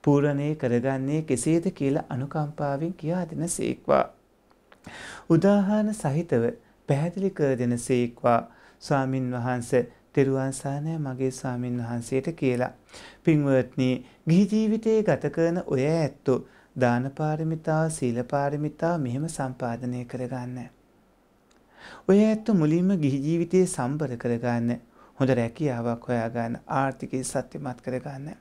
පූර්ණේ කරගන්නේ කෙසේද කියලා අනුකම්පාවෙන් කියා දෙනසේක්වා. උදාහරණ සහිතව පැහැදිලි කර දෙනසේක්වා ස්වාමින් වහන්සේ තෙරුවන් සානය මගේ ස්වාමින් වහන්සේට කියලා. පින්වත්නි ගිහි ජීවිතයේ ගත කරන ඔය ඇත්තෝ දාන පාරමිතා, සීල පාරමිතා මෙහෙම සම්පාදනය කරගන්න. ඔය ඇත්ත මුලින්ම ගිහි ජීවිතයේ සම්බර කරගන්න. හොඳ රැකියාවක් හොයාගන්න, ආර්ථිකය සත්‍යමත් කරගන්න.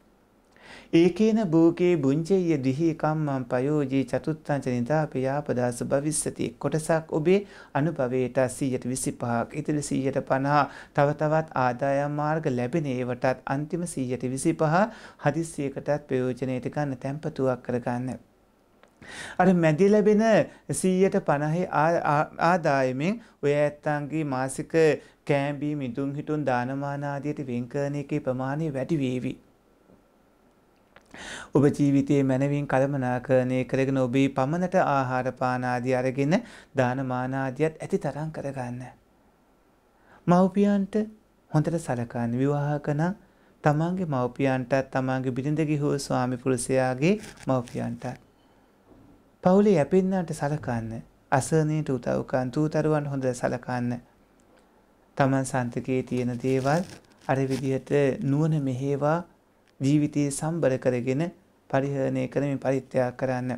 ඒකේන භූකේ බුංචෙය දිහි කම්මං පයෝජී චතුත්තංච නිදාපේ ආපදාස භවිස්සති කොටසක් ඔබේ අනුභවයට 125ක් ඉතිරි 150 තව තවත් ආදායම් මාර්ග ලැබෙන ඒවටත් අන්තිම 125 හදිස්සියකටත් ප්‍රයෝජනෙට ගන්න tempatuවක් කරගන්න අර මැදි ලැබෙන 150 ආදායමෙන් ඔය ඇත්තන්ගේ මාසික කෑම්බී මිදුන් හිටුන් දානමාන ආදියට වෙන් කරන එකේ ප්‍රමාණය වැඩි වේවි. ඔබ ජීවිතයේ මනවින් කළමනාකරණය කරගෙන ඔබේ පමණට ආහාර පාන ආදී අරගෙන දාන මාන ආදියත් ඇතිතරම් කරගන්න. මව්පියන්ට හොඳට සලකන්න විවාහකන තමන්ගේ මව්පියන්ටත් තමන්ගේ බිරිඳගේ හෝ ස්වාමි පුරුෂයාගේ මව්පියන්ටත්. පවුලේ යැපෙන්නට සලකන්න අසනයට උතවකන් තූතරුවන් හොඳ සලකන්න. තමන් සන්තකයේ තියෙන දේවල් අර විදිහට නුවන මෙහේවා ජීවිතයේ සම්බර කරගෙන පරිහරණය කරමින් පරිත්‍යාග කරන්න.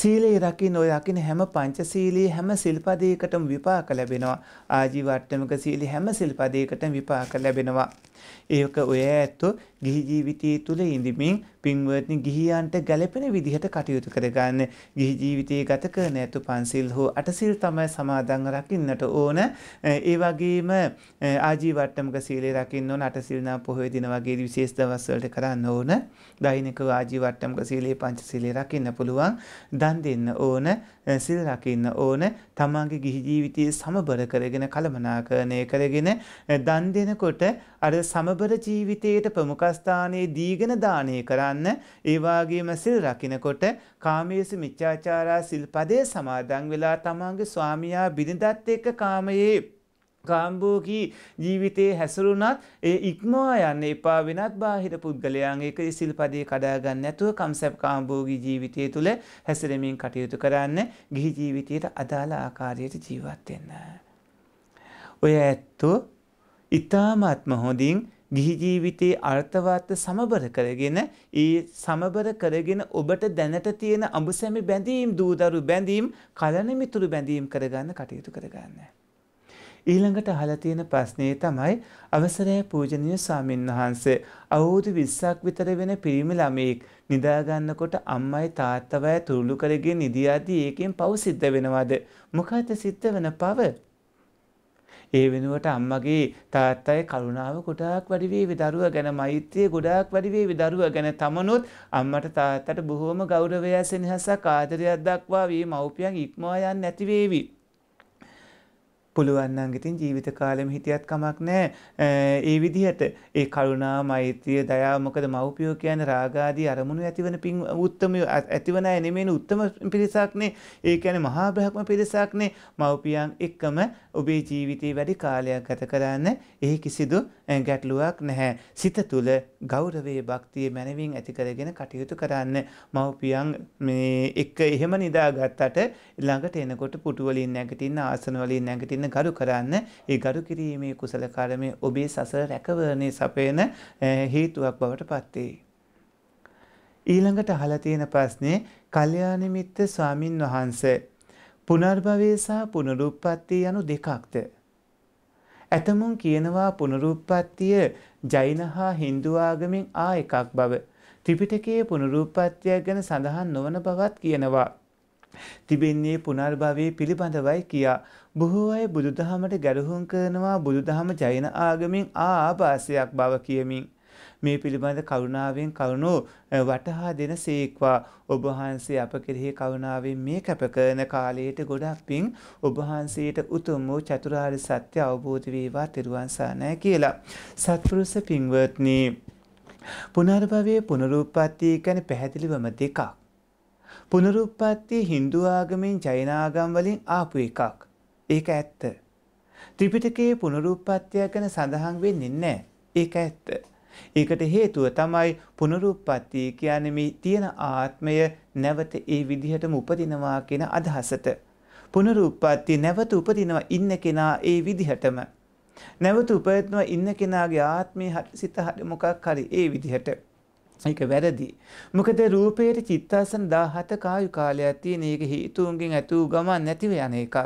සීලේ රකින්න ඔය රකින්න හැම පංචශීලී හැම සිල්පදයකටම විපාක ලැබෙනවා. ආජීව අට්ටමක සීලී හැම සිල්පදයකටම විපාක ලැබෙනවා. ඒක ඔය ඇත්තෝ ගිහි ජීවිතය තුළ ඉඳමින් පින්වත්නි ගිහියන්ට ගැළපෙන විදිහට කටයුතු කරගන්න ගිහි ජීවිතයේ ගත කරන ඇතු පන්සිල් හෝ අටසිල් තමයි සමාදන් රකින්නට ඕන ඒ වගේම ආජීවට්ටමක සීලය රකින්න ඕන අටසිල් නම් පොහොය දින වගේ විශේෂ දවස් වලට කරන්න ඕන දෛනිකව ආජීවට්ටමක සීලයේ පංච සීලය රකින්න පුළුවන් දන් දෙන්න ඕන සිල් රකින්න ඕන තමන්ගේ ගිහි ජීවිතයේ සමබර කරගෙන කළමනාකරණය කරගෙන දන් දෙනකොට අර සමබර ජීවිතයට ප්‍රමුඛස්ථානයේ දීගෙන දානය කරන්න ඒ වගේම සිල් රකින්නකොට කාමයේසු මිච්ඡාචාරා සිල්පදේ සමාදන් වෙලා තමන්ගේ ස්වාමියා බිරිඳත් එක්ක කාමයේ කාම්බෝකී ජීවිතයේ හැසරුණත් ඒ ඉක්මවා යන්න එපා වෙනත් බාහිර පුද්ගලයන් ඒක සිල්පදේ කඩා ගන්න නැතුව කම්සප් කාම්බෝකී ජීවිතය තුළ හැසිරෙමින් කටයුතු කරන්න ගිහි ජීවිතයට අදාළ ආකාරයට ජීවත් වෙන්න. ඔය ඇත්තෝ ඉතාමත්ම හොඳින් ගිහි ජීවිතයේ අර්ථවත් සමබර කරගෙන ඒ සමබර කරගෙන ඔබට දැනට තියෙන අඹසැමි බැඳීම් දූදරු බැඳීම් කලණ මිතුරු බැඳීම් කරගන්න කටයුතු කරගන්න. ඊළඟට අහලා තියෙන ප්‍රශ්නේ තමයි අවසරය පූජනීය ස්වාමීන් වහන්සේ අවුරුදු 20ක් විතර වෙන පිරිමි ළමයෙක් නිදා ගන්නකොට අම්මයි තාත්තවයි තුරුළු කරගෙන නිදියාදී ඒකෙන් පව් සිද්ධ වෙනවද මොකද සිද්ධ වෙන පව ඒ වෙනුවට අම්මගේ තාත්තයි කරුණාව ගොඩාක් වැඩිවේවි දරුවා ගැන මෛත්‍රිය ගොඩාක් වැඩිවේවි දරුවා ගැන තමනුත් අම්මට තාත්තට බොහෝම ගෞරවය සෙනෙහසක් ආදරයක් දක්වා මේ මව්පියන් ඉක්මවා යන්නේ නැති වේවි. පුළුවන්නන් ඉතින් ජීවිත කාලෙම හිටියත් කමක් නෑ ඒ විදිහට ඒ කරුණා මෛත්‍රිය දයා මොකද මව්පියෝ කියන්නේ රාගාදී අරමුණු ඇතිවන පින් උත්තමය ඇතිවන අය නෙමෙයිනේ උත්තම පිරිසක්නේ ඒ කියන්නේ මහා බ්‍රහ්ම පිරිසක්නේ මව්පියන් එක්කම ඔබේ ජීවිතේ වැඩි කාලයක් ගත කරන්න එහි කිසිදු ගැටලුවක් නැහැ. සිත තුළ ගෞරවේ භක්තිය මැනවින් ඇතිකරගෙන කටයුතු කරන්න මව්පියන් මේ එක එහෙම නිදාගත්තට ළඟට එනකොට පුටුවලින් නැගටින්න ආසනවලින් නැගටින්න ගරු කරන්න ඒ ගරු කිරීමේ කුසල කර්මය ඔබේ සසර රැකවරණය සපයන හේතුවක් බවට පත්වේ. ඊළඟට අහලා තියෙන ප්‍රශ්නේ කල්යාණ මිත්‍ර ස්වාමින් වහන්සේ පුනර්භවය සහ පුනරුත්පත්ති යනු දෙකක්ද ඇතමුන් කියනවා පුනරුප්පත්තිය ජෛන හා හින්දු ආගමෙන් ආ එකක් බව. ත්‍රිපිටකයේ පුනරුප්පත්තියක් ගැන සඳහන් නොවන බවත් කියනවා. තිබෙන්නේ පුනර්භවයේ පිළිබඳවයි කියා. බොහෝ අය බුදුදහමට ගැරහුම් කරනවා බුදුදහම ජෛන ආගමෙන් ආ ආభాසයක් බව කියමින්. මේ පිළිබඳ කරුණාවෙන් කරුණු වටහා දෙන සේක්වා ඔබහන්සේ අප කෙරෙහි කරුණාවෙන් මේ කැපකරන කාලයට ගොඩක් පින් ඔබහන්සේට උතුම් වූ චතුරාර්ය සත්‍ය අවබෝධ වේවා තිරුවන්සානෑ කියලා. සත්පුරුෂ පින්වත්නි පුනර්භවයේ පුනරුත්පත්ති ගැන පැහැදිලිවම දෙකක්. පුනරුත්පත්ති Hindu ආගමෙන් ජෛන ආගම් වලින් ආපු එකක්. ඒක ඇත්ත. ත්‍රිපිටකයේ පුනරුත්පත්තිය ගැන සඳහන් වෙන්නේ නැහැ. ඒක ඇත්ත. ඒකට හේතුව තමයි පුනරුප්පත්ති කියන්නේ මේ තියෙන ආත්මය නැවත ඒ විදිහටම උපදිනවා කියන අදහසට. පුනරුප්පත්ති නැවත උපදිනවා ඉන්න කෙනා ඒ විදිහටම. නැවත උපදිනවා ඉන්න කෙනාගේ ආත්මය සිත මොකක් හරි ඒ විදිහට. ඒක වැරදි. මොකද රූපයේ චිත්තාසන 17 කායු කාලයක් තියෙන එක හේතුන්ගෙන් ඇති වූ ගමන් නැතිව යන එකක්.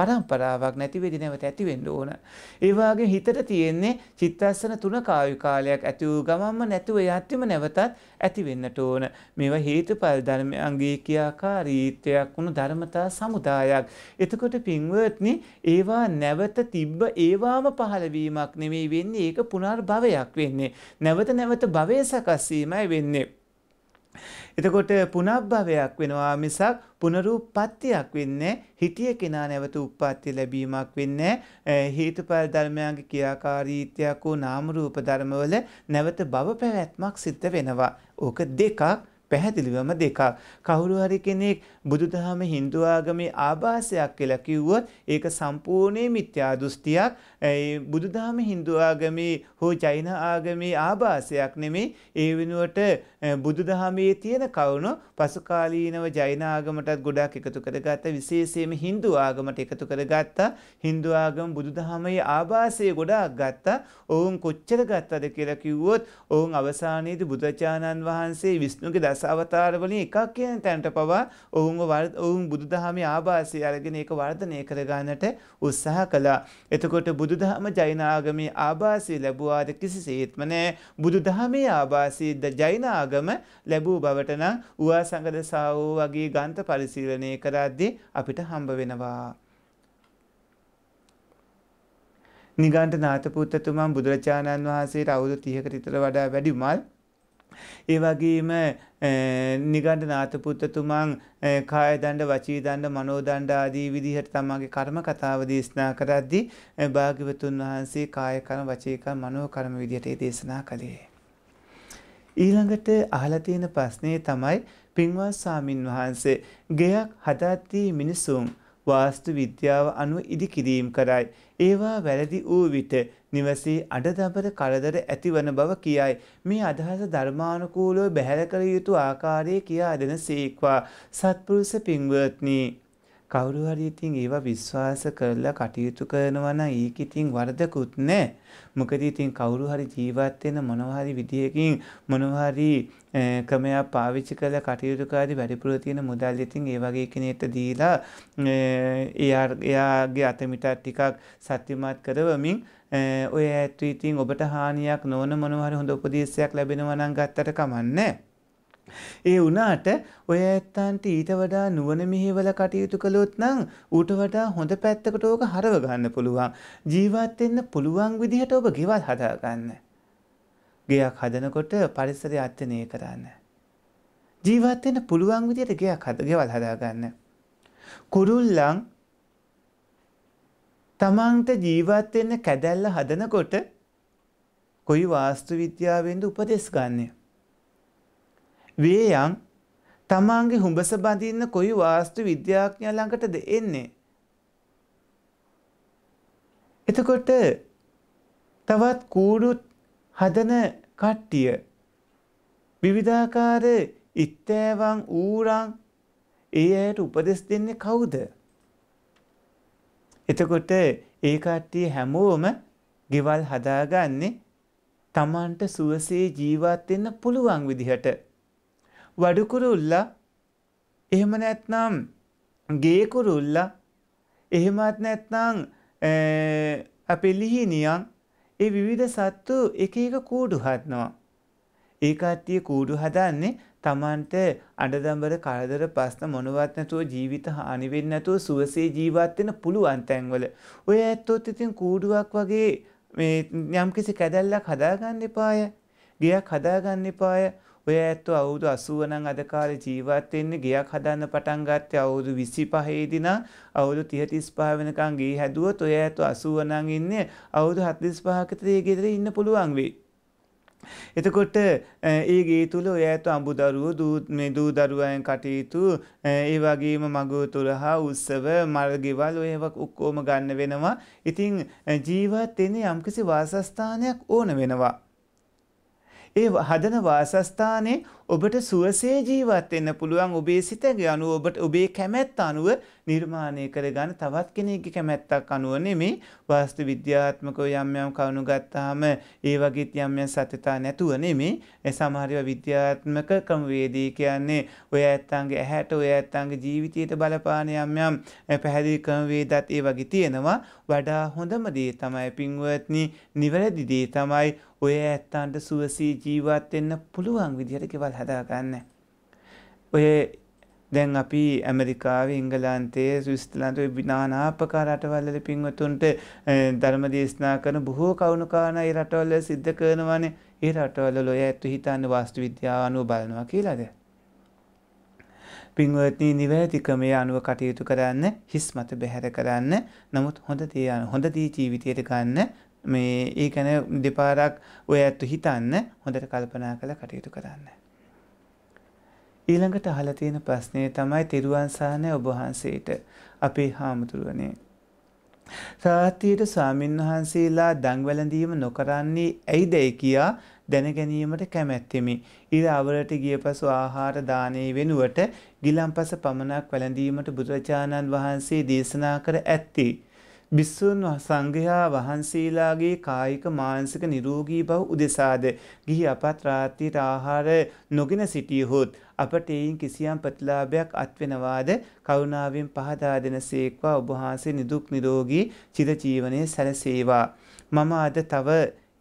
પરම්පරාවක් නැති වෙදි නැවත ඇති වෙන්න ඕන. ඒ වගේ හිතට තියෙන්නේ චිත්තස්සන තුන කායු කාලයක් ඇති වූ ගමන්ම නැතුව යැත්තිම නැවතත් ඇති වෙන්නට ඕන. මේවා හේතුඵල ධර්මයන්ගේ කියාකාරීත්වයක් වුණු ධර්මතා සමුදායක්. එතකොට පින්වත්නි ඒවා නැවත තිබ්බ ඒවාම පහළවීමක් නෙමෙයි වෙන්නේ ඒක පුනර්භවයක් වෙන්නේ. නැවත නැවත භවය සකස් වෙන්නේ. එතකොට පුනබ්භවයක් වෙනවා මිසක් පුනරුප්පත්තියක් වෙන්නේ හිටිය කෙනා නැවත උප්පත්ති ලැබීමක් වෙන්නේ හේතුඵල ධර්මයන්ගේ ක්‍රියාකාරීත්වයක් වූ නාම රූප ධර්මවල නැවත භව පැවැත්මක් සිද්ධ වෙනවා. ඕක දෙකක් පැහැදිලිවම දෙකක්. කවුරු හරි කෙනෙක් බුදුදහම Hindu ආගමේ ආభాසයක් කියලා කිව්වොත් ඒක සම්පූර්ණේ මිත්‍යා දෘෂ්ටියක්. ඇයි බුදුදහම හින්දු ආගමේ හෝ චෛන ආගමේ ආභාසයක් නෙමේ ඒ වෙනුවට බුදුදහමේ තියෙන කවුණු පසුකාලීනව ජෛන ආගමටත් ගොඩක් එකතු කරගත්ත විශේෂයෙන්ම හින්දු ආගමට එකතු කරගත්තා හින්දු ආගම බුදුදහමේ ආභාසය ගොඩාක් ගත්තා ඔවුන් කොච්චර ගත්තද කියලා කිව්වොත් ඔවුන් අවසානයේදී බුදුචානන් වහන්සේ විෂ්ණුගේ දස අවතාර වලින් එකක් කියන තැනට පවා ඔවුන්ව ඔවුන් බුදුදහමේ ආභාසය අරගෙන ඒක වර්ධනය කරගන්නට උත්සාහ කළා එතකොට බුදු බුදුදහම ජෛනාගමේ ආභාසය ලැබුවාද කිසිසේත්ම නෑ බුදුදහමේ ආභාසයද ජෛනාගම ලැබූ බවට නම් උවාසඟද සාවෝ වගේ ගන්ත පරිශීලනය කරද්දී අපිට හම්බ වෙනවා. නිගණ්ඨ නාථපුත්තුමා බුදුරජාණන් වහන්සේට අවුරුදු 30කට විතර වඩා වැඩිමල් ඒ වගේම නිගණ්ඨ නාථපුත්තුතුමන් කාය දණ්ඩ වචී දණ්ඩ මනෝ දණ්ඩ ආදී විදිහට තමගේ කර්ම කතාව දේශනා කරද්දී භාග්‍යවතුන් වහන්සේ කාය කර්ම වචී කර්ම මනෝ කර්ම විදිහට ඒ දේශනා කළේ. ඊළඟට අහලා තියෙන ප්‍රශ්නේ තමයි පින්වත් සාමින් වහන්සේ ගෙයක් හදාද්දී මිනිසුන් වාස්තු විද්‍යාව අනුව ඉදිකිරීම කරයි. ඒවා වැරදි වූ විට නිවසේ අඩදබර කරදර ඇතිවන බව කියයි. මේ අදහස ධර්මානුකූලව බැහැර කළ යුතු ආකාරය කියා දෙන සේක්වා සත්පුරුෂ පින්වත්නී. කවුරු හරි ඉතින් ඒවා විශ්වාස කරලා කටයුතු කරනවා නම් ඒක ඉතින් වරදකුත් නැහැ. මොකද ඉතින් කවුරු හරි ජීවත් වෙන මොනවා හරි විදියකින් මොනවා හරි ක්‍රමයක් පාවිච්චි කරලා කටයුතු කරද්දී වැඩිපුර තියෙන මුදල් ඉතින් ඒ වගේ කෙනෙක්ට දීලා එයා එයාගේ අතමිටක් ටිකක් සත්‍යමත් කරවමින් ඔය ඇත්තු ඉතින් ඔබට හානියක් නොවන මොනවා හරි හොඳ උපදේශයක් ලැබෙනවා නම් ගත්තට කමන්නේ නැහැ. ඒ වුණාට ඔය ඇත්තන්ට ඊට වඩා නුවණ මිහිවල කටයුතු කළොත් නම් ඌට වඩා හොඳ පැත්තකට ඕක හරව ගන්න පුළුවන්. ජීවත් වෙන්න පුළුවන් විදිහට ඔබ ගෙවල් හදා ගන්න. ගෙයක් හදනකොට පරිසරය අත්දැකීම කරන්න. ජීවත් වෙන්න පුළුවන් විදිහට ගෙයක් හද ගෙවල් හදා ගන්න. කුරුල්ලන් තමන්ට ජීවත් වෙන්න කැදැල්ල හදනකොට කොයි වාස්තු විද්‍යාවෙන්ද උපදෙස් ගන්නේ වේයන් තමන්ගේ හුඹස බඳින්න කොයි වාස්තු විද්‍යාඥයා ළඟටද එන්නේ? එතකොට තවත් කූඩුත් හදන කට්ටිය විවිධාකාර ඉත්තෑවන් ඌරන් ඒ අයට උපදෙස් දෙන්නේ කවුද? එතකොට ඒ කට්ටිය හැමෝම ගෙවල් හදාගන්නේ තමන්ට සුවසේ ජීවත් වෙන්න පුළුවන් විදිහට වඩුකුරුල්ලා එහෙම නැත්නම් ගේකුරුල්ලා එහෙමත් නැත්නම් අපේ ලිහිනියන් ඒ විවිධ සත්තු එක එක කූඩු හදනවා. ඒ කට්ටිය කූඩු හදන්නේ තමන්ට අඩදම්බර කරදර ප්‍රශ්න මොනවත් නැතුව ජීවිත හානි වෙන්නේ නැතුව සුවසේ ජීවත් වෙන පුළුවන් තැන්වල. ඔය ඇත්තොත් ඉතින් කූඩුවක් වගේ මේ යම්කිසි කැදැල්ලක් හදාගන්න එපාය. ගයක් හදාගන්න එපාය. ඔය ඇත්තෝ අවුරුදු 80 නම් අද කාලේ ජීවත් වෙන්නේ ගෙයක් හදන්න පටන් ගත්තේ අවුරුදු 25 දී නම් අවුරුදු 30 35 වෙනකන් ගේ හැදුවොත් ඔය ඇත්තෝ 80 නම් ඉන්නේ අවුරුදු 45 කට ඒ ගෙදර ඉන්න පුළුවන් වෙයි. එතකොට ඒ ගේ තුළ ඔය ඇතු අඹු දරුවෝ මේ දූ දරුවයන් කටයුතු ඒ වගේම මගුව තුළ හා උත්සව මල්ගෙවල් ඔයවක් ඔක්කෝම ගන්න වෙනවා. ඉතිං ජීවත් එන්නේ යම්කිසි වාසස්ථානයක් ඕන වෙනවා. ඒ හදන වාසස්ථානයේ ඔබට සුවසේ ජීවත් වෙන්න පුළුවන් ඔබේ සිතගේ අනුව ඔබට ඔබේ කැමැත්ත අනුව නිර්මාණය කරගන්න තවත් කෙනෙක්ගේ කැමැත්තක් අනුව නෙමේ වාස්තු විද්‍යාත්මකව යම් යම් කරුණු ගත්තාම ඒ වගේ යම් යම් සත්‍යතා නැතුව නෙමේ සමහර විද්‍යාත්මක ක්‍රමවේදී කියන්නේ ඔය ඇත්තන්ගේ ඇහැට ඔය ඇත්තන්ගේ ජීවිතයට බලපාන යම් යම් පැහැදිලි ක්‍රමවේදත් ඒ වගේ තියෙනවා වඩා හොඳම දේ තමයි පින්වත්නි නිවැරදි දේ තමයි ඔය ඇත්තන්ට සුවසේ ජීවත් වෙන්න පුළුවන් විදිහට කෙවල් හදාගන්න. ඔය දැන් අපි ඇමරිකාව ඉංගලන්තයේ විස්තලන්තය විනානාපකා රටවල්ල පින්වතුන්ට ධර්ම දේශනා කරන බොහෝ කවුණුකාන ඒ රටවල්ල සිද්ධ කරනවානේ ඒ රටවල්ල ලොය ඇත්තු හිතන්න වාස්තු විද්‍යානුව බලනවා කියලාද. පින්වත්නී නිවැතිකමය අනුව කටයුතු කරන්න හිස් මත බැහැර කරන්න නමුත් හොඳ තියන හොඳදී ජීවිතයට ගන්න මේ ඒ ගැන දෙපාරක් ඔය ඇත්තු හිතන්න හොඳට කල්පනා කළ කටයුතු කරන්න. ඊළඟට අහලා තියෙන ප්‍රශ්නය තමයි තිරුවන් සාහනය ඔබ වහන්සේට අපේ හාමුදුරුවනේ. සාත්‍යයට ස්වාමින් වහන්සේලා දංවැලඳීම නොකරන්නේ ඇයිදැයි කියා දැනගැනීමට කැමැත්තෙමි. ඉර අවරට ගිය පසු ආහාර දානය වෙනුවට ගිලම්පස පමණක් වැළඳීමට බුදුරජාණන් වහන්සේ දේශනා කර ඇත්තේ. භිස්සූන් සංඝයා වහන්සේලාගේ කායික මානසික නිරෝගී බව උදෙසාද ගිහි අපත් රාත්‍රියට ආහාර නොගෙන සිටියහොත් අපට එයින් කිසියම් ප්‍රතිලාභයක් අත්වෙනවාද කරුණාවෙන් පහදා දෙනසේක්වා ඔබ වහන්සේ නිදුක් නිරෝගී චිරජීවනයේ සැලසේවා මම අද තව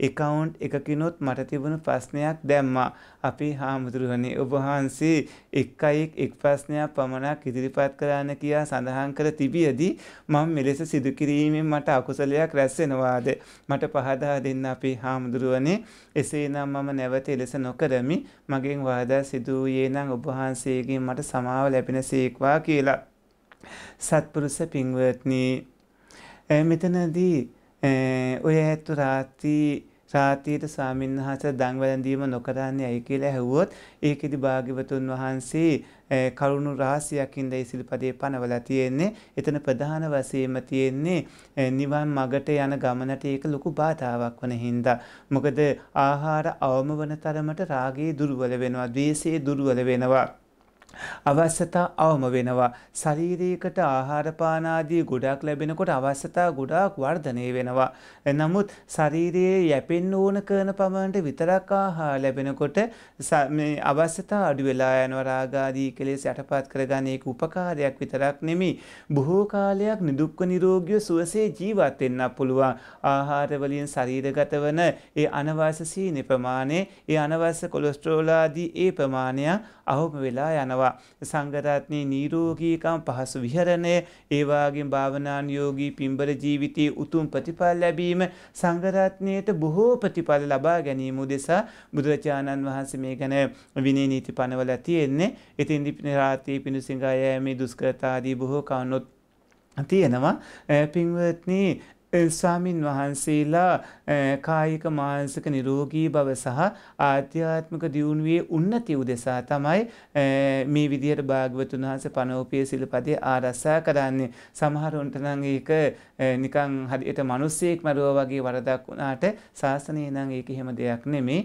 එකවුන්් එකකිනොත් මට තිබුණු ප්‍රශ්නයක් දැම්මා. අපි හාමුදුරුවනේ ඔබහන්සේ එක්කයිෙක් එක් ප්‍රශ්නයක් පමණක් ඉදිරිපත් කරන්න කියා සඳහන් කර තිබියදී මං මෙලෙස සිදුකිරීමෙන් මට අකුසලයක් රැස්සෙනවාද. මට පහදා දෙන්න අපි හාමුදුරුවනේ එසේ නම් මම නැවත එලෙස නොකරමි මගෙන් වාදා සිදුවයේ නම් ඔබහන්සේගේ මට සමාව ලැබෙන සේක්වා කියලා. සත්පුරුස පින්වත්නී. මෙතනදී ඔය ඇත්තු රාත්‍රී ශාතීට ස්වාමීන් වහන්සේ දන් වැළඳීම නොකරන්නේ ඇයි කියලා ඇහුවොත් ඒකෙදි භාග්‍යවතුන් වහන්සේ කරුණු රහසයක් ඉඳයි සිල්පදේ පනවලා තියෙන්නේ. එතන ප්‍රධාන වශයෙන්ම තියෙන්නේ නිවන් මගට යන ගමනට ඒක ලොකු බාධාවක් වන හින්දා. මොකද ආහාර අවම වන තරමට රාගයේ දුර්වල වෙනවා, ද්වේෂයේ දුර්වල වෙනවා. අවශ්‍යතා අවම වෙනවා. ශරීරයකට ආහාරපානාදී ගොඩක් ලැබෙනකොට අවශ්‍යතා ගොඩාක් වර්ධනය වෙනවා. නමුත් ශරීරයේ යැපෙන්න ඕන කරන පමණට විතරක් ආහා ලැබෙනකොට මේ අවශ්‍යතා අඩු වෙලා යනවා රාගාදී කෙලෙස් යටපත් කරගන්න ඒක උපකාරයක් විතරක් නෙමෙයි. බොහෝ කාලයක් නිදුක්ව නිරෝගීව සුවසේ ජීවත් වෙන්න පුළුවන්. ආහාර වලින් ශරීරගත වන ඒ අනවශ්‍ය සීනි ප්‍රමාණය, ඒ අනවශ්‍ය කොලෙස්ටරෝල් ආදී ඒ ප්‍රමාණය අවම වෙලා යනවා. තියෙනවා. සංගරත්නය නීරෝගීකම් පහසු විහරණය ඒවාගේ භාවනානයෝගී පිම්බර ජීවිතයේ උතුම් ප්‍රතිඵල් ලැබීම සංගරත්නයට බොහෝ ප්‍රතිඵල ලබා ගැනීම දෙසා බුදුරජාණන් වහන්සේ මේ ගැන විනි නීති පනවල තියෙන්නේ ඉතින්දි රාතී පිණුසිංහායෑමේ දුස්කරතාදී බොහෝ කවනොත් තියෙනවා පින්වත්නී ස්වාමින් වහන්සේලා කායික මානසික නිරෝගී බව සහ ආධ්‍යාත්මික දියුණුවේ උන්නති උදෙසා තමයි මේ විදිහට භාග්‍යවතුන් වහන්සේ පනෝපිය සිල්පදේ ආරසා කරන්නේ සමහරුන්ට නම් ඒක නිකන් හදිට මිනිස්සෙක් මරුවා වගේ වරදක් වුණාට ශාසනය නම් ඒක එහෙම දෙයක් නෙමේ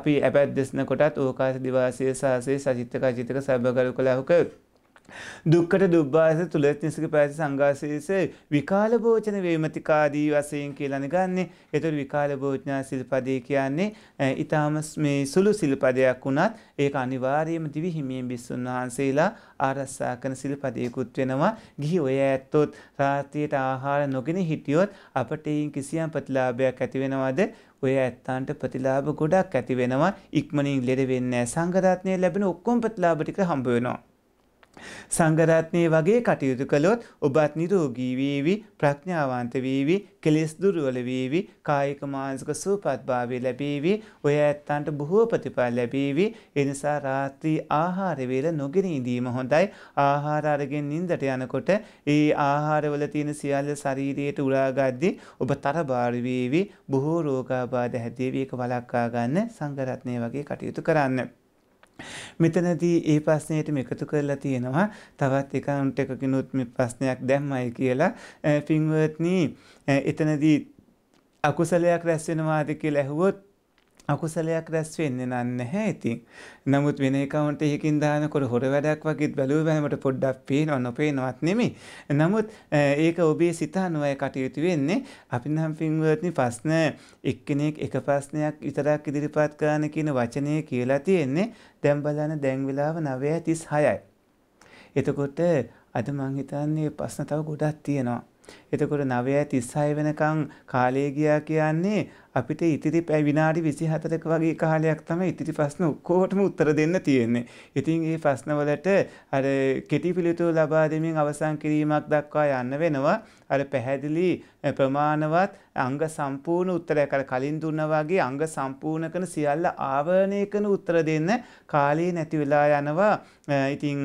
අපි අපැද්දස්න කොටත් ඕකාස දිවාසයේ සාසයේ සචිත්තක චිතක සබගලුකලහුක දුක්කට දුබ්බාස තුළත්නිසක පැති සංගාශේෂ විකාල භෝජන වේමතිකාදී වසයෙන් කියලන ගන්නේ එතුට විකාල භෝජනා සිල්පදය කියන්නේ ඉතාමස් මේ සුළු සිල්පදයක් වුණත් ඒ අනිවාර්යම දිවි හිමියෙන් බිස්සුන් වහන්සේලා ආරස්සා කන සිල්පදයකුත් වෙනවා ගිහි ඔය ඇත්තොත් රාත්‍රයට ආහාර නොගෙන හිටියොත් අපට එයින් කිසියම් ප්‍රතිලාභයක් ඇතිවෙනවාද ඔය ඇත්තන්ට ප්‍රතිලාභ ගොඩක් ඇති වෙනවා ඉක්මනින් ලෙඩ වෙන්නේ සංගරත්නය ලැබෙන ඔක්කොම් ප්‍රතිලාභ ටික හම්බ වෙනවා සංගරත්නය වගේ කටයුතු කළොත් ඔබත් නිරෝගී වේවි ප්‍රඥාවන්ත වේවි කෙලෙස් දුර්වල වේවි කායික මානසික සුවපත්භාවය ලැබේවි ඔය ඇත්තන්ට බොහෝ ප්‍රතිඵල ලැබේවි එනිසා රාත්‍රී ආහාර වේල නොගෙන ඉඳීම හොඳයි ආහාර අරගෙන නිින්දට යනකොට ඒ ආහාරවල තියෙන සියල්ල ශරීරයට උරාගද්දී ඔබ තරබාර වේවි බොහෝ රෝගාබාධ හැදේවි ඒක වළක්වා ගන්න සංගරත්නය වගේ කටයුතු කරන්න මෙතනදී ඒ ප්‍රශ්නයට එකතු කරලා තියෙනවා තවත් එකවුන්ට් එකකිනුත් මේ ප්‍රශ්නයක් දැම්මයි කියලා පින්වත්නි එතනදී අකුසලයක් රැස් වෙනවාද කියලා ඇහුවොත් අකුසලයක් රැස් වෙන්නේ නැහැ ඉතින්. නමුත් වෙන account එකකින් දානකොට හොර වැඩක් වගේ බැලුව බැලමට පොඩ්ඩක් පේනව නොපේනවත් නෙමෙයි. නමුත් ඒක ඔබේ සිත අනුවයි කටයුතු වෙන්නේ. අපි නම් පින්වත්නි ප්‍රශ්න එක්කෙනෙක් එක ප්‍රශ්නයක් විතරක් ඉදිරිපත් කරන්න කියන වචනේ කියලා තියෙන්නේ. දැන් බලන්න දැන් වෙලාව 9:36යි. එතකොට අද මං හිතන්නේ ප්‍රශ්න තව ගොඩක් තියෙනවා. එතකොට 9:36 වෙනකන් කාලය ගියා කියන්නේ අපිට ඉතිරි විනාඩි 24ක වගේ කාලයක් තමයි ඉතිරි ප්‍රශ්න ඔක්කොටම උත්තර දෙන්න තියෙන්නේ. ඉතින් මේ ප්‍රශ්නවලට අර කෙටි පිළිතුරු ලබා දෙමින් අවසන් කිරීමක් දක්වා යන්න වෙනවා. අර පැහැදිලි ප්‍රමාණවත් අංග සම්පූර්ණ උත්තරයක් අර කලින් දුන්නා වගේ අංග සම්පූර්ණ කරන සියල්ල ආවරණය කරන උත්තර දෙන්න කාලේ නැති වෙලා යනවා. ඉතින්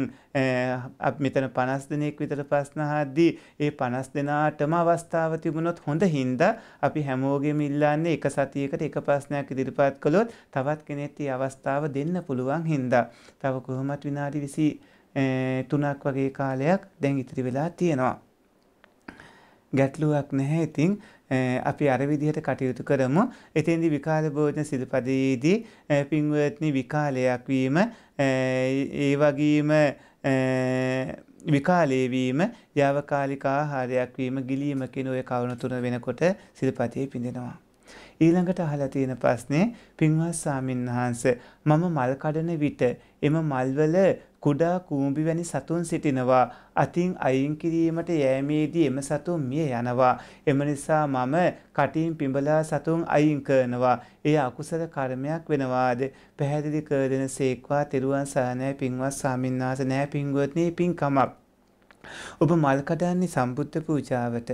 මෙතන 50 දිනක් විතර ප්‍රශ්න අහද්දී ඒ 50 දෙනාට දෙනාටම අවස්ථාව තිබුණොත් හොඳ හින්දා අපි හැමෝගෙම ඉල්ලන්නේ එක සතියකට එක ප්‍රශ්නයක් ඉදිරිපත් කළොත් තවත් කෙනෙක් ඒ අවස්ථාව දෙන්න පුළුවන් හින්දා. තව කොහොමත් විනාඩි 23ක් වගේ කාලයක් දැන් ඉතිරි වෙලා තියෙනවා. ගැටලුවක් නැහැ. ඉතින් අපි අර විදිහට කටයුතු කරමු. එතෙන්දි විකාල භෝජන සිල්පදයේදී පින්වත්නි විකාලයක් වීම ඒ වගේම විකාලේවීම ්‍යාවකාලිකා හාරයක්වීම ගිලීම කෙන ඔය කවුණු තුන වෙනකොට සිල්පතිය පිඳෙනවා. ඊළඟට අහලතියෙන ප්‍රස්නේ පින්වත් සාමින් වහන්ස මම මල් කඩන විට එම මල්වල කුඩා කූඹි වැනි සතුන් සිටිනවා අතින් අයින් කිරීමට යෑමේදී එම සතුන් මිය යනවා එම නිසා මම කටින් පිඹලා සතුන් අයින් කරනවා ඒ අකුසල කර්මයක් වෙනවාද පැහැදිලි කර දෙන සේක්වා තෙරුවන් සහනය පින්වත් සාමින්නාස නෑ පින්වත්නී පින්කමක් ඔබ මල් කඩන්නේ සම්බුද්ධ පූජාවට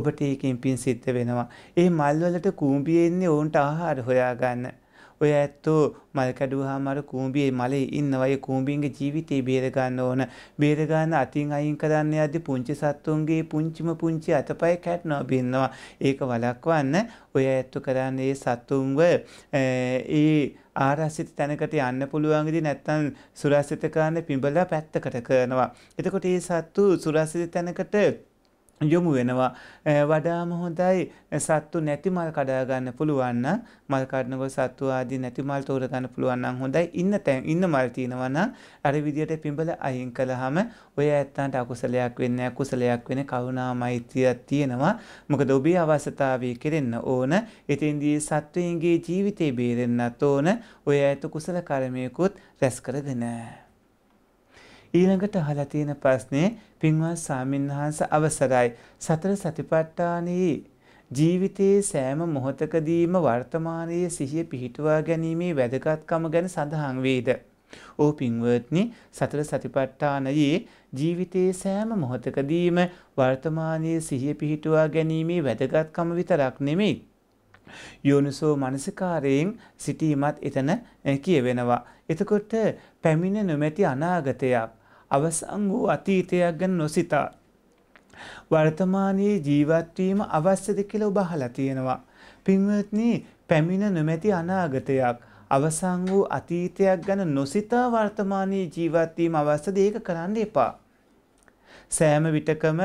ඔබට ඒකින් පින් සිද්ධ වෙනවා ඒ මල්වලට කූඹියෙන්නේ ඔවුන්ට ආහාර හොයාගන්න ඔය ඇත්තෝ මල්කඩුව හාමර කූඹියේ මලේ ඉන්නවය කූඹින්ගේ ජීවිතේ බේරගන්න ඕන බේරගන්න අතින් අයින් කරන්න යද්දි පුංචි සත්තුන්ගේ පුංචිම පුංචි අතපය කැටනවා බින්නවා ඒක වලක්වන්න ඔය ඇත්තු කරන්න ඒ සත්තුන්ව ඒ ආරස්සිත තැනකට යන්න පුළුවන්ගදි නැත්තන් සුරස්සිත කරන්න පිඹලා පැත්තකට කරනවා. එතකොට ඒ සත්තු සුරස්සිත තැනකට යොමු වෙනවා වඩාම හොඳයි සත්තු නැති මල් කඩා ගන්න පුළුවන් නම් මල් කඩනකොට සත්තු ආදී නැති මල් තෝර ගන්න පුළුවන් නම් හොඳයි ඉන්න තැන් ඉන්න මල් තියෙනවා නම් අර විදියට පිඹල අයින් කළාම ඔය ඇත්තන්ට අකුසලයක් වෙන්නේ කුසලයක් වෙන කරුණා මෛත්‍රියක් තියෙනවා මොකද ඔබේ අවශ්‍යතාවය කෙරෙන්න ඕන එතෙන්දී සත්වයන්ගේ ජීවිතේ බේරෙන්නත් ඕන ඔය ඇත කුසල කර්මයකුත් රැස් කරගෙන ඊළඟට අහලා තියෙන ප්‍රශ්නේ පින්වත් සාමින්හාංශ අවසරයි සතර සතිපට්ඨානයේ ජීවිතයේ සෑම මොහොතකදීම වර්තමානයේ සිහිය පිහිටුවා ගැනීමේ වැදගත්කම ගැන සඳහන් වේද ඕ පින්වත්නි සතර සතිපට්ඨානයේ ජීවිතයේ සෑම මොහොතකදීම වර්තමානයේ සිහිය පිහිටුවා ගැනීමේ වැදගත්කම විතරක් නෙමෙයි. යෝනිසෝ මනසිකාරයෙන් සිටීමත් එතන කියවෙනවා. එතකොට පැමිණ නොමැති අනාගතයක් අවසන් වූ අතීතයක් ගැන නොසිතා වර්තමානයේ ජීවත්වීම අවශ්‍යද කියලා ඔබ අහලා තියෙනවා. පින්වත්නි පැමිණ නොමැති අනාගතයක් අවසන් වූ අතීතයක් ගැන නොසිතා වර්තමානයේ ජීවත්වීම අවශ්‍යද ඒක කරන්න එපා. සෑම විටකම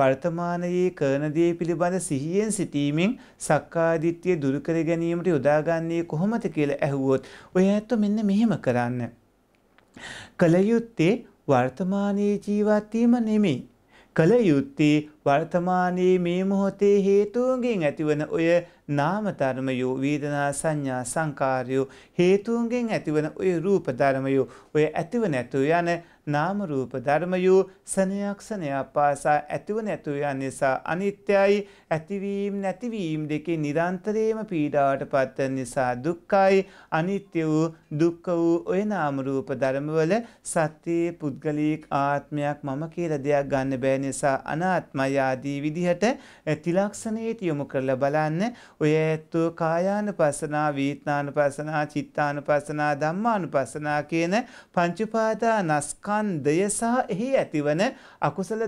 වර්තමානයේ කරන දේ පිළිබඳ සිහියෙන් සිටීමෙන් සක්කාදිට්ඨිය දුරු කර ගැනීමට යොදාගන්නේ කොහොමද කියලා ඇහුවොත් ඔය ඇත්ත මෙන්න මෙහෙම කරන්න. කලයුත්තේ වර්තමානයේ ජීවත්වීම නෙමේ. කළ යුත්තේ වර්තමානයේ මේ මොහොතේ හේතුවන්ගෙන් ඇතිවන ඔය නාමධර්මයෝ වීදනා සංඥා සංකාරයෝ හේතුවන්ගෙන් ඇතිවන ඔය රූපධර්මයෝ ඔය ඇතිව නැතුව යන නාම රූප ධර්මයෝ සනයක්ෂණයක් පාසා ඇතිව නැතුව යන නිසා අනිත්‍යයි ඇතිවීම නැතිවීම දෙකේ නිරන්තරයෙන්ම පීඩාවට පත්වන නිසා දුක්ඛයි අනිත්‍ය වූ දුක්ඛ වූ ඔය නාම රූප ධර්මවල සත්‍යයේ පුද්ගලික ආත්මයක් මම කියලා දෙයක් ගන්න බෑ නිසා අනාත්මය ආදී විදිහට තිලක්ෂණයට යොමු කරලා බලන්න ඔය ඇත්තෝ කායානුපස්සනා වේතනානුපස්සනා චිත්තානුපස්සනා ධම්මානුපස්සනා කියන පංච පාදා නස්කා ස්කන්ධය සහ එහි ඇතිවන අකුසල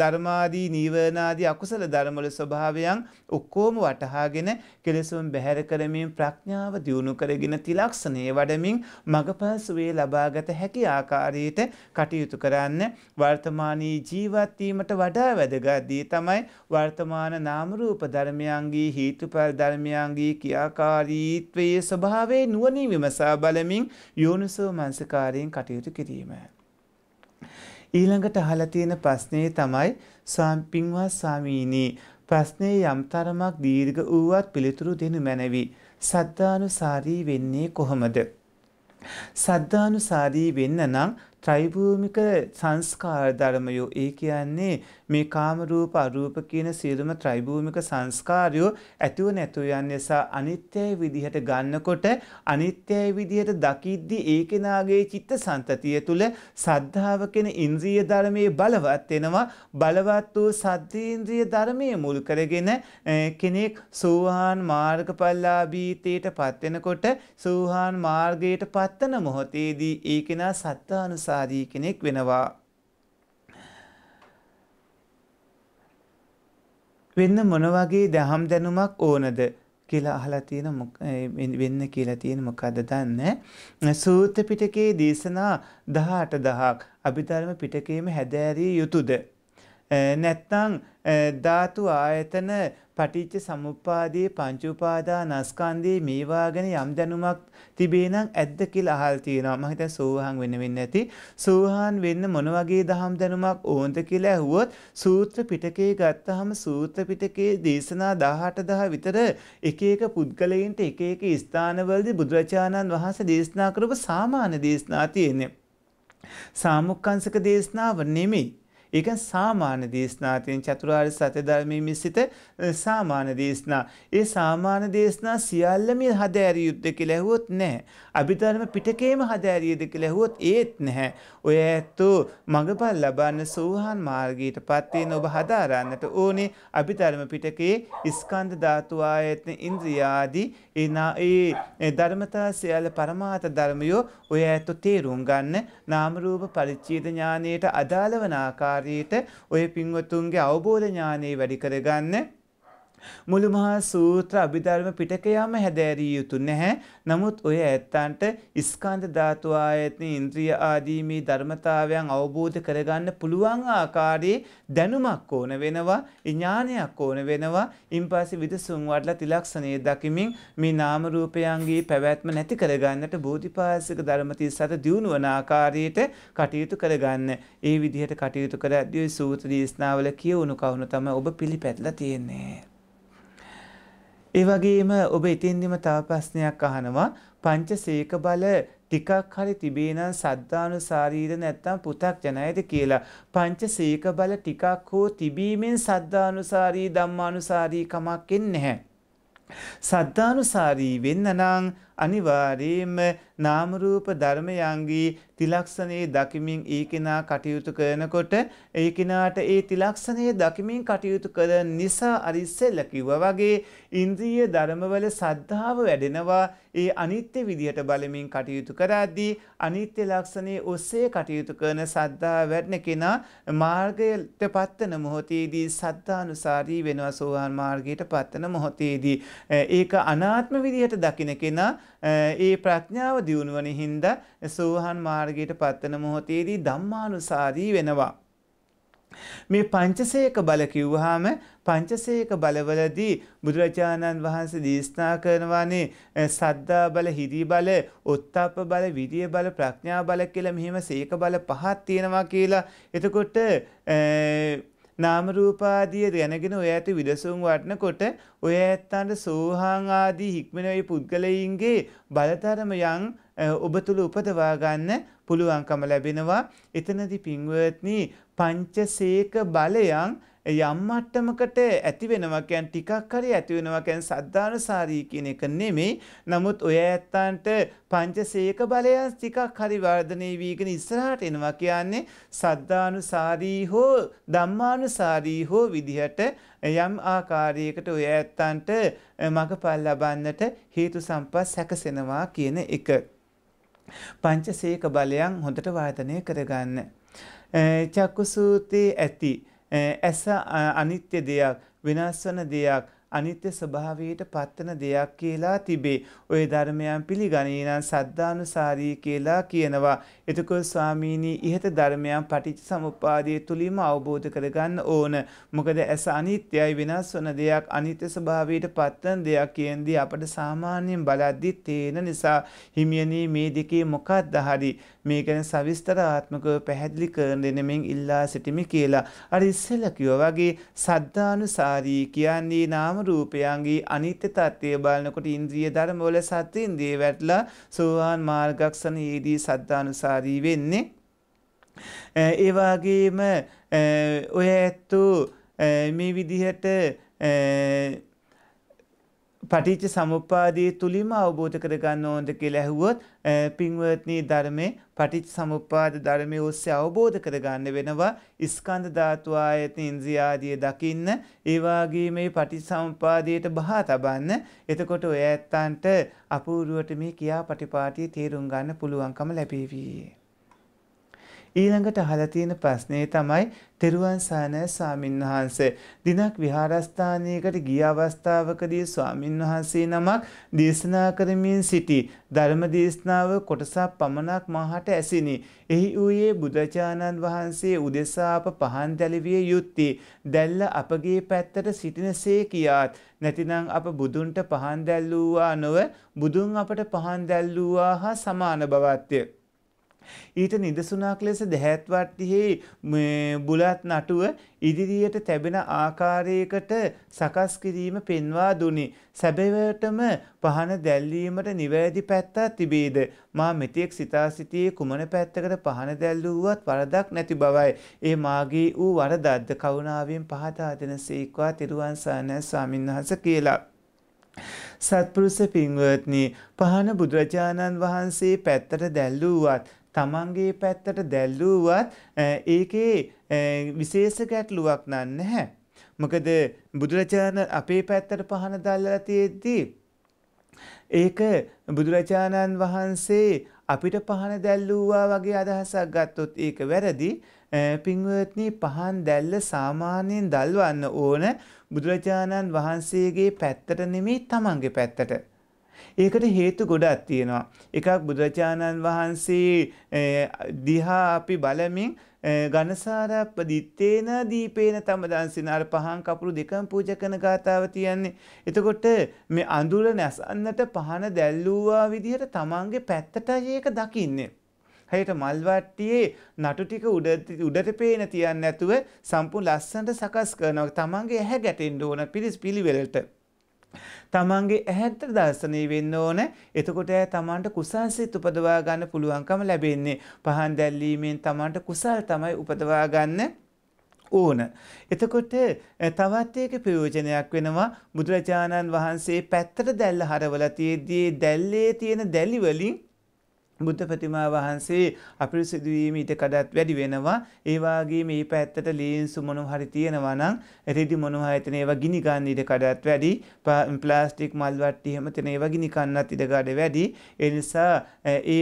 ධර්මාදී නීවරණාදී අකුසල ධර්මවල ස්වභාවයන් ඔක්කොම වටහාගෙන කෙලෙසුන් බැහැර කරමින් ප්‍රඥාව දියුණු කරගෙන තිලක්ෂණේ වඩමින් මගපල් සුවේ ලබාගත හැකි ආකාරයට කටයුතු කරන්න වර්තමානී ජීවත් වීමට වඩා වැදගත් දේ තමයි වර්තමාන නාම රූප ධර්මයන්ගේ හේතුඵල ධර්මයන්ගේ ක්‍රියාකාරීත්වයේ ස්වභාවය නුවණින් විමසා බලමින් යෝනිසෝ මනසකාරයෙන් කටයුතු කිරීම ඊළඟට අහලා තියෙන ප්‍රශ්නේ තමයි සම්පින්වා සාමීනී ප්‍රශ්නේ යම් තරමක් දීර්ඝ වූවත් පිළිතුරු දෙනු මැනවි. සද්ධානුසාරී වෙන්නේ කොහොමද? සද්ධානුසාරී වෙන්න නම් ත්‍රිභූමික සංස්කාර ධර්මයෝ ඒ කියන්නේ මේ කාමරූප අරූප කියන සියලුම ත්‍රයිභූමික සංස්කාරයෝ ඇතුව නැතුව යන නිසා අනිත්‍යයි විදිහට ගන්නකොට අනිත්‍යයි විදිහට දකිද්දි ඒ කෙනාගේ චිත්ත සන්තතිය තුළ සද්ධාව කෙන ඉන්ද්‍රිය ධර්මයේ බලවත් වෙනවා බලවත් වූ සද්ධීන්ද්‍රිය ධර්මයේ මුල් කරගෙන කෙනෙක් සෝහාන් මාර්ගඵලලාභීතයට පත් වෙනකොට සෝහාන් මාර්ගයට පත්තන මොහොතේදී ඒ කෙනා සත්‍යානුසාරී කෙනෙක් වෙනවා වෙන්න මොන වගේ දහම් දැනුමක් ඕනද කියලා අහලා තියෙන වෙන්න කියලා තියෙන මොකද්ද දන්නේ සූත්‍ර පිටකයේ දේශනා 18000ක් අභිධර්ම පිටකයේම හැදෑරිය යුතුයද නැත්තං ධාතු ආයතන පටිච්ච සමුප්පාදයේ පංච උපාදානස්කන්ධයේ මේවා ගැන යම් දැනුමක් තිබේ නම් ඇද්ද කියලා අහල් තියෙනවා. මම හිතන්නේ සෝහාන් වෙන්න වෙන්නේ නැති. සෝහාන් වෙන්න මොන වගේ දහම් දැනුමක් ඕනද කියලා ඇහුවොත් සූත්‍ර පිටකේ ගත්තාම සූත්‍ර පිටකේ දේශනා 18000 විතර එක එක පුද්ගලයන්ට එක එක ස්ථානවලදී බුදුරජාණන් වහන්සේ දේශනා කරපු සාමාන්‍ය දේශනා තියෙන්නේ. සාමුක්කංශක දේශනාව නෙමෙයි. ඒක සාමාන්‍ය දේශනාතියෙන් චතුරාර්ය සත්‍ය ධර්මයේ මිශ්‍රිත සාමාන්‍ය දේශනා. ඒ සාමාන්‍ය දේශනා සියල්ල මේ හදෑරිය යුද්ධ කියලා ඇහුවොත් නැහැ. අභිධර්ම පිටකේම හදෑරියද කියලා ඇහුවොත් ඒත් නැහැ. ඔය ඇත්තෝ මඟපල් ලබන්න සෝහන් මාර්ගයටපත් වෙන ඔබ හදාරන්නට ඕනේ අභිධර්ම පිටකේ ස්කන්ධ ධාතු ආයතන ඉන්ද්‍රිය ආදී ඒ ධර්මතා සියල්ල පරමාර්ථ ධර්මයෝ ඔය ඇත්තෝ තේරුම් ගන්න නාම රූප පරිච්ඡේද ඥානයට අදාළ වන ආකාර හරියට ඔය පින්වතුන්ගේ අවබෝධ ඥානෙ වැඩි කරගන්න මුළු මහා සූත්‍ර අභිධර්ම පිටකයම හැදෑරිය යුතු නැහැ. නමුත් ඔය ඇත්තන්ට ස්කන්ධ ධාතු ආයතන ඉන්ද්‍රිය ආදී මේ ධර්මතාවයන් අවබෝධ කරගන්න පුළුවන් ආකාරයේ දැනුමක් ඕන වෙනවා, ඥානයක් ඕන වෙනවා. ඉන්පස්සේ විදසුන් වඩලා තිලක්ෂණයේ දකිමින් මේ නාම රූපයන්ගේ පැවැත්ම නැති කරගන්නට බෝධිපාසික ධර්ම 37 දියුණු වන ආකාරයට කටයුතු කරගන්න. ඒ විදිහට කටයුතු කරද්දී සූත්‍ර දේශනාවල කියවුණු කවුණු තමයි ඔබ පිළිපැදලා තියෙන්නේ. ඒ වගේම ඔබ ඉතින්දිම තව ප්‍රශ්නයක් අහනවා පංචසේක බල ටිකක් හරි තිබේ නම් සද්ධානුසාරීද නැත්නම් පු탁ජනයිද කියලා. පංචසේක බල ටිකක් හෝ තිබීමෙන් සද්ධානුසාරී ධම්මානුසාරී කමක් එන්නේ නැහැ. සද්ධානුසාරී වෙන්න නම් අනිවාර්යයෙන්ම නාම රූප ධර්මයන්ගේ තිලක්ෂණේ දකිමින් ඒ කෙනා කටයුතු කරනකොට ඒ කෙනාට ඒ තිලක්ෂණේ දකිමින් කටයුතු කරන නිසා අර ඉස්සෙල්ලා කිව්වා වගේ ඉන්ද්‍රිය ධර්මවල සද්ධාව වැඩෙනවා ඒ අනිත්‍ය විදිහට බලමින් කටයුතු කරද්දී අනිත්‍ය ලක්ෂණේ ඔස්සේ කටයුතු කරන සද්ධා වැඩෙන කෙනා මාර්ගයට පත්තන මොහොතේදී සද්ධානුසාරී වෙනවා සෝවාන් මාර්ගයට පත්තන මොහොතේදී ඒක අනාත්ම විදිහට දකින කෙනා ඒ ප්‍රඥාව දියුණු වෙන හින්දා සෝහන් මාර්ගයට පත්වන මොහොතේදී ධම්මානුසාරී වෙනවා. මේ පංචසේක බල කිව්වහම පංචසේක බලවලදී බුදුරජාණන් වහන්සේ දේශනා කරනවානේ සද්දා බල, හිදී බල, ඔත්තප්ප බල, විරිය බල, ප්‍රඥා බල කියලා මෙහෙම සේක බල පහක් තියෙනවා කියලා. එතකොට නාමරූපාදිය දැනගෙන ඔය ඇති විදසුම් වටනකොට ඔය ඇත්තන්ට සෝහාන් ආදී හික්මනයි පුද්ගලයින්ගේ බලතරම යං ඔබ තුළ උපදවා ගන්න පුළුවන්කම ලැබෙනවා. එතනදි පින්වත්නි පංචසේක බලයන් යම් මට්ටමකට ඇති වෙනවා කියන්නේ ටිකක් හරි ඇති වෙනවා කියන්නේ සද්ධානුසාරී කියන එක නෙමෙයි. නමුත් ඔය ඇත්තන්ට පංචසේක බලය ටිකක් හරි වර්ධනය වීගෙන ඉස්සරහට එනවා කියන්නේ සද්ධානුසාරී හෝ ධම්මානුසාරී හෝ විදිහට යම් ආකාරයකට ඔය ඇත්තන්ට මගපල් ලබන්නට හේතු සම්පත් සැකසෙනවා කියන එක. පංචසේක බලයන් හොඳට වර්ධනය කරගන්න. චක්කුසූතේ ඇති ඇස අනිත්‍ය දෙයක් වෙනස් වන දෙයක් අනිත්‍ය ස්වභාවයට පත්වන දෙයක් කියලා තිබේ. ඔය ධර්මයන් පිළිගනී නම් සද්ධානුසාරී කියලා කියනවා. එතකොට ස්වාමීනි ඉහත ධර්මයන් පටිච්ච සමුප්පාදයේ තුලින්ම අවබෝධ කරගන්න ඕන. මොකද ඇස අනිත්‍යයි වෙනස් වන දෙයක් අනිත්‍ය ස්වභාවයට පත්වන දෙයක් කියනදී අපට සාමාන්‍යයෙන් බලද්දි තේන නිසා හිමියනි මේ දෙකේ මොකක්ද හරි මේ ගැන සවිස්තර ආත්මකව පැහැදිලි කරන දෙනෙමින් ඉල්ලා සිටිමි කියලා. අර ඉස්සෙල්ල කිව්වා වගේ සද්ධානුසාරී කියන්නේ නාම රූපයන්ගේ අනිත්‍ය තත්ත්වය බලනකොට ඉන්ද්‍රිය ධර්මවල සත්‍ය ඉන්ද්‍රිය වැටලා සෝවාන් මාර්ගක්ෂණයේදී සද්ධානුසාරී වෙන්නේ. ඒ වගේම ඔය ඇත්තෝ මේ විදිහට පටිච්ච සමුප්පාදය තුළිම අවබෝධ කරගන්න ඕනද කියලා ඇහුවොත් පින්වත්නි ධර්මයේ පටිච්ච සමුප්පාද ධර්මයේ ඔස්සේ අවබෝධ කරගන්න වෙනවා ස්කන්ධ ධාතු ආයතන ඉන්ද්‍රිය ආදී දකින්න ඒ වගේම මේ පටිච්ච සමුප්පාදයට බහා තබන්න එතකොට ඔය ඇත්තන්ට අපූර්වට මේ කියාපටිපාටිය තේරුම් ගන්න පුළුවන්කම ලැබේවි ඊළඟට අහලා තියෙන ප්‍රශ්නේ තමයි තෙරුවන් සානය ස්වාමින්වහන්සේ දිනක් විහාරස්ථානයකට ගිය අවස්ථාවකදී ස්වාමින්වහන්සේ නමක් දේශනා කරමින් සිටි ධර්ම දේශනාව කොටසක් පමණක් මහට ඇසිනි. එහි වූයේ බුදුචානන් වහන්සේ උදෙසා අප පහන් දැලවිය යුත්තේ දැල්ල අපගේ පැත්තට සිටිනසේ කියාත් නැතිනම් අප බුදුන්ට පහන් දැල්ලූවා නොව බුදුන් අපට පහන් දැල්ලූවා හා සමාන බවත්ය. ඊට නිදසුනක් ලෙස දැහැත් වට්ටිහි බුලත් නටුව ඉදිරියට තැබෙන ආකාරයකට සකස් කිරීම පෙන්වා දුනි. සැබෑවටම පහන දැල්වීමට නිවැරදි පැත්තක් තිබේද. මා මෙතෙක් සිතා සිටියේ කුමන පැත්තකට පහන දැල්වුවත් වරදක් නැති බවයි. ඒ මාගේ වූ වරදක්ද කරුණාවෙන් පහදා දෙන සීක්වා තිරුවන් සානෑ ස්වාමින්වහන්ස කියලා. සත්පුරුෂ පින්වත්නි පහන බුදුරජාණන් වහන්සේ පැත්තට දැල්වුවත් තමන්ගේ පැත්තට දැල්ලුවත් ඒකේ විශේෂ ගැටලුවක් නැහැ. මොකද බුදුරජාණන් අපේ පැත්තට පහන දැල්ලලා තියෙද්දී ඒක බුදුරජාණන් වහන්සේ අපිට පහන දැල්ලුවා වගේ අදහසක් ගත්තොත් ඒක වැරදි. පින්වත්නි පහන් දැල්ල සාමාන්‍යයෙන් දල්වන්න ඕන බුදුරජාණන් වහන්සේගේ පැත්තට නෙමෙයි තමන්ගේ පැත්තට. ඒකට හේතු ගොඩක් තියෙනවා. එකක් බුදුරජාණන් වහන්සේ දිහා අපි බලමින් ගණසාරප්ප දිත්තේන දීපේන තම දන්සින අර පහන් කපුරු දෙකම පූජ කරන ගාතාව තියන්නේ. එතකොට මේ අඳුර නැසන්නට පහන දැල්ලුවා විදිහට තමන්ගේ පැත්තටයි ඒක දකින්නේ. හයට මල්වට්ටියේ නටු ටික උඩට පේන තියන්න ඇතුව සම්පූර්ණ ලස්සනට සකස් කරනවා. තමන්ගේ ඇහැ ගැටෙන්න ඕන පිළිස් පිළිවෙලට. තමන්ගේ ඇහැට දර්ශනී වෙන්න ඕන එතකොට ඇ තමන්ට කුසල් සිත් උපදවා ගන්න පුළුවන්කම ලැබෙන්නේ. පහන් දැල්ලීමෙන් තමන්ට කුසල් තමයි උපදවා ගන්න ඕන. එතකොට තවත් ඒක ප්‍රයෝජනයක් වෙනවා බුදුරජාණන් වහන්සේ පැත්තට දැල්ල හරවලා තියෙද්දී දැල්ලේ තියෙන දැලි වලින් බුද්ධ ප්‍රතිමා වහන්සේ අපිරිසිදුවීම ඊට කඩත් වැඩි වෙනවා ඒ වගේ මේ පැත්තට ලේන්සු මොනවා හරි තියෙනවා නම් රෙදි මොනවා එතන ඒවා ගිනි ගන්න ඊට කඩත් වැඩි ප්ලාස්ටික් මල් වට්ටි එහෙම තන ඒවා ගිනි ගන්නත් ඊට කඩ වැඩි ඒ නිසා ඒ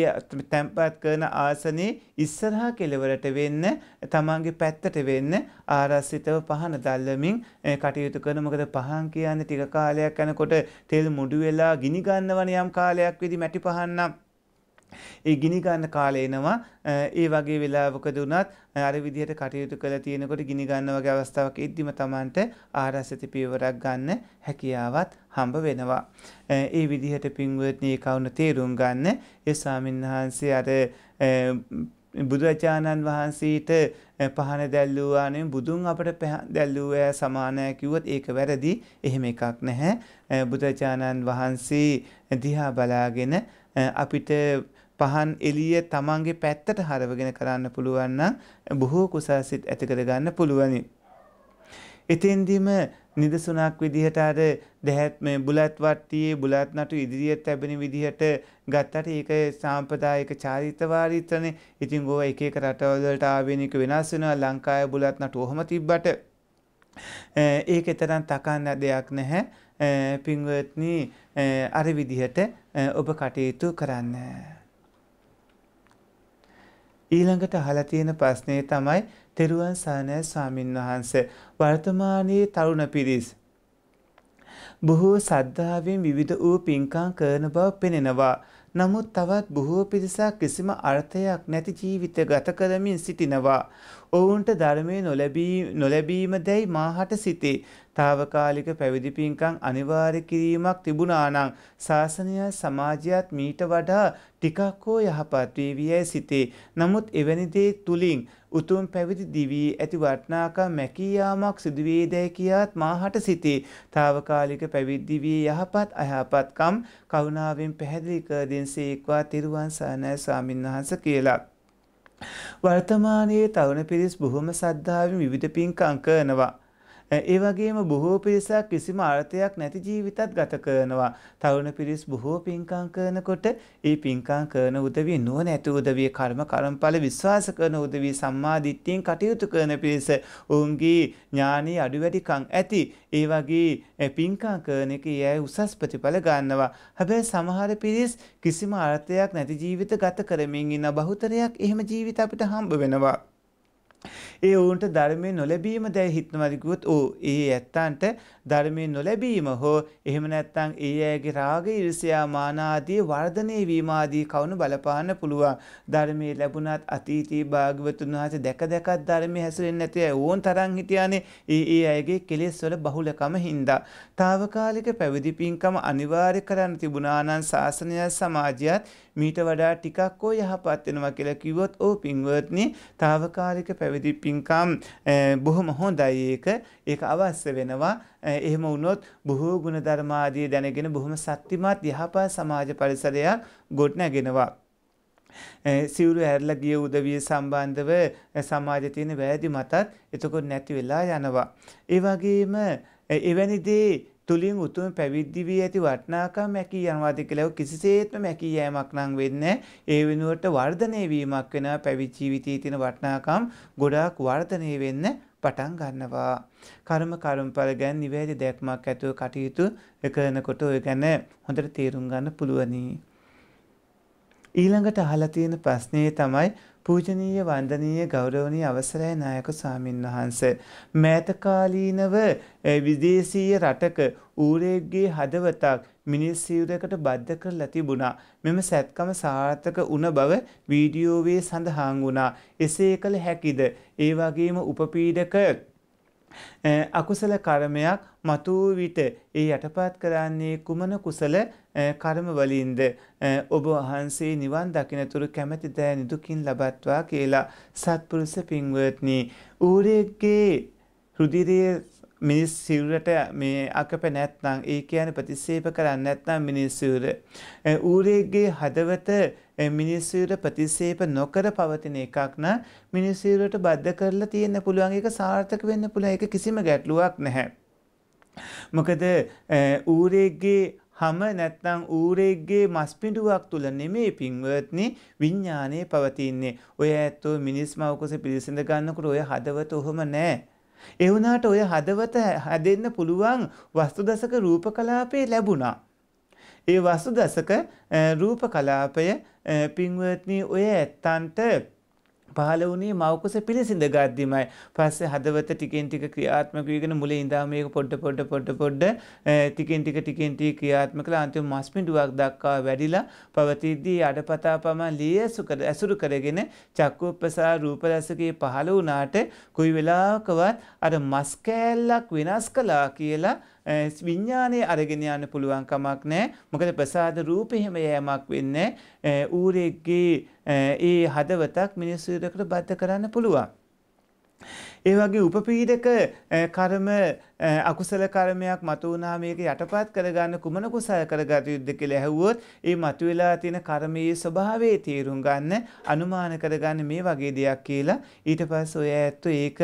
තැම්පත් කරන ආසනේ ඉස්සරහා කෙළවරට වෙන්න තමන්ගේ පැත්තට වෙන්න ආරස්සිතව පහන දැල්වමින් කටයුතු කරන මොකද පහන් කියන්නේ ටික කාලයක් යනකොට තෙල් මුඩු වෙලා ගිනි ගන්නවනේ යම් කාලයක් වෙදි මැටි පහන් නම් ඒ ගිනි ගන්න කාලේ එනවා ඒ වගේ වෙලාවකද උනත් අර විදිහට කටයුතු කරලා තියෙනකොට ගිනි ගන්න වගේ අවස්ථාවක් ඉදීම Tamanට ආරසිත පියවරක් ගන්න හැකියාවත් හම්බ වෙනවා. ඒ විදිහට පින්වත්නි කවුන තේරුම් ගන්න ඒ ස්වාමින්වහන්සේ අර බුදුරජාණන් වහන්සේට පහන දැල්ලුවානේ බුදුන් අපට දැල්ලුවා සමානය කිව්වොත් ඒක වැරදි. එහෙම එකක් නැහැ. බුදුරජාණන් වහන්සේ දිහා බලාගෙන අපිට පහන් එළිය තමන්ගේ පැත්තට හරවගෙන කරන්න පුළුවන් නම් බොහෝ කුසාසිත ඇති කරගන්න පුළුවනි. එතෙන්දිම නිදසුණක් විදිහට අර දැහැත් මේ බුලත් වට්ටියේ බුලත් නටු ඉදිරියට ලැබෙන විදිහට ගත්තට ඒක සාම්ප්‍රදායික චාරිත්‍රවාරීත්‍රනේ. ඉතින් ඕවා එක එක රටවල් වලට ආවේනික වෙනස් වෙනවා. ලංකාවේ බුලත් නටු ඔහම තිබ්බට ඒකතරම් තකන්න දෙයක් නැහැ. පින්වත්නි අර විදිහට ඔබ කටයුතු කරන්න. ඊළඟට අහලා තියෙන ප්‍රශ්නේ තමයි තෙරුවන් සරණයි ස්වාමින් වහන්සේ වර්තමානයේ තරුණ පිරිස් බොහෝ සද්ධාවෙන් විවිධ වූ පින්කම් කරන බව පෙනෙනවා. නමුත් තවත් බොහෝ පිරිසක් කිසිම අර්ථයක් නැති ජීවිත ගත කරමින් සිටිනවා. ඔවුන්ට ධර්මය නොලැබීම දැයි මාහට සිතේ. తాවකාලික පැවිදි පින්කම් අනිවාර්ය කිරීමක් තිබුණා නම් ශාසනය සමාජයත් මීට වඩා ටිකක් හෝ යහපත් වේවියයි සිතේ. නමුත් එවැනි දේ තුලින් උතුම් පැවිදි දිවී ඇති වටනාකම් මැකීයාමක් සිදුවේදැයි කියාත් මාහට සිතේ. తాවකාලික පැවිදි වී යහපත් අයහපත්කම් කරුණාවෙන් පැහැදිලි කර දෙන්සේක්වා තිරුවන් සරණයි ස්වාමින්වහන්සේ කියලා. වර්තමානයේ තරුණ පිරිස් බොහොම සද්ධාවෙන් විවිධ පින්කම් කරනවා. ඒ වගේම බොහෝ පිරිසක් කිසිම අර්ථයක් නැති ජීවිතත් ගත කරනවා. තරුණ පිරිස් බොහෝ පින්කම් කරනකොට ඒ පින්කම් කරන උදවිය නුවණැති උදවිය කර්ම කර්මඵල විශ්වාස කරන උදවිය සම්මාදිට්ඨියෙන් කටයුතු කරන පිරිස ඔවුන්ගේ ඥානී අඩුවැඩිකම් ඇති. ඒ වගේ පින්කම් කරන එක ඒ උසස් ප්‍රතිඵල ගන්නවා. හැබැයි සමහර පිරිස් කිසිම අර්ථයක් නැති ජීවිත ගත කරමින් ඉන්න බහුතරයක් එහෙම ජීවිත අපිට හම්බ වෙනවා. ඒ ඔවුන්ට ධර්මය නොලැබීම දැයි හිතනවාද කිව්වොත් ඕ ඒ ඇත්තන්ට ධර්මය නොලැබීම හෝ එහෙම නැත්නම් ඒ අයගේ රාගය ඊර්ෂ්‍යා මාන ආදී වර්ධනය වීම ආදී කවුණු බලපාන්න පුළුවන් ධර්මයේ ලැබුණත් අතීතී භාග්‍යවතුන් වහන්සේ දැක දැකත් ධර්මයේ හැසිරෙන්නේ නැති අය ඕන් තරම් හිටියානේ ඒ ඒ අයගේ කෙලෙස් වල බහුලකම හින්දා తాවකාලික පැවිදි පින්කම අනිවාර්ය කරන්න තිබුණා නම් ශාසනය සමාජයත් මීට වඩා ටිකක් හෝ යහපත් වෙනවා කියලා කිව්වොත් ඕ පින්වත්නි తాවකාලික පැවිදි පින්කම් බොහොම හොඳයි ඒක ඒක අවශ්‍ය වෙනවා එහෙම වුණොත් බොහෝ ගුණ ධර්මාදී දැනගෙන බොහොම ශක්තිමත් යහපත් සමාජ පරිසරයක් ගොඩනගෙනවා සිවුරු ඇරලා ගිය උදවිය සම්බන්ධව සමාජයේ තියෙන වැරදි මතත් එතකොට නැති වෙලා යනවා. ඒ වගේම එවැනි දේ තුලින් උතුම් පැවිදි වී ඇති වටිනාකම් මැකී යනවාද කියලා කිසිසේත්ම මැකී යෑමක් නම් වෙන්නේ ඒ වෙනුවට වර්ධනය වීමක් වෙන පැවිදි ජීවිතයේ තියෙන වටිනාකම් ගොඩාක් වර්ධනය වෙන්න පටන් ගන්නවා. කර්ම කර්මඵල ගැන නිවැරදි දැක්මක් ඇතුව කටයුතු කරනකොට ඔය ගැන හොඳට තේරුම් ගන්න පුළුවනි. ඊළඟට අහලා තියෙන ප්‍රශ්නේ තමයි පූජනීය වන්දනීය ගෞරවනීය අවසරයි නායක ස්වාමින් වහන්ස මෑතකාලීනව විදේශීය රටක ඌරේගේ හදවතක් මිනිස් සිවුරකට බද්ධ කරලා තිබුණා. මෙම සැත්කම සාර්ථක වුණ බව වීඩියෝවේ සඳහන් වුණා. එසේ කළ හැකිද? ඒ වගේම උපපීඩක අකුසල කර්මයක් මතු විට ඒ යටපත් කරන්නේ කුමන කුසල කර්මවලින්ද ඔබ වහන්සේ නිවන් දකිනතුරු කැමැති දෑ නිදුකින් ලබත්වා කියලා සත්පුරුෂ පින්වත්නි ඌරෙක්ගේ රුධිරයේ මිනිස් සිවුරට මේ අකප නැත්නම් ඒ කියන්නේ ප්‍රතිසේප කරන්නේ නැත්නම් මිනිස් සිවුර ඌරෙක්ගේ හදවත මිනිස්සුන්ට ප්‍රතිසේප නොකර පවතින එකක් නම් මිනිස්සුන්ට බද්ධ කරලා තියෙන්න පුළුවන් ඒක සාර්ථක වෙන්න පුළුවන් ඒක කිසිම ගැටලුවක් නැහැ. මොකද ඌරේගේ හම නැත්නම් ඌරෙක්ගේ මස් පිඩුවක් තුල නෙමේ පින්වත්නි විඤ්ඥානයේ පවතින්නේ. ඔය ඇත්තෝ මිනිස් මවකුස පිරිසිඳ ගන්නකට ඔය හදවත ඔහොම නෑ. එවුනාට ඔය හදවත හැදෙන්න පුළුවන් වස්තුදසක රූප කලාපේ ලැබුණා. ඒ වසු දසක රූප කලාපය පින්වත්නී ඔය ඇත්තන්ට පහල වුණේ මවකුස පිළිසිඳ ගද්දිමයි පස්සේ හදවත ටිකෙන් ටික ක්‍රියාත්මක වීගෙන මුල ඉඳා මේක පොඩ පොඩ පොඩ පොඩ ටිකෙන් ටික ටිකෙන් ටික ක්‍රියාත්මක කළා අන්තිම මස් පිඬුවක් දක්වා වැඩිලා පවතිද්දී අඩපතා පමණ ලියසු කර ඇසුරු කරගෙන චක්කෝපසා රූප රසකේ පහල වුණාට කුයි වෙලාවකවත් අර මස් කෑල්ලක් වෙනස් කළා කියලා විඤ්ඥානය අරගෙන යන්න පුළුවන් කමක් නෑ මොකද ප්‍රසාද රූපහෙම යෑමක් වෙන්න ඌරෙක්ගේ ඒ හදවතක් මිනිස්සුරකට බද්ධ කරන්න පුළුවන්. ඒ වගේ උපපීඩක කර්ම අකුසල කර්මයක් මතු වුණා මේක යටපත් කරගන්න කුමන කුසල කරගත යුද්ද කියලා ඇහුවොත් ඒ මතුවලා තියෙන කර්මයේ ස්වභාවයේ තේරුම් ගන්න අනුමාන කරගන්න මේ වගේ දෙයක් කියලා ඊට පස්සේ ඔය ඇත්තෝ ඒක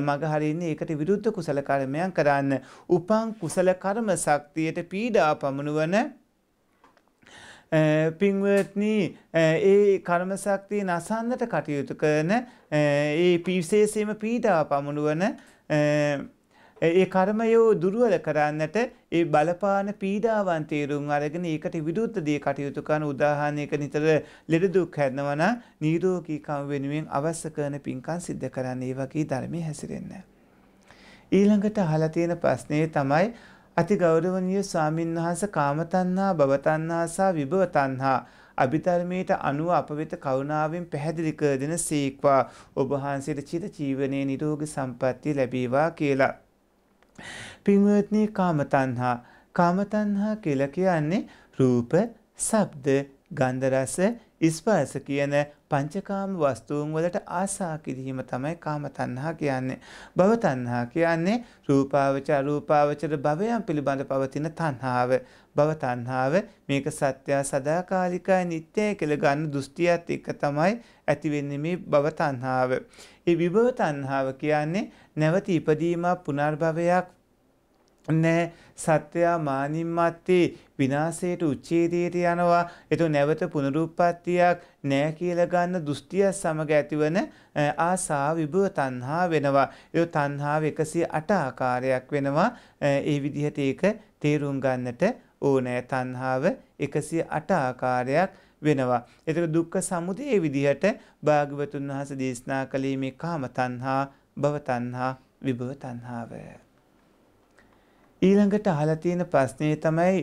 මග හරින්නේ ඒකට විරුද්ධ කුසල කර්මයන් කරන්න උපන් කුසල කර්ම ශක්තියට පීඩා පමුණුවන පින්වත්නි ඒ කර්ම ශක්තිය නසන්නට කටයුතු කරන ඒ පිවිශේෂයෙන්ම පීඩාව පමුණුවන ඒ කර්මයෝ දුර්වල කරන්නට ඒ බලපාන පීඩාවන් තේරුම් අරගෙන ඒකට විරුද්ධ දේ කටයුතු කරන උදාහරණයක නිතර ලෙඩ දුක් හැදනවන නිරෝගීකම වෙනුවෙන් අවශ්‍ය කරන පින්කම් සිද්ධ කරන්න ඒ වගේ ධර්මයේ හැසිරෙන්න. ඊළඟට අහලා තියෙන ප්‍රශ්නේ තමයි අති ගෞරවනීය ස්වාමින්වහන්ස කාමතණ්හා භවතණ්හා සහ විභවතණ්හා අභිධර්මයට අනුව අප වෙත කරුණාවෙන් පැහැදිලි කර දෙන සීක්වා ඔබ වහන්සේට චිර ජීවනයේ නිරෝගී සම්පන්නිය ලැබේවා කියලා. පින්වත්නි කාමතණ්හා කාමතණ්හා කියලා කියන්නේ රූප, ශබ්ද, ගන්ධ රස, ස්පර්ශ කියන පංචකාම වස්තුන් වලට ආසා කිරීම තමයි කාම තණ්හා කියන්නේ. භව තණ්හා කියන්නේ රූපාවච අරූපාවචර භවයන් පිළිබඳ පවතින තණ්හාව. භව තණ්හාව මේක සත්‍ය සදාකාලිකයි නිට්ටය කියලා ගන්න දෘෂ්ටියත් එක තමයි ඇති වෙන්නේ මේ භව තණ්හාව. ඒ විභව තණ්හාව කියන්නේ නැවත ඉපදීමක් පුනර්භවයක් නෑ සත්‍යයා මානින් මත්තේ විනාශයට උච්ඡේදයට යනවා එතකොට නැවත පුනරුත්පත්තියක් නෑ කියලා ගන්න දෘෂ්ටිය සමග ඇතිවන ආසා විභව තණ්හා වෙනවා ඒ තණ්හාව 108 ආකාරයක් වෙනවා ඒ විදිහට ඒක තේරුම් ගන්නට ඕනෑ තණ්හාව 108 ආකාරයක් වෙනවා. එතකොට දුක්ඛ සමුදය විදිහට භාග්‍යවතුන් වහන්සේ දේශනා කළේ මේ කාම තණ්හා, භව තණ්හා, විභව තණ්හාව. ඊළඟට අහලා තියෙන ප්‍රශ්නේ තමයි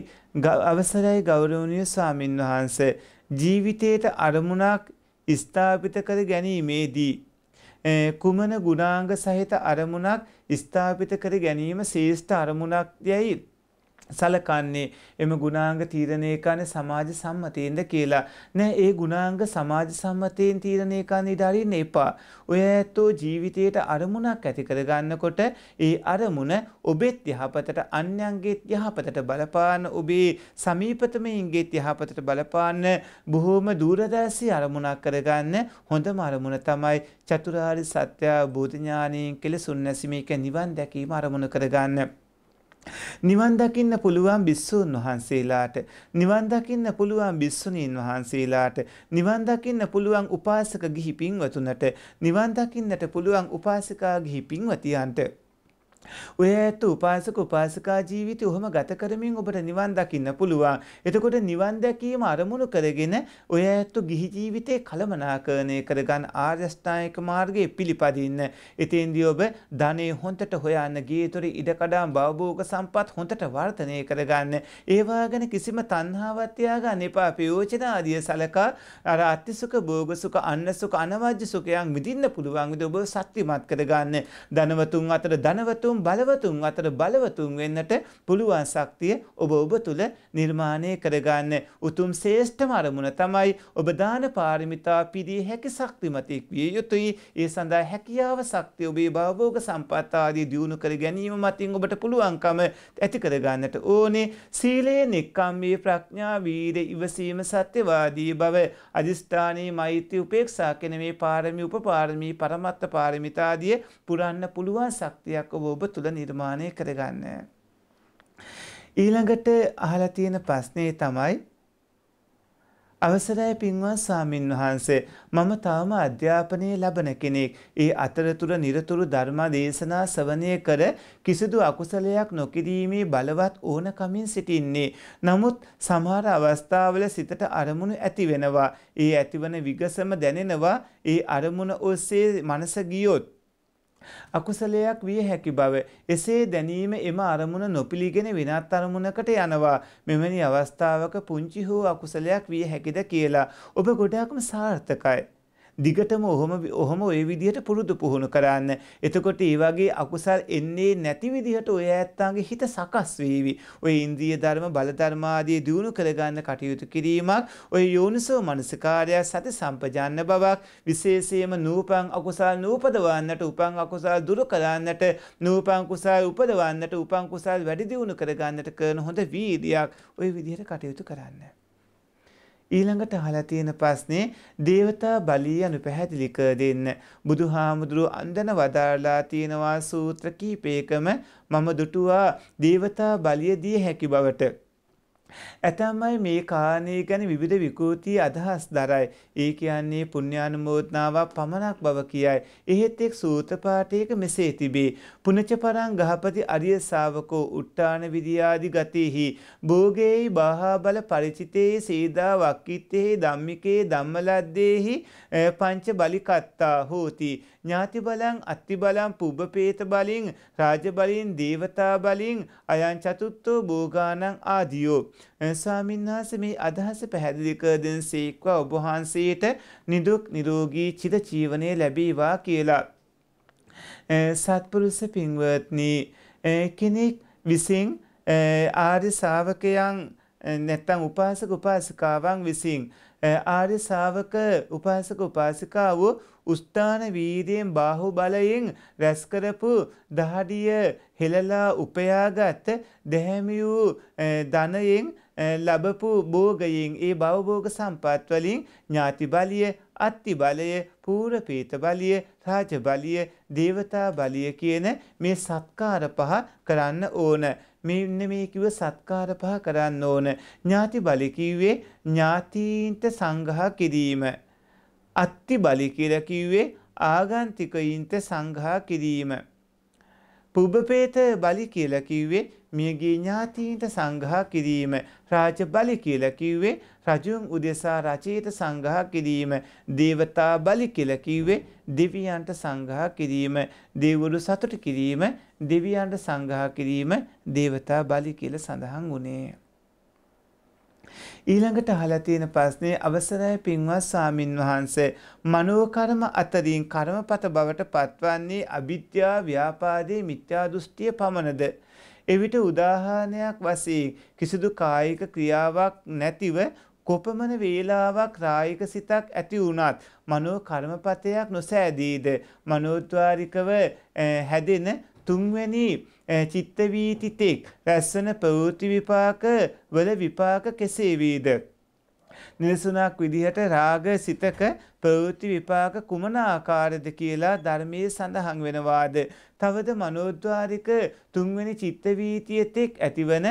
අවසරයි ගෞරවනීය ස්වාමින් වහන්සේ ජීවිතයට අරමුණක් ස්ථාපිත කර ගැනීමේදී කුමන ගුණාංග සහිත අරමුණක් ස්ථාපිත කර ගැනීම ශේෂ්ඨ අරමුණක් යයි සලකන්නේ එම ගුණාංග තීරණය කරන සමාජ සම්මතයෙන්ද කියලා. නෑ ඒ ගුණාංග සමාජ සම්මතයෙන් තීරණය කරන ඉඩරින්න එපා. ඔය ඇත්තෝ ජීවිතයට අරමුණක් ඇති කරගන්නකොට ඒ අරමුණ ඔබෙත් යහපතට අන්‍යන්ගේත් යහපතට බලපාන ඔබේ සමීපතමයින්ගේත් යහපතට බලපාන්න බොහෝම දූරදර්ශී අරමුණක් කරගන්න හොඳම අරමුණ තමයි චතුරාර්ය සත්‍ය බෝධ ඥානයෙන් කෙලෙසුන් නැසීම එක නිවන් දැකීම අරමුණ කරගන්න. නිවන් දකින්න පුළුවන් බිස්සුන් වහන්සේලාට නිවන් දකින්න පුළුවන් බිස්සුණීන් වහන්සේලාට නිවන් දකින්න පුළුවන් උපාසක ගිහි පින්වතුන්ට නිවන් දකින්නට පුළුවන් උපාසිකා ගිහි පින්වතියන්ට ඔය ඇත්ත උපාසක උපාසකා ජීවිතය ඔහොම ගත කරමින් ඔබට නිවන් දකින්න පුළුවන්. එතකොට නිවන් දැකීම අරමුණු කරගෙන ඔය ඇත්ත ගිහි ජීවිතේ කළමනාකරණය කරගන්න ආර්යෂ්ටායක මාර්ගයේ පිළිපදින්න. එතෙන්දී ඔබ ධනෙ හොන්තට හොයන්න ගියතොර ඉඩකඩම් භවභෝග සම්පත් හොන්තට වර්ධනය කරගන්න. ඒවා ගැන කිසිම තණ්හාවක් තියාගන්න එපා. ප්‍රයෝජන ආදී සලකා අර අත්තිසුඛ භෝගසුඛ අන්නසුඛ අනවජ්‍ය සුඛයන් විඳින්න පුළුවන් විදිහ ඔබ ශක්තිමත් කරගන්න. ධනවතුන් අතර ධනවතුන් උතුම් බලවතුන් අතර බලවතුන් වෙන්නට පුළුවන් ශක්තිය ඔබ ඔබ තුළ නිර්මාණය කරගන්න උතුම් ශේෂ්ඨම අරමුණ තමයි ඔබ දාන පාරමිතා පිදී හැකි ශක්තිමතෙක් විය යුතුයි ඒ සඳහා හැකියාව ශක්තිය ඔබේ භවෝග සම්පත් ආදී දියුණු කර ගැනීම මතින් ඔබට පුළුවන්කම ඇති කරගන්නට ඕනේ සීලය නික්කම්මේ ප්‍රඥා වීර ඉවසීම සත්‍යවාදී බව අදිස්ථානයේ මෛත්‍රී උපේක්ෂා කෙන මේ පාරමී උපපාරමී පරමත්ත පාරමිතාදිය පුරන්න පුළුවන් ශක්තියක් ඔබ ඔබ ඔබ තුළ නිර්මාණය කරගන්න. ඊළඟට අහලා තියෙන ප්‍රශ්නේ තමයි අවසරයි පින්වත් සාමින් වහන්සේ මම තාම අධ්‍යාපනය ලබන කෙනෙක් ඒ අතරතුර නිරතුරු ධර්මා දේශනා සවනය කර කිසිදු අකුසලයක් නොකිරීමේ බලවත් ඕනකමින් සිටින්නේ. නමුත් සමහර අවස්ථාවල සිතට අරමුණු ඇති වෙනවා. ඒ ඇතිවන විගසම දැනෙනවා ඒ අරමුණ ඔස්සේ මනස ගියොත්. අකුසලයක් විය හැකි බව එසේ දැනීම එම අරමුණ නොපිළිගෙන වෙනත් අරමුණකට යනවා මෙවැනි අවස්ථාවක පුංචි හෝ අකුසලයක් විය හැකිද කියලා ඔබ ගොඩාක්ම සාර්ථකයි දිගටම ඔහොම ඔහොම ඔය විදිහට පුරුදු පුහුණු කරන්න. එතකොට ඒ වගේ අකුසල් එන්නේ නැති විදිහට ඔය ඇත්තන්ගේ හිත සකස් වේවි. ඔය ඉන්ද්‍රිය ධර්ම බල ධර්ම ආදී දියුණු කරගන්න කටයුතු කිරීමක් ඔය යෝනිසෝ මනසිකාර්යය සති සම්පජාන්න බවක් විශේෂයෙන්ම නූපං අකුසල් නූපදවන්නට උපං අකුසල් දුරු කරන්නට නූපං කුසල් උපදවන්නට උපං කුසල් වැඩි දියුණු කරගන්නට කරන හොඳ වීර්යයක් ওই විදිහට කටයුතු කරන්න. ඊළඟට අහලා තියෙන ප්‍රශ්නේ දේවතා බලී යනු පැහැදිලි කර දෙන්න. බුදුහාමුදුරු අන්දන වදාරලා තියෙනවා සූත්‍ර කීපයකම මම දුටුවා දේවතා බලිය දිය හැකි බවට. ඇතැම්මයි මේ කාණය ගැන විවිධ විකෘති අදහස් දරයි. ඒ කියන්නේ පුණ්‍යානුමෝදනාවක් පමණක් බව කියයි. එහෙත් එක් සූත්‍ර පාඨයක මෙසේ තිබේ. පුනච පරං ගහපති අරිය ශාවකෝ උට්ටාන විද්‍යාදි ගතිහි භෝගේයි බාහාබල පරිචිතේ සීදා වක්කිත්තේ ධම්මිකේ ධම්මලද්දේහි පංච බලිකත්තා හෝති. ඥාති බලං අත්ති බලං පුබ්බපේත බලින් රාජ බලින් දේවතා බලින් අයං චතුත්ථෝ භෝගානං ආදියෝ ස්වාමින්වහන්ස මේ අදහස පැහැදිලිකදෙන් සේක්වා ඔබහන්සේට නිදුක් නිරෝගී චිත ජීවනය ලැබීවා කියලා. සත්පුරුස පින්වත්නී කෙනෙක් විසින් ආර්ය ශාවකයන් නැත්තම් උපාසක උපාසිකාවන් විසින් ආර්ය ශාවක උපාසක උපාසිකාව උස්ථාන වීර්යයෙන් බාහුව බලයෙන් රැස් කරපු දහඩිය හෙළලා උපයාගත් දැහැමියු ධනයෙන් Eh, ලැබපු භෝගයෙන් ඒ බවභෝග සම්පත්වලින් ඥාති බලිය අත්ති බලය පූරපීත බලිය රාජ බලිය දේවතා බලිය කියන මේ සත්කාර පහ කරන්න ඕන මෙන්න මේ කිව සත්කාර පහ කරන්න ඕන ඥාති බලි කිව්වේ ඥාතීන්ට සංඝහ කිරීම අත්ති බලි කියලා කිව්වේ ආගන්තිකයින්ට සංඝා කිරීම පුබ්බපේත බලි කියලා කිව්වේ මියගේ ඥාතීන්ට සංඝා කිරීම. රාජ බලි කියලා කිව්වේ රජුන් උදෙසා රජයට සංඝා කිරීම. දේවතා බලි කියලා කිව්වේ දෙවියන්ට සංඝා කිරීම. දෙවිවරු සතුට කිරීම, දෙවියන්ට සංඝා කිරීම දේවතා බලි කියලා සඳහන් වුණේ. ඊළඟට අහලා තියෙන ප්‍රශ්නේ අවසරයි පින්වත් සාමින් වහන්සේ මනෝකර්ම අතරින් කර්මපත බවට පත්වන්නේ අවිද්‍යා ව්‍යාපාදේ මිත්‍යා දෘෂ්ටිය පමණද එවිට උදාහරණයක් වශයෙන් කිසිදු කායික ක්‍රියාවක් නැතිව කොපමණ වේලාවක් රායික සිතක් ඇති වුණත් මනෝ කර්මපතයක් නොසෑදීද මනෝද්වාරිකව හැදෙන තුන්වැනි චිත්ත වීති තෙක් රැස්සන ප්‍රවෘත්ති විපාක වල විපාක කෙසේ වේද නිරසුණක් විදිහට රාග සිතක ප්‍රවෘත්ති විපාක කුමන ආකාරද කියලා ධර්මයේ සඳහන් වෙනවාද තවද මනෝද්වාරික තුන්වෙනි චිත්ත වීතිය තෙක් ඇතිවන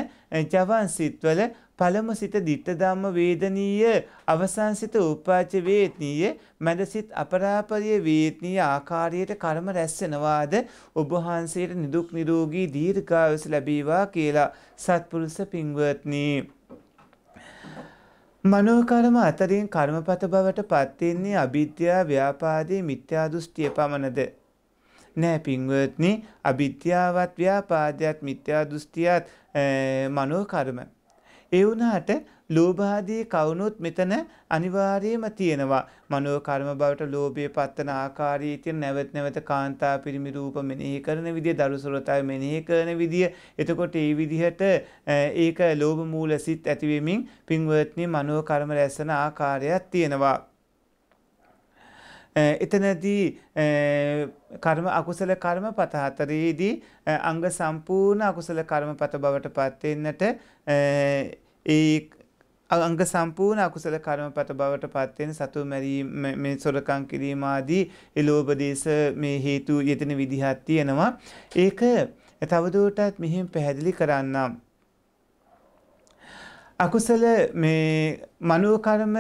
ජවන් සිත්වල පළමු සිත ditta ධම්ම වේදනීය අවසන් සිත උපාච වේත්නීය මැද සිත අපරාපරිය වේත්නීය ආකාරයට කර්ම රැස් වෙනවාද ඔබ වහන්සේට නිදුක් නිරෝගී දීර්ඝායුෂ ලැබේවා කියලා සත්පුරුෂ පින්වත්නි මනෝ කර්ම අතරින් කර්මපත බවට පත් වෙන්නේ අවිද්‍යාව ව්‍යාපාදේ මිත්‍යා දෘෂ්ටිය පමණද නෑ පින්වත්නි අවිද්‍යාවත් ව්‍යාපාදයක් මිත්‍යා දෘෂ්ටියත් මනෝ කර්ම ඒ වුණාට ලෝභාදී කවුනුත් මෙතන අනිවාර්යයෙන්ම තියෙනවා. මනෝ කර්ම බවට ලෝභයේ පත්තන ආකාරයේ තියෙන නැවත නැවත කාන්තා පිරිමි රූප මෙනෙහි කරන විදිය, දරුසලතාව මෙනෙහි කරන විදිය. එතකොට ඒ විදිහට ඒක ලෝභ මූල සිත් ඇති වෙමින් පින්වත්නි මනෝ කර්ම රැස්සන ආකාරයක් තියෙනවා. එතනදී කර්ම අකුසල කර්ම පත හතරේදී අංග සම්පූර්ණ අකුසල කර්ම පත බවට පත් වෙන්නට ඒ අංග සම්පූර්ණ අකුසල කර්මපත බවට පත්වෙන සතු මැරීම මේ සොරකම් කිරීම ආදී ඒ ලෝභ දේශ මේ හේතු යෙදෙන විදිහක් තියෙනවා ඒක තවදුරටත් මෙහෙම පැහැදිලි කරන්නම් අකුසල මේ මනෝ කර්ම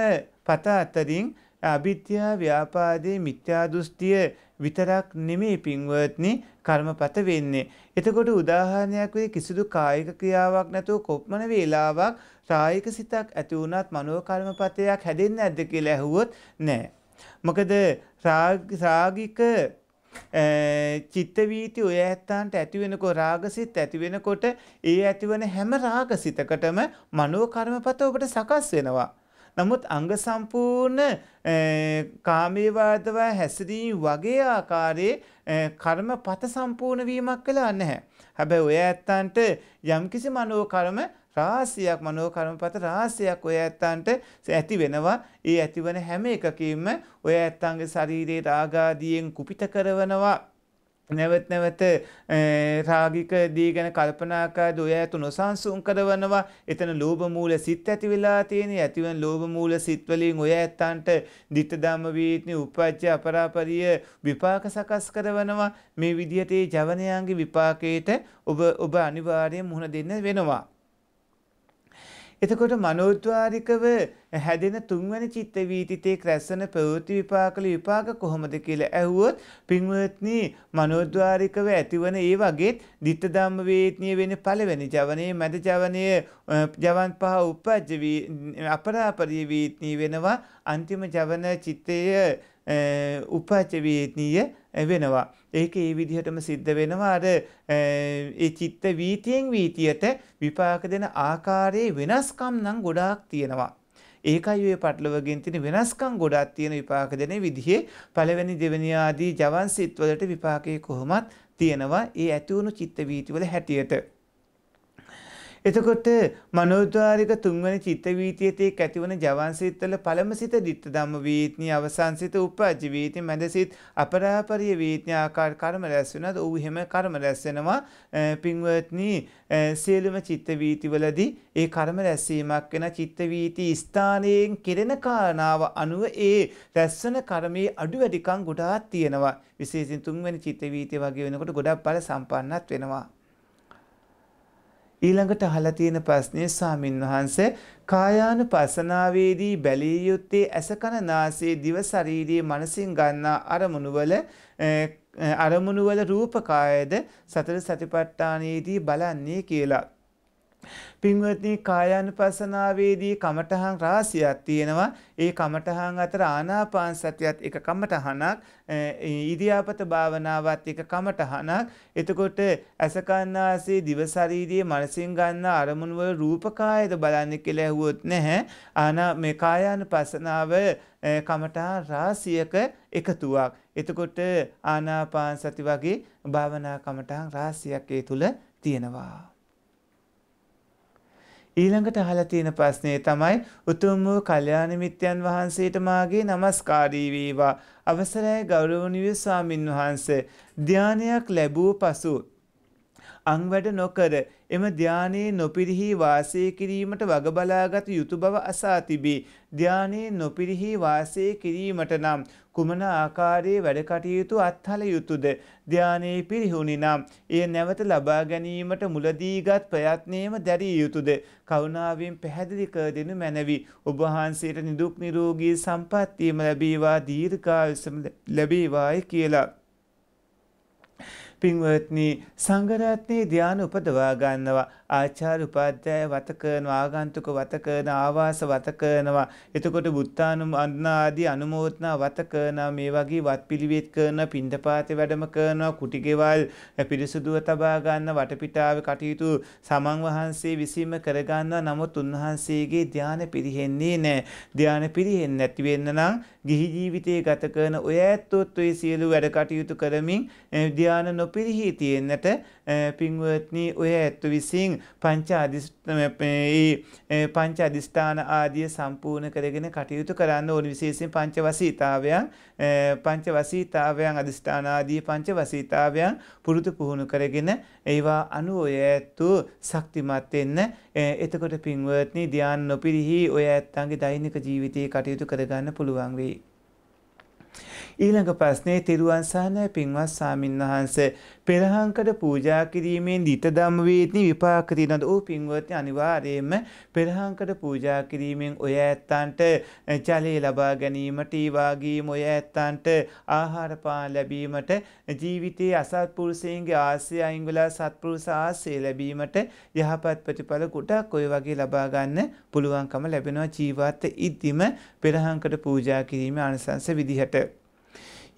පත අතරින් අවිද්‍යා ව්‍යාපාදේ මිත්‍යා දෘෂ්ටිය විතරක් නෙමේ පින්වත්නි කර්මපත වෙන්නේ. එතකොට උදාහරණයක් වේ කිසිදු කායික ක්‍රියාවක් නැතුව කොපමණ වේලාවක් කායික සිතක් ඇති වුණත් මනෝකර්මපතයක් හැදෙන්නේ නැද්ද කියලා ඇහුවොත් නෑ. මොකද රාගික චිත්ත වීති ඔය ඇත්තාන්ට ඇති වෙනකොට රාගසිත ඇති වෙනකොට ඒ ඇතිවන හැම රාගසිතකටම මනෝ කර්මපත ඔබට සකස් වෙනවා. නමුත් අංග සම්පූර්ණ කාමයේ වාදව හැසිරීම වගේ ආකාරයේ කර්මපත සම්පූර්ණ වීමක් කළා නැහැ. හැබැයි ඔය ඇත්තන්ට යම්කිසි මනෝ කර්ම රාශියක් මනෝ කර්මපත රාශියක් ඔය ඇත්තන්ට ඇති වෙනවා. ඒ ඇතිවන හැම එකකින්ම ඔය ඇත්තන්ගේ ශරීරයේ රාගාදියෙන් කුපිත කරනවා. නැවත් නැවත රාගික දී ගැන කල්පනාකාද ඔය ඇතු නොසන්සුන් කරවනවා එතන ලෝභ මූල සිත් ඇති වෙලා තියෙන ඇතිවන ලෝභ මූල සිත් වලින් ඔය ඇත්තන්ට ditta dhamma vītni uppajja aparāpariya විපාක සකස් කරවනවා මේ විදිහට ඒ ජවනයන්ගේ විපාකයට ඔබ ඔබ අනිවාර්යයෙන් මුහුණ දෙන්න වෙනවා එතකොට මනෝද්වාරිකව හැදෙන තුන්වැනි චිත්ත වීතිතේ රැස්සන ප්‍රවෘත්ති විපාකල විපාක කොහොමද කියලා ඇහුවොත් පින්වත්නි මනෝද්වාරිකව ඇතිවන ඒ වගේත් ditta ධම්ම වේත්නිය වෙන පළවෙනි ජවනයේ මැද ජවනයේ ජවන් පහ උපජ්ජ වී අපරාපරිය වේත්නිය වෙනවා අන්තිම ජවන චිත්තය උපජ්ජ වේත්නිය වෙනවා. ඒක ඒ විදිහටම සිද්ධ වෙනවා අර ඒ චිත්ත වීතියෙන් වීතියට විපාක දෙන ආකාරයේ වෙනස්කම් නම් ගොඩාක් තියෙනවා. ඒකයි ඔය පටලවගෙන් තියෙන වෙනස්කම් ගොඩක් තියෙන විපාක දෙන විදිහේ පළවෙනි දෙවෙනි ආදී ජවන් සිත් වලට විපාකයේ කොහොමත් තියෙනවා. ඒ ඇති වුණු චිත්ත වීතිවල හැටියට. එතකොට මනෝද්වාරික තුන්වැනි චිත්ත වීතියතේ ඇතිවන ජවන්සිත්වල පළම සිත ditta ධම්ම වීත්නි අවසන්සිත උපජ්ජ වීති මැදසිත අපරාපරිය වීත්නි ආකාර කර්ම රැස් වෙනවාද ඌ හිම කර්ම රැස් වෙනවා පින්වත්නි සියලුම චිත්ත වීතිවලදී ඒ කර්ම රැස්වීමක් වෙන චිත්ත වීති ස්ථානයෙන් කෙරෙන කාරණාව අනුව ඒ රැස්වන කර්මයේ අඩු වැඩිකම් ගොඩාක් තියෙනවා විශේෂයෙන් තුන්වැනි චිත්ත වීතිය වගේ වෙනකොට ගොඩක් බල සම්පන්නත් වෙනවා ඊළඟට අහලා තියෙන ප්‍රශ්නේ සාමින් වහන්සේ කායාන පසනාවේදී බැලිය යුත්තේ ඇස කන නාසය දිව ශරීරයේ මනසින් ගන්නා අරමුණු වල අරමුණු වල රූප කායද සතර සතිපට්ඨානයේදී බලන්නේ කියලා. පින්වත්නි කායानुපසනාවේදී කමඨහං රාශියක් තියෙනවා. ඒ කමඨහං අතර ආනාපාන සතියත් එක කමඨහනක්, ඉරියාපත භාවනාවත් එක කමඨහනක්. එතකොට ඇස කන්නාසේ දිව ශරීරයේ මනසින් ගන්න අරමුණු වල රූප කායද බලන්නේ කියලා ඇහුවොත් නැහැ. ආනා මේ කායानुපසනාව කමඨහං රාශියක එකතුවක්. එතකොට ආනාපාන සති වගේ භාවනා කමඨහං රාශියක් ඒ තුල තියෙනවා. ඊළඟට අහලා තියෙන ප්‍රශ්නේ තමයි උතුම් වූ කල්යාණ මිත්‍යන් වහන්සේට මාගේ নমස්කාරී වේවා අවසරයි ගෞරවනීය ස්වාමින් වහන්සේ ධානයක් ලැබූ පසු අංවැඩ නොකර එම ධානයේ නොපිරිහි වාසය කිරීමට වග බලාගත යුතු බව අසා තිබේ ධානයේ නොපිරිහි වාසය කිරීමට නම් කුමන ආකාරයේ වැඩකටයුතු අත්හල යුතුද ධානයේ පිරිහුණි නම් එය නැවත ලබා ගැනීමට මුලදීගත් ප්‍රයත්නයම දැරිය යුතුද කරුණාවෙන් පැහැදිලි කර දෙනු මැනවි ඔබ වහන්සේට නිදුක් නිරෝගී සම්පන්නියම ලැබේවා දීර්ඝායුෂම ලැබේවායි කියලා පින්වත්නි සංඝරත්නයේ ධානය උපදවා ගන්නවා ආචාර්ය උපාධ්‍යාය වත කරනවා ආගන්තුක වත කරන ආවාස වත කරනවා එතකොට බුත්තානු අන්නාදී අනුමෝදනා වත කරනවා මේ වගේ වත්පිළිවෙත් කරන පින්දපාතේ වැඩම කරනවා කුටිගෙවල් පිරිසුදුව තබා ගන්න වටපිටාවේ කටයුතු සමන් වහන්සේ විසීම කරගන්නවා නමුත් උන්වහන්සේගේ ධානය පිරිහෙන්නේ නැහැ ධානය පිරිහෙන්නේ නැති වෙන්න නම් ගිහි ජීවිතයේ ගත කරන ඔය ඇත්තොත් ඔය සියලු වැඩ කටයුතු කරමින් ධානය නොපිරිහි තියෙන්නට පින්වත්නි ඔය ඇත්තු විසින් ඉතින් පංච අධිෂ්ඨාන ආදිය සම්පූර්ණ කරගෙන කටයුතු කරන්න ඕන විශේෂයෙන් පංච වසීතාවයන් පංච වසීතාවයන් අධිෂ්ඨාන ආදී පංච වසීතාවයන් පුරුදු පුහුණු කරගෙන ඒවා අනුව ඔය ඇත්තු ශක්තිමත් වෙන්න එතකොට පින්වත්නි ධ්‍යාන නොපිරිහි ඔය ඇත්තන්ගේ දෛනික ජීවිතයේ කටයුතු කරගන්න පුළුවන් වෙයි. ඊළඟ ප්‍රශ්නේ තිරුවන් සරණයි පින්වත් සාමින්වහන්ස පෙරහංකඩ පූජා කිරීමෙන් දිත ධම්ම වේදනි විපාක දෙනද ඌ පින්වත්නි අනිවාර්යයෙන්ම පෙරහංකඩ පූජා කිරීමෙන් ඔය ඇත්තන්ට ජලය ලබා ගැනීමට ඊවාගීම ඔය ඇත්තන්ට ආහාර පාන ලැබීමට ජීවිතයේ අසත්පුරුෂයන්ගේ ආශ්‍රය අයින් වෙලා සත්පුරුෂ ආශ්‍රය ලැබීමට යහපත් ප්‍රතිඵල ගොඩක් ඔය වගේ ලබා ගන්න පුළුවන්කම ලැබෙනවා ජීවිත ඉද්දිම පෙරහංකඩ පූජා කිරීමේ ආනිසංස විදිහට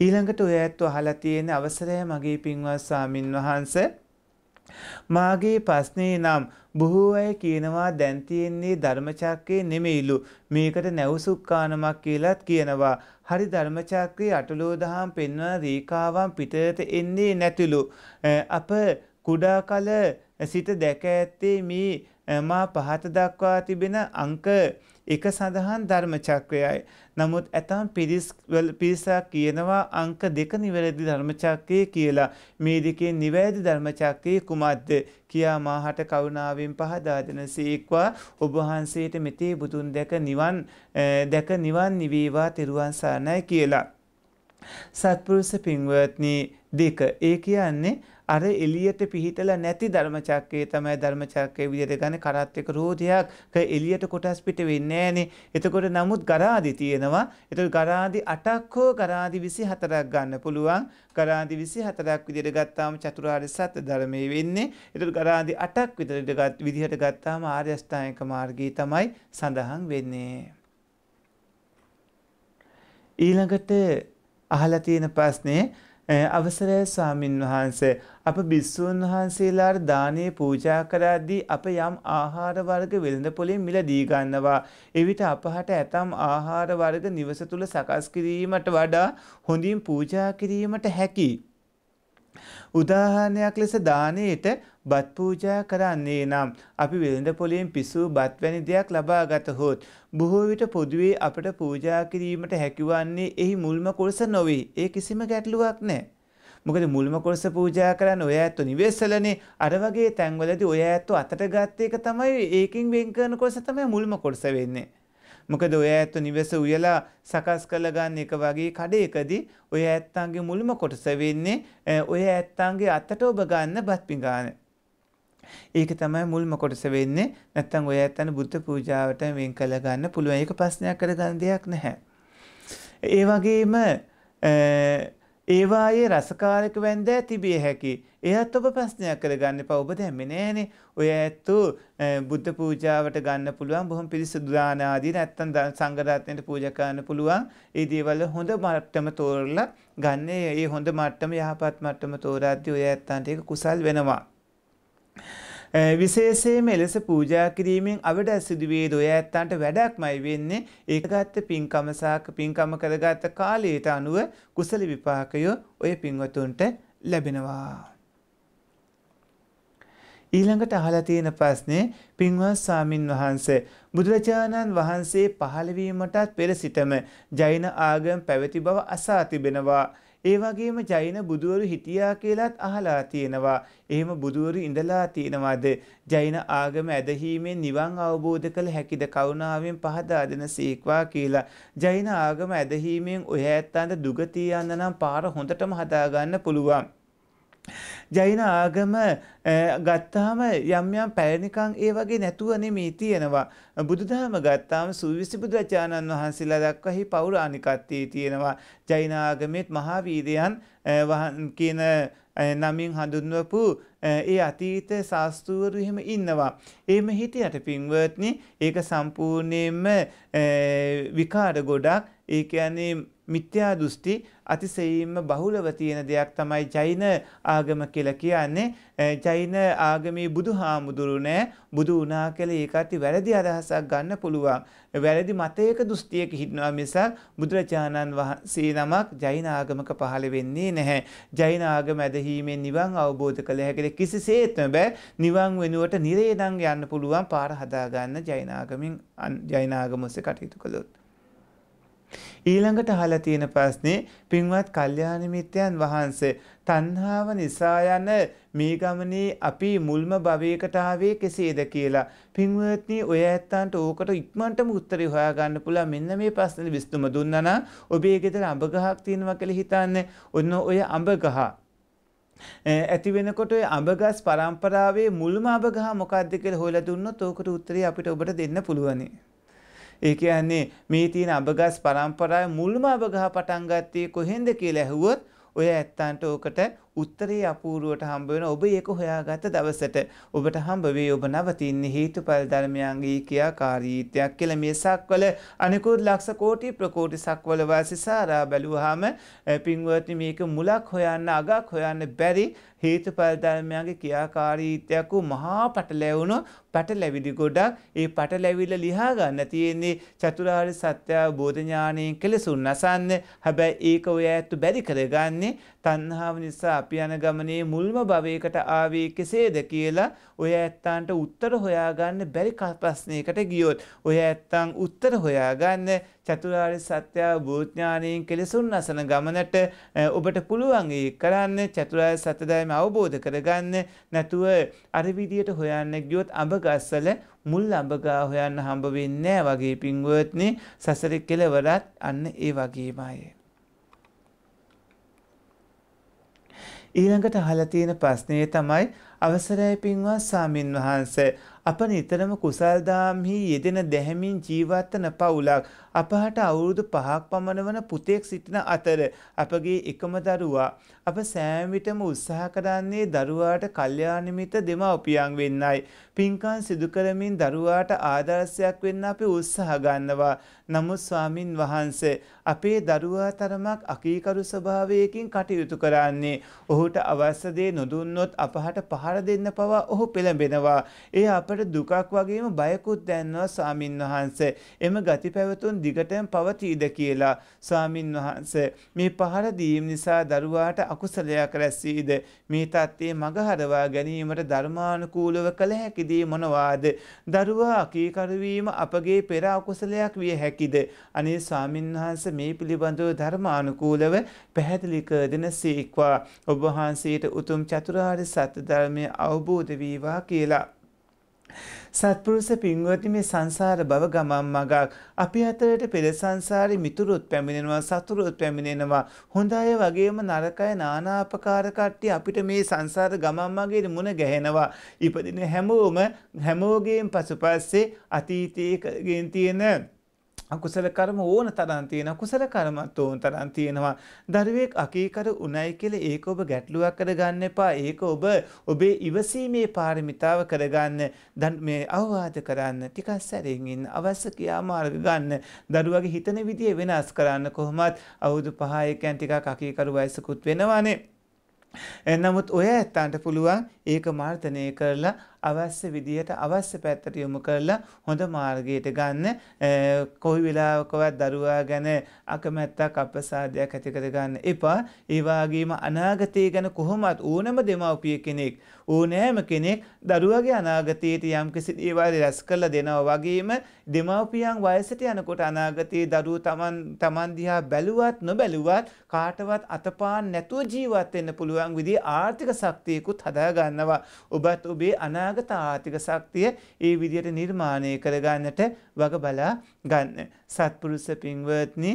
ඊළඟට ඔය ඇත්ව අහලා තියෙන අවසරය මගේ පින්වත් ස්වාමින් වහන්ස මාගේ ප්‍රශ්නේ නම් බොහෝ අය කියනවා දැන් තියෙන්නේ ධර්මචක්‍රේ නෙමෙයිලු මේකට නැවසුක්කානමක් කියලාත් කියනවා හරි ධර්මචක්‍රේ අටලෝ දහම් පෙන්වන රේඛාවන් පිටරට එන්නේ නැතිලු අප කුඩා කල සිට දැක ඇත්තේ මේ මා පහත දක්වා තිබෙන අංක එක සඳහන් ධර්මචක්‍රයයි. නමුත් ඇතම් පිරිස්වල පිරිසක් කියනවා අංක දෙක නිවැරදි ධර්මචක්‍රය කියලා. මේ දෙකේ නිවැරදි ධර්මචක්‍රය කුමක්ද කියා මාහට කරුණාවෙන් පහදා දෙන සීක්වා ඔබ වහන්සේට මෙතේ බුදුන් දැක නිවන් දැක නිවන් නිවේවා තෙරුවන් සරණයි කියලා. සත්පුරුෂ පින්වත්නි දෙක ඒ කියන්නේ අර එළියට පිහිටලා නැති ධර්මචක්‍රය තමයි ධර්මචක්‍රය විදිහට ගන්න කරත් එක රෝධයක් එළියට කොටස් පිට වෙන්නේ නැහනේ. එතකොට නමුත් ගරාදි තියෙනවා. එතකොට ගරාදි 8ක් හෝ ගරාදි 24ක් ගන්න පුළුවන්. ගරාදි 24ක් විදිහට ගත්තාම චතුරාර්ය සත්‍ය ධර්මයේ වෙන්නේ. එතකොට ගරාදි 8ක් විදිහට විදිහට ගත්තාම ආර්ය අෂ්ටාංගික මාර්ගය තමයි සඳහන් වෙන්නේ. ඊළඟට අහලා තියෙන ප්‍රශ්නේ අවසරය ස්වාමින් වහන්ස අප බිස්සූන් වහන්සේලාට දානය පූජා කරද්දී අප යම් ආහාර වර්ග වෙළඳ පොලේ මිල දී ගන්නවා. එවිට අපහට ඇතම් ආහාර වර්ග නිවස තුල සකස් කිරීමට වඩා හොඳින් පූජා කිරීමට හැකියි. උදාහරණයක් ලෙස දානයේට බත් පූජා කරන්නේ නම් අපි වෙළඳ පොලෙන් පිසූ බත්වැනි දෙයක් ලබාගත හොත් බොහෝ විට පොදුවේ අපට පූජා කිරීමට හැකිවන්නේ එහි මුල්ම කොටස නොවේ ඒ කිසිම ගැටලුවක් නැහැ. මොකද මුල්ම කොටස පූජා කරන්න ඔය ඇත්තු නිවෙස්සලනේ අර වගේ තැන්වලදී ඔය ඇත්තු අතට ගත්ත එක තමයි ඒකින් වෙන් කරන කොටස තමයි මුල්ම කොටස වෙන්නේ. මොකද ඔය ඇත්තු නිවෙස උයලා සකස් කරලා ගන්න එක වගේ කඩේකදී ඔය ඇත්තන්ගේ මුල්ම කොටස වෙන්නේ ඔය ඇත්තන්ගේ අතට ඔබ ගන්න බත් පිඟානේ. ඒක තමයි මුල්ම කොටස වෙන්නේ. නැත්තම් ඔය ඇත්තන බුද්ධ පූජාවට වෙන් කළ ගන්න පුළුවන්. ඒක ප්‍රශ්නයක් කරගන්න දෙයක් නැහැ. ඒ වගේම ඒවායේ රසකාරක වැන්දෑ තිබිය හැකි. එයත් ඔබ ප්‍රශ්නයක් කරගන්න එපා. ඔබ දැම්මේ නෑනේ. ඔය ඇත්තෝ බුද්ධ පූජාවට ගන්න පුළුවන් බොහොම පිරිසිදු දාන ආදී නැත්තම් සංඝ රත්නයට පූජා කරන්න පුළුවන්. ඒ දේවල් හොඳ මට්ටම තෝරලා ගන්න. ඒ හොඳ මට්ටම යහපත් මට්ටම තෝරාද්දී ඔය ඇත්තන්ට ඒක කුසල් වෙනවා. විශේෂයෙන්ම එලෙස පූජා කිරීමෙන් අවඩ සිදුවේ දොය ඇත්තන්ට වැඩක්මයි වෙන්නේ ඒකගත්ත පින්කමසාක පින්කම කරගත්ත කාලයට අනුව කුසල විපාකයෝ ඔය පින්වතුන්ට ලැබෙනවා. ඊළඟට අහලා තියෙන ප්‍රශ්නේ පින්වත් ස්වාමින් වහන්සේ බුදුරජාණන් වහන්සේ පහළ වීමටත් පෙර සිටම ජෛන ආගම පැවති බව අසා තිබෙනවා. ඒ වගේම ජෛන බුදුවරු හිටියා කියලාත් අහලා තියෙනවා. එහෙම බුදුවරු ඉඳලා තියෙනවාද? ජෛන ආගම ඇදහිීමෙන් නිවන් අවබෝධ කළ හැකිද කරුණාවෙන් පහදා දෙන සීක්වා කියලා. ජෛන ආගම ඇදහිීමෙන් ඔය ඇත්තන්ට දුගතිය යන්න නම් පාර හොඳටම හදාගන්න පුළුවන්. ජෛන ආගම ගත්තාම යම් යම් පැරණිකන් ඒ වගේ නැතුව නෙමේ තියෙනවා. බුදුදහම ගත්තාම සූවිසි බුදුරජාණන් වහන්සේලා දක්වාහි පෞරාණිකත්වයේ තියෙනවා. ජෛන ආගමෙත් මහාවීරයන් කියන නමින් හඳුන්වපු ඒ අතීත ශාස්තෘවරු එහෙම ඉන්නවා. එහෙම හිටියට පින්වත්නි ඒක සම්පූර්ණයෙන්ම විකාර ගොඩක්. ඒ කියන්නේ මිත්‍යා දෘෂ්ටි අතිශයින්ම බහුලව තියෙන දෙයක් තමයි ජෛන ආගම කියලා කියන්නේ. ජෛන ආගමේ බුදුහාමුදුරු නෑ. බුදු වුණා කියලා ඒකට වැරදි අදහසක් ගන්න පුළුවන්. වැරදි මතයක දෘෂ්ටියක හිටනවා මිසක් බුදුරජාණන් වහන්සේ නමක් ජෛන ආගමක පහළ වෙන්නේ නැහැ. ජෛන ආගම ඇදහිීමෙන් නිවන් අවබෝධ කළ හැකි කිසිසේත්ම බෑ. නිවන් වෙනුවට නිරේදන් යන්න පුළුවන් පාර හදාගන්න ජෛන ආගමෙන් ජෛන ආගම ඔස්සේ කටයුතු කළොත්. ඊළඟට අහලා තියෙන ප්‍රශ්නේ පින්වත් කල්යාණ මිත්‍යයන් වහන්සේ තණ්හාව නිසා යන මේ ගමනේ අපි මුල්ම භවයකට ආවේ කෙසේද කියලා පින්වත්නි ඔය ඇත්තන්ට ඕකට ඉක්මනටම උත්තරේ හොයාගන්න පුළුවන් මෙන්න මේ ප්‍රශ්නේ විසඳුම දුන්නා නම් ඔබේ ගෙදර අඹ ගහක් තියෙනවා කියලා හිතන්නේ ඔන්න ඔය අඹ ගහ ඇති වෙනකොට ඔය අඹගස් පරම්පරාවේ මුල්ම අඹගහ මොකක්ද කියලා හොයලා දුන්නොත් ඕකට උත්තරේ අපිට ඔබට දෙන්න පුළුවනේ ඒ කියන්නේ මේ තියෙන අබගස් පරම්පරාවේ මුල්ම අබගහ පටන් ගත්තේ කොහෙන්ද කියලා ඇහුවොත් ඔය ඇත්තන්ට ඕකට උත්තරේ අපූර්වට හම්බ වෙන ඔබ ඒක හොයාගත දවසට ඔබට හම්බ වේ ඔබ නවතින්නේ හේතුඵල ධර්මයන්ගේ ක්‍රියාකාරීත්වයක් කියලා මේ සක්වල අනිකුත් ලක්ෂ කෝටි ප්‍රකෝටි සක්වල වාසි සාරා බැලුවාම පින්වත්නි මේක මුලක් හොයන්න අගක් හොයන්න බැරි හේතුඵල ධර්මයන්ගේ ක්‍රියාකාරීත්වයක් මහා පැටලැවුණු පැටලැවිලි ගොඩක් ඒ පැටලැවිල්ල ලියා ගන්න තියෙන්නේ චතුරාර්ය සත්‍ය බෝධ ඥාණයෙන් කෙලසුන් නැසන්න හැබැයි ඒක ඔය ඇත්ත බැරි කරගන්නේ තණ්හාව නිසා අපි යන ගමනේ මුල්ම භවයකට ආවේ කෙසේද කියලා ඔය ඇත්තන්ට උත්තර හොයාගන්න බැරි ප්‍රශ්නයකට ගියොත් ඔය ඇත්තන් උත්තර හොයාගන්න චතුරාර්ය සත්‍ය භූඥානයෙන් කෙලෙසුන් අසන ගමනට ඔබට පුළුවන් ඒ කරන්න චතුරාර්ය සත්‍යයම අවබෝධ කරගන්න නැතුව අර විදියට හොයන්න ගියොත් අඹ ගස්සල මුල් අඹ ගා හොයන්න හම්බ වෙන්නේ නැහැ වගේ පින්වත්නි සසරේ කෙලවරත් අන්න ඒ වගේමයි ඊළඟට අහලා තියෙන ප්‍රශ්නේ තමයි අවසරයි පින්වත් සාමින් වහන්සේ අප නිතරම කුසල් දාම්හි යෙදෙන දැහැමින් ජීවත්වන පවුලක් අපහට අවුරුදු පහක් පමණ වන පුතෙක් සිටින අතර අපගේ එකම දරුවා අප සෑම්විටම උත්සාහ කරන්නේ දරුවාට කල්්‍යානමිත දෙමවපියන් වෙන්නයි. පින්කන් සිදුකරමින් දරුවාට ආදර්ශයක් වෙන්න අපි උත්සාහ ගන්නවා. නමුත් ස්වාමින් වහන්සේ අපේ දරුවා තරමක් අකීකරු ස්වභාවයකින් කටයුතු කරන්නේ. ඔහුට අවස්සදේ නොදුන්නොත් අපහට පහර දෙන්න පවා ඔහු පෙළඹෙනවා. ඒ අපට දුකක් වගේම බයකුත් දැන්නවා ස්වාමින් වහන්සේ. එම ගති පැවතුන් දිගටම පවතීද කියලා ස්වාමින් වහන්සේ මේ පහර දීම නිසා දරුවාට අකුසලයක් රැස්සීද මේ தත්ත්වයේ මගහරවා ගැනීමට ධර්මානුකූලව කළ හැකි දේ මොනවාද දරුවා අකීකරු වීම අපගේ පෙර අකුසලයක් විය හැකිද අනේ ස්වාමින් වහන්සේ මේ පිළිබඳව ධර්මානුකූලව පැහැදිලි කර දෙනසේක්වා ඔබ වහන්සේට උතුම් චතුරාර්ය සත්‍ය ධර්මය අවබෝධ වේවා කියලා සත්පුරුෂ පින්වත්නි මේ සංසාර භව ගමන් මගක් අපි අතරට පෙර සංසාරේ මිතුරුත් පැමිණෙනවා සතුරුත් පැමිණෙනවා හොඳ අය වගේම නරක අය নানা ආකාර කට්ටිය අපිට මේ සංසාර ගමන් මගේ මුණ ගැහෙනවා ඉපදින හැමෝම හැමෝගේම පසුපස්සේ අතීතයේ ගෙන් තියෙන අකුසල කර්ම ඕන තරම් තියෙනවා කුසල කර්මත් ඕන තරම් තියෙනවා දරුවෙක් අකීකර උණයි කියලා ඒක ඔබ ගැටලුවක් කරගන්න එපා ඒක ඔබ ඔබේ ඉවසීමේ පාරමිතාව කරගන්න දැන් මේ අවවාද කරන්න ටිකක් සැරෙන් ඉන්න අවශ්‍ය ක්‍රියාමාර්ග ගන්න දරුවගේ හිතන විදිය වෙනස් කරන්න කොහොමත් අවුරුදු 5 එකෙන් ටිකක් අකීකරු වයසකුත් වෙනවානේ නමුත් ඔය ඇත්තන්ට පුළුවන් ඒක මර්තනය කරලා අවශ්‍ය විදියට අවශ්‍ය පැත්තට යොමු කරලා හොඳ මාර්ගයට ගන්න කොයි වෙලාවකවත් දරුවා ගැන අකමැත්තක් අපසාදයක් ඇති කරගන්න එපා ඒ වගේම අනාගතය ගැන කොහොමත් ඕනම දෙමව්පිය කෙනෙක් ඕනෑම කෙනෙක් දරුවාගේ අනාගතයට යම්කිසි දේවල් රැස් කරලා දෙනවා වගේම දෙමව්පියන් වයසට යනකොට අනාගතයේ දරුවෝ Taman Taman දිහා බැලුවත් නොබැලුවත් කාටවත් අතපාන් නැතුව ජීවත් වෙන්න පුළුවන් විදිහේ ආර්ථික ශක්තියකුත් හදාගන්න කරගන්නවා. ඔබත් ඔබේ අනාගත ආර්ථික ශක්තිය ඒ විදියට නිර්මාණය කරගන්නට වග බලා ගන්න. සත්පුරුෂ පින්වත්නි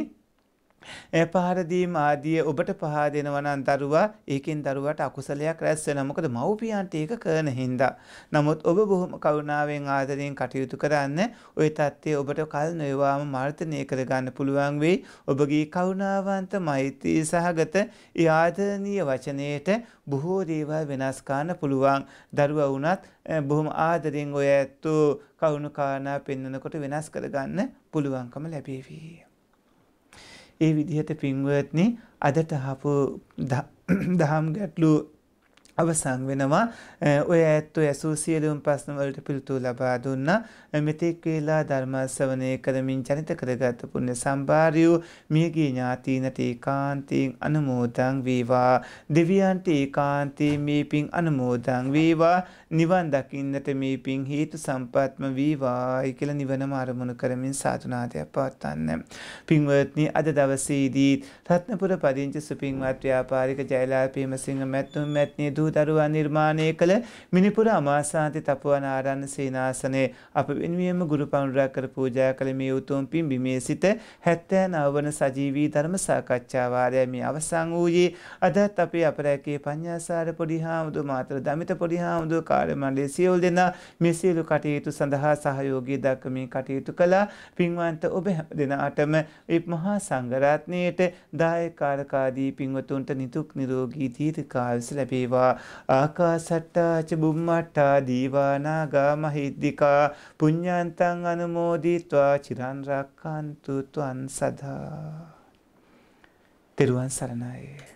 පහරදීම ආදිය ඔබට පහා දෙනවනන් දරුවා ඒකෙන් දරුවට අකුසලයක් රැස් වෙනවා. මොකද මව්පියන්ට ඒක කරන හින්දා. නමුත් ඔබ බොහොම කරුණාවෙන් ආදරයෙන් කටයුතු කරන්න ওই தත්ත්වය ඔබට කල් නොයවාම මර්ධනය කරගන්න පුළුවන් වෙයි. ඔබගේ කරුණාවන්ත මෛත්‍රී සහගත ඒ ආදරණීය වචනයේට බොහෝ දේවල් වෙනස් කරන්න පුළුවන්. දරුවා වුණත් බොහොම ආදරෙන් ඔය ඇත්තෝ කවුණු කාරණා පෙන්වනකොට වෙනස් කරගන්න පුළුවන්කම ලැබේවි. ඒ විදිහට පින්වත්නි අදට අහපු දහම් ගැටලු අවසන් වෙනවා ඔය ඇත්තෝ ඇසූ සියලුම් ප්‍රශ්න වලට පිළිතුරු ලබා දුන්නා මෙතෙක් වේලා ධර්මාශ්‍රවණය කරමින් ජනිත කරගත් පුණ්‍ය සම්භාරයෝ මියගිය ඥාතීනට ඒකාන්තයෙන් අනුමෝදන් වේවා දෙවියන්ට ඒකාන්තයෙන් මේ පින් අනුමෝදන් වේවා නිවන් දකින්නට මේ පින් හේතු සම්පත්ම වේවායි කියලා නිවනම අරමුණු කරමින් සාතුනාදයක් පවත්වන්න. පින්වත්නි අද දවසේදී රත්නපුර පදිංචි සුපින්වත් ව්‍යාපාරික ජයලා පීමසිංහ මැතුම් මැත්නී දූ දරුවන් නිර්මාණය කළ මිනිපුර අමාසාන්ති තපුවන ආරණ්‍ය සේනාසනේ අප වෙනුවෙන්ම ගුරු පණුරක් කර පූජා කළ මේ උතුම් පින් බිමේ සිට 79 වන සජීවී ධර්ම සාකච්ඡා වාරය මේ අවසන් වූයේ අදත් අපේ අපරැකේ පඤ්ඤාසාර පොඩි හාමුදුරුවෝ මාතර දමිත පොඩි හාමුදුරුවෝ කාර්ය මණ්ඩලය සියලු දෙනා මේ සියලු කටයුතු සඳහා සහයෝගය දක්වමින් කටයුතු කළා. පින්වන්ත ඔබ හැම දෙනාටම මේ මහා සංඝරත්නයේට දායකකාරකාදී පින්වතුන්ට නිතුක් නිරෝගී දීර්ඝායුෂ ලැබේවා. ආකාසට්ටා ච බුම්මට්ටා දීවානාගා මහිද්దికා පුඤ්ඤාන්තං අනුමෝදිත්වා චිරන් රක්칸තු ත්වන් සදා. තෙරුවන් සරණයි.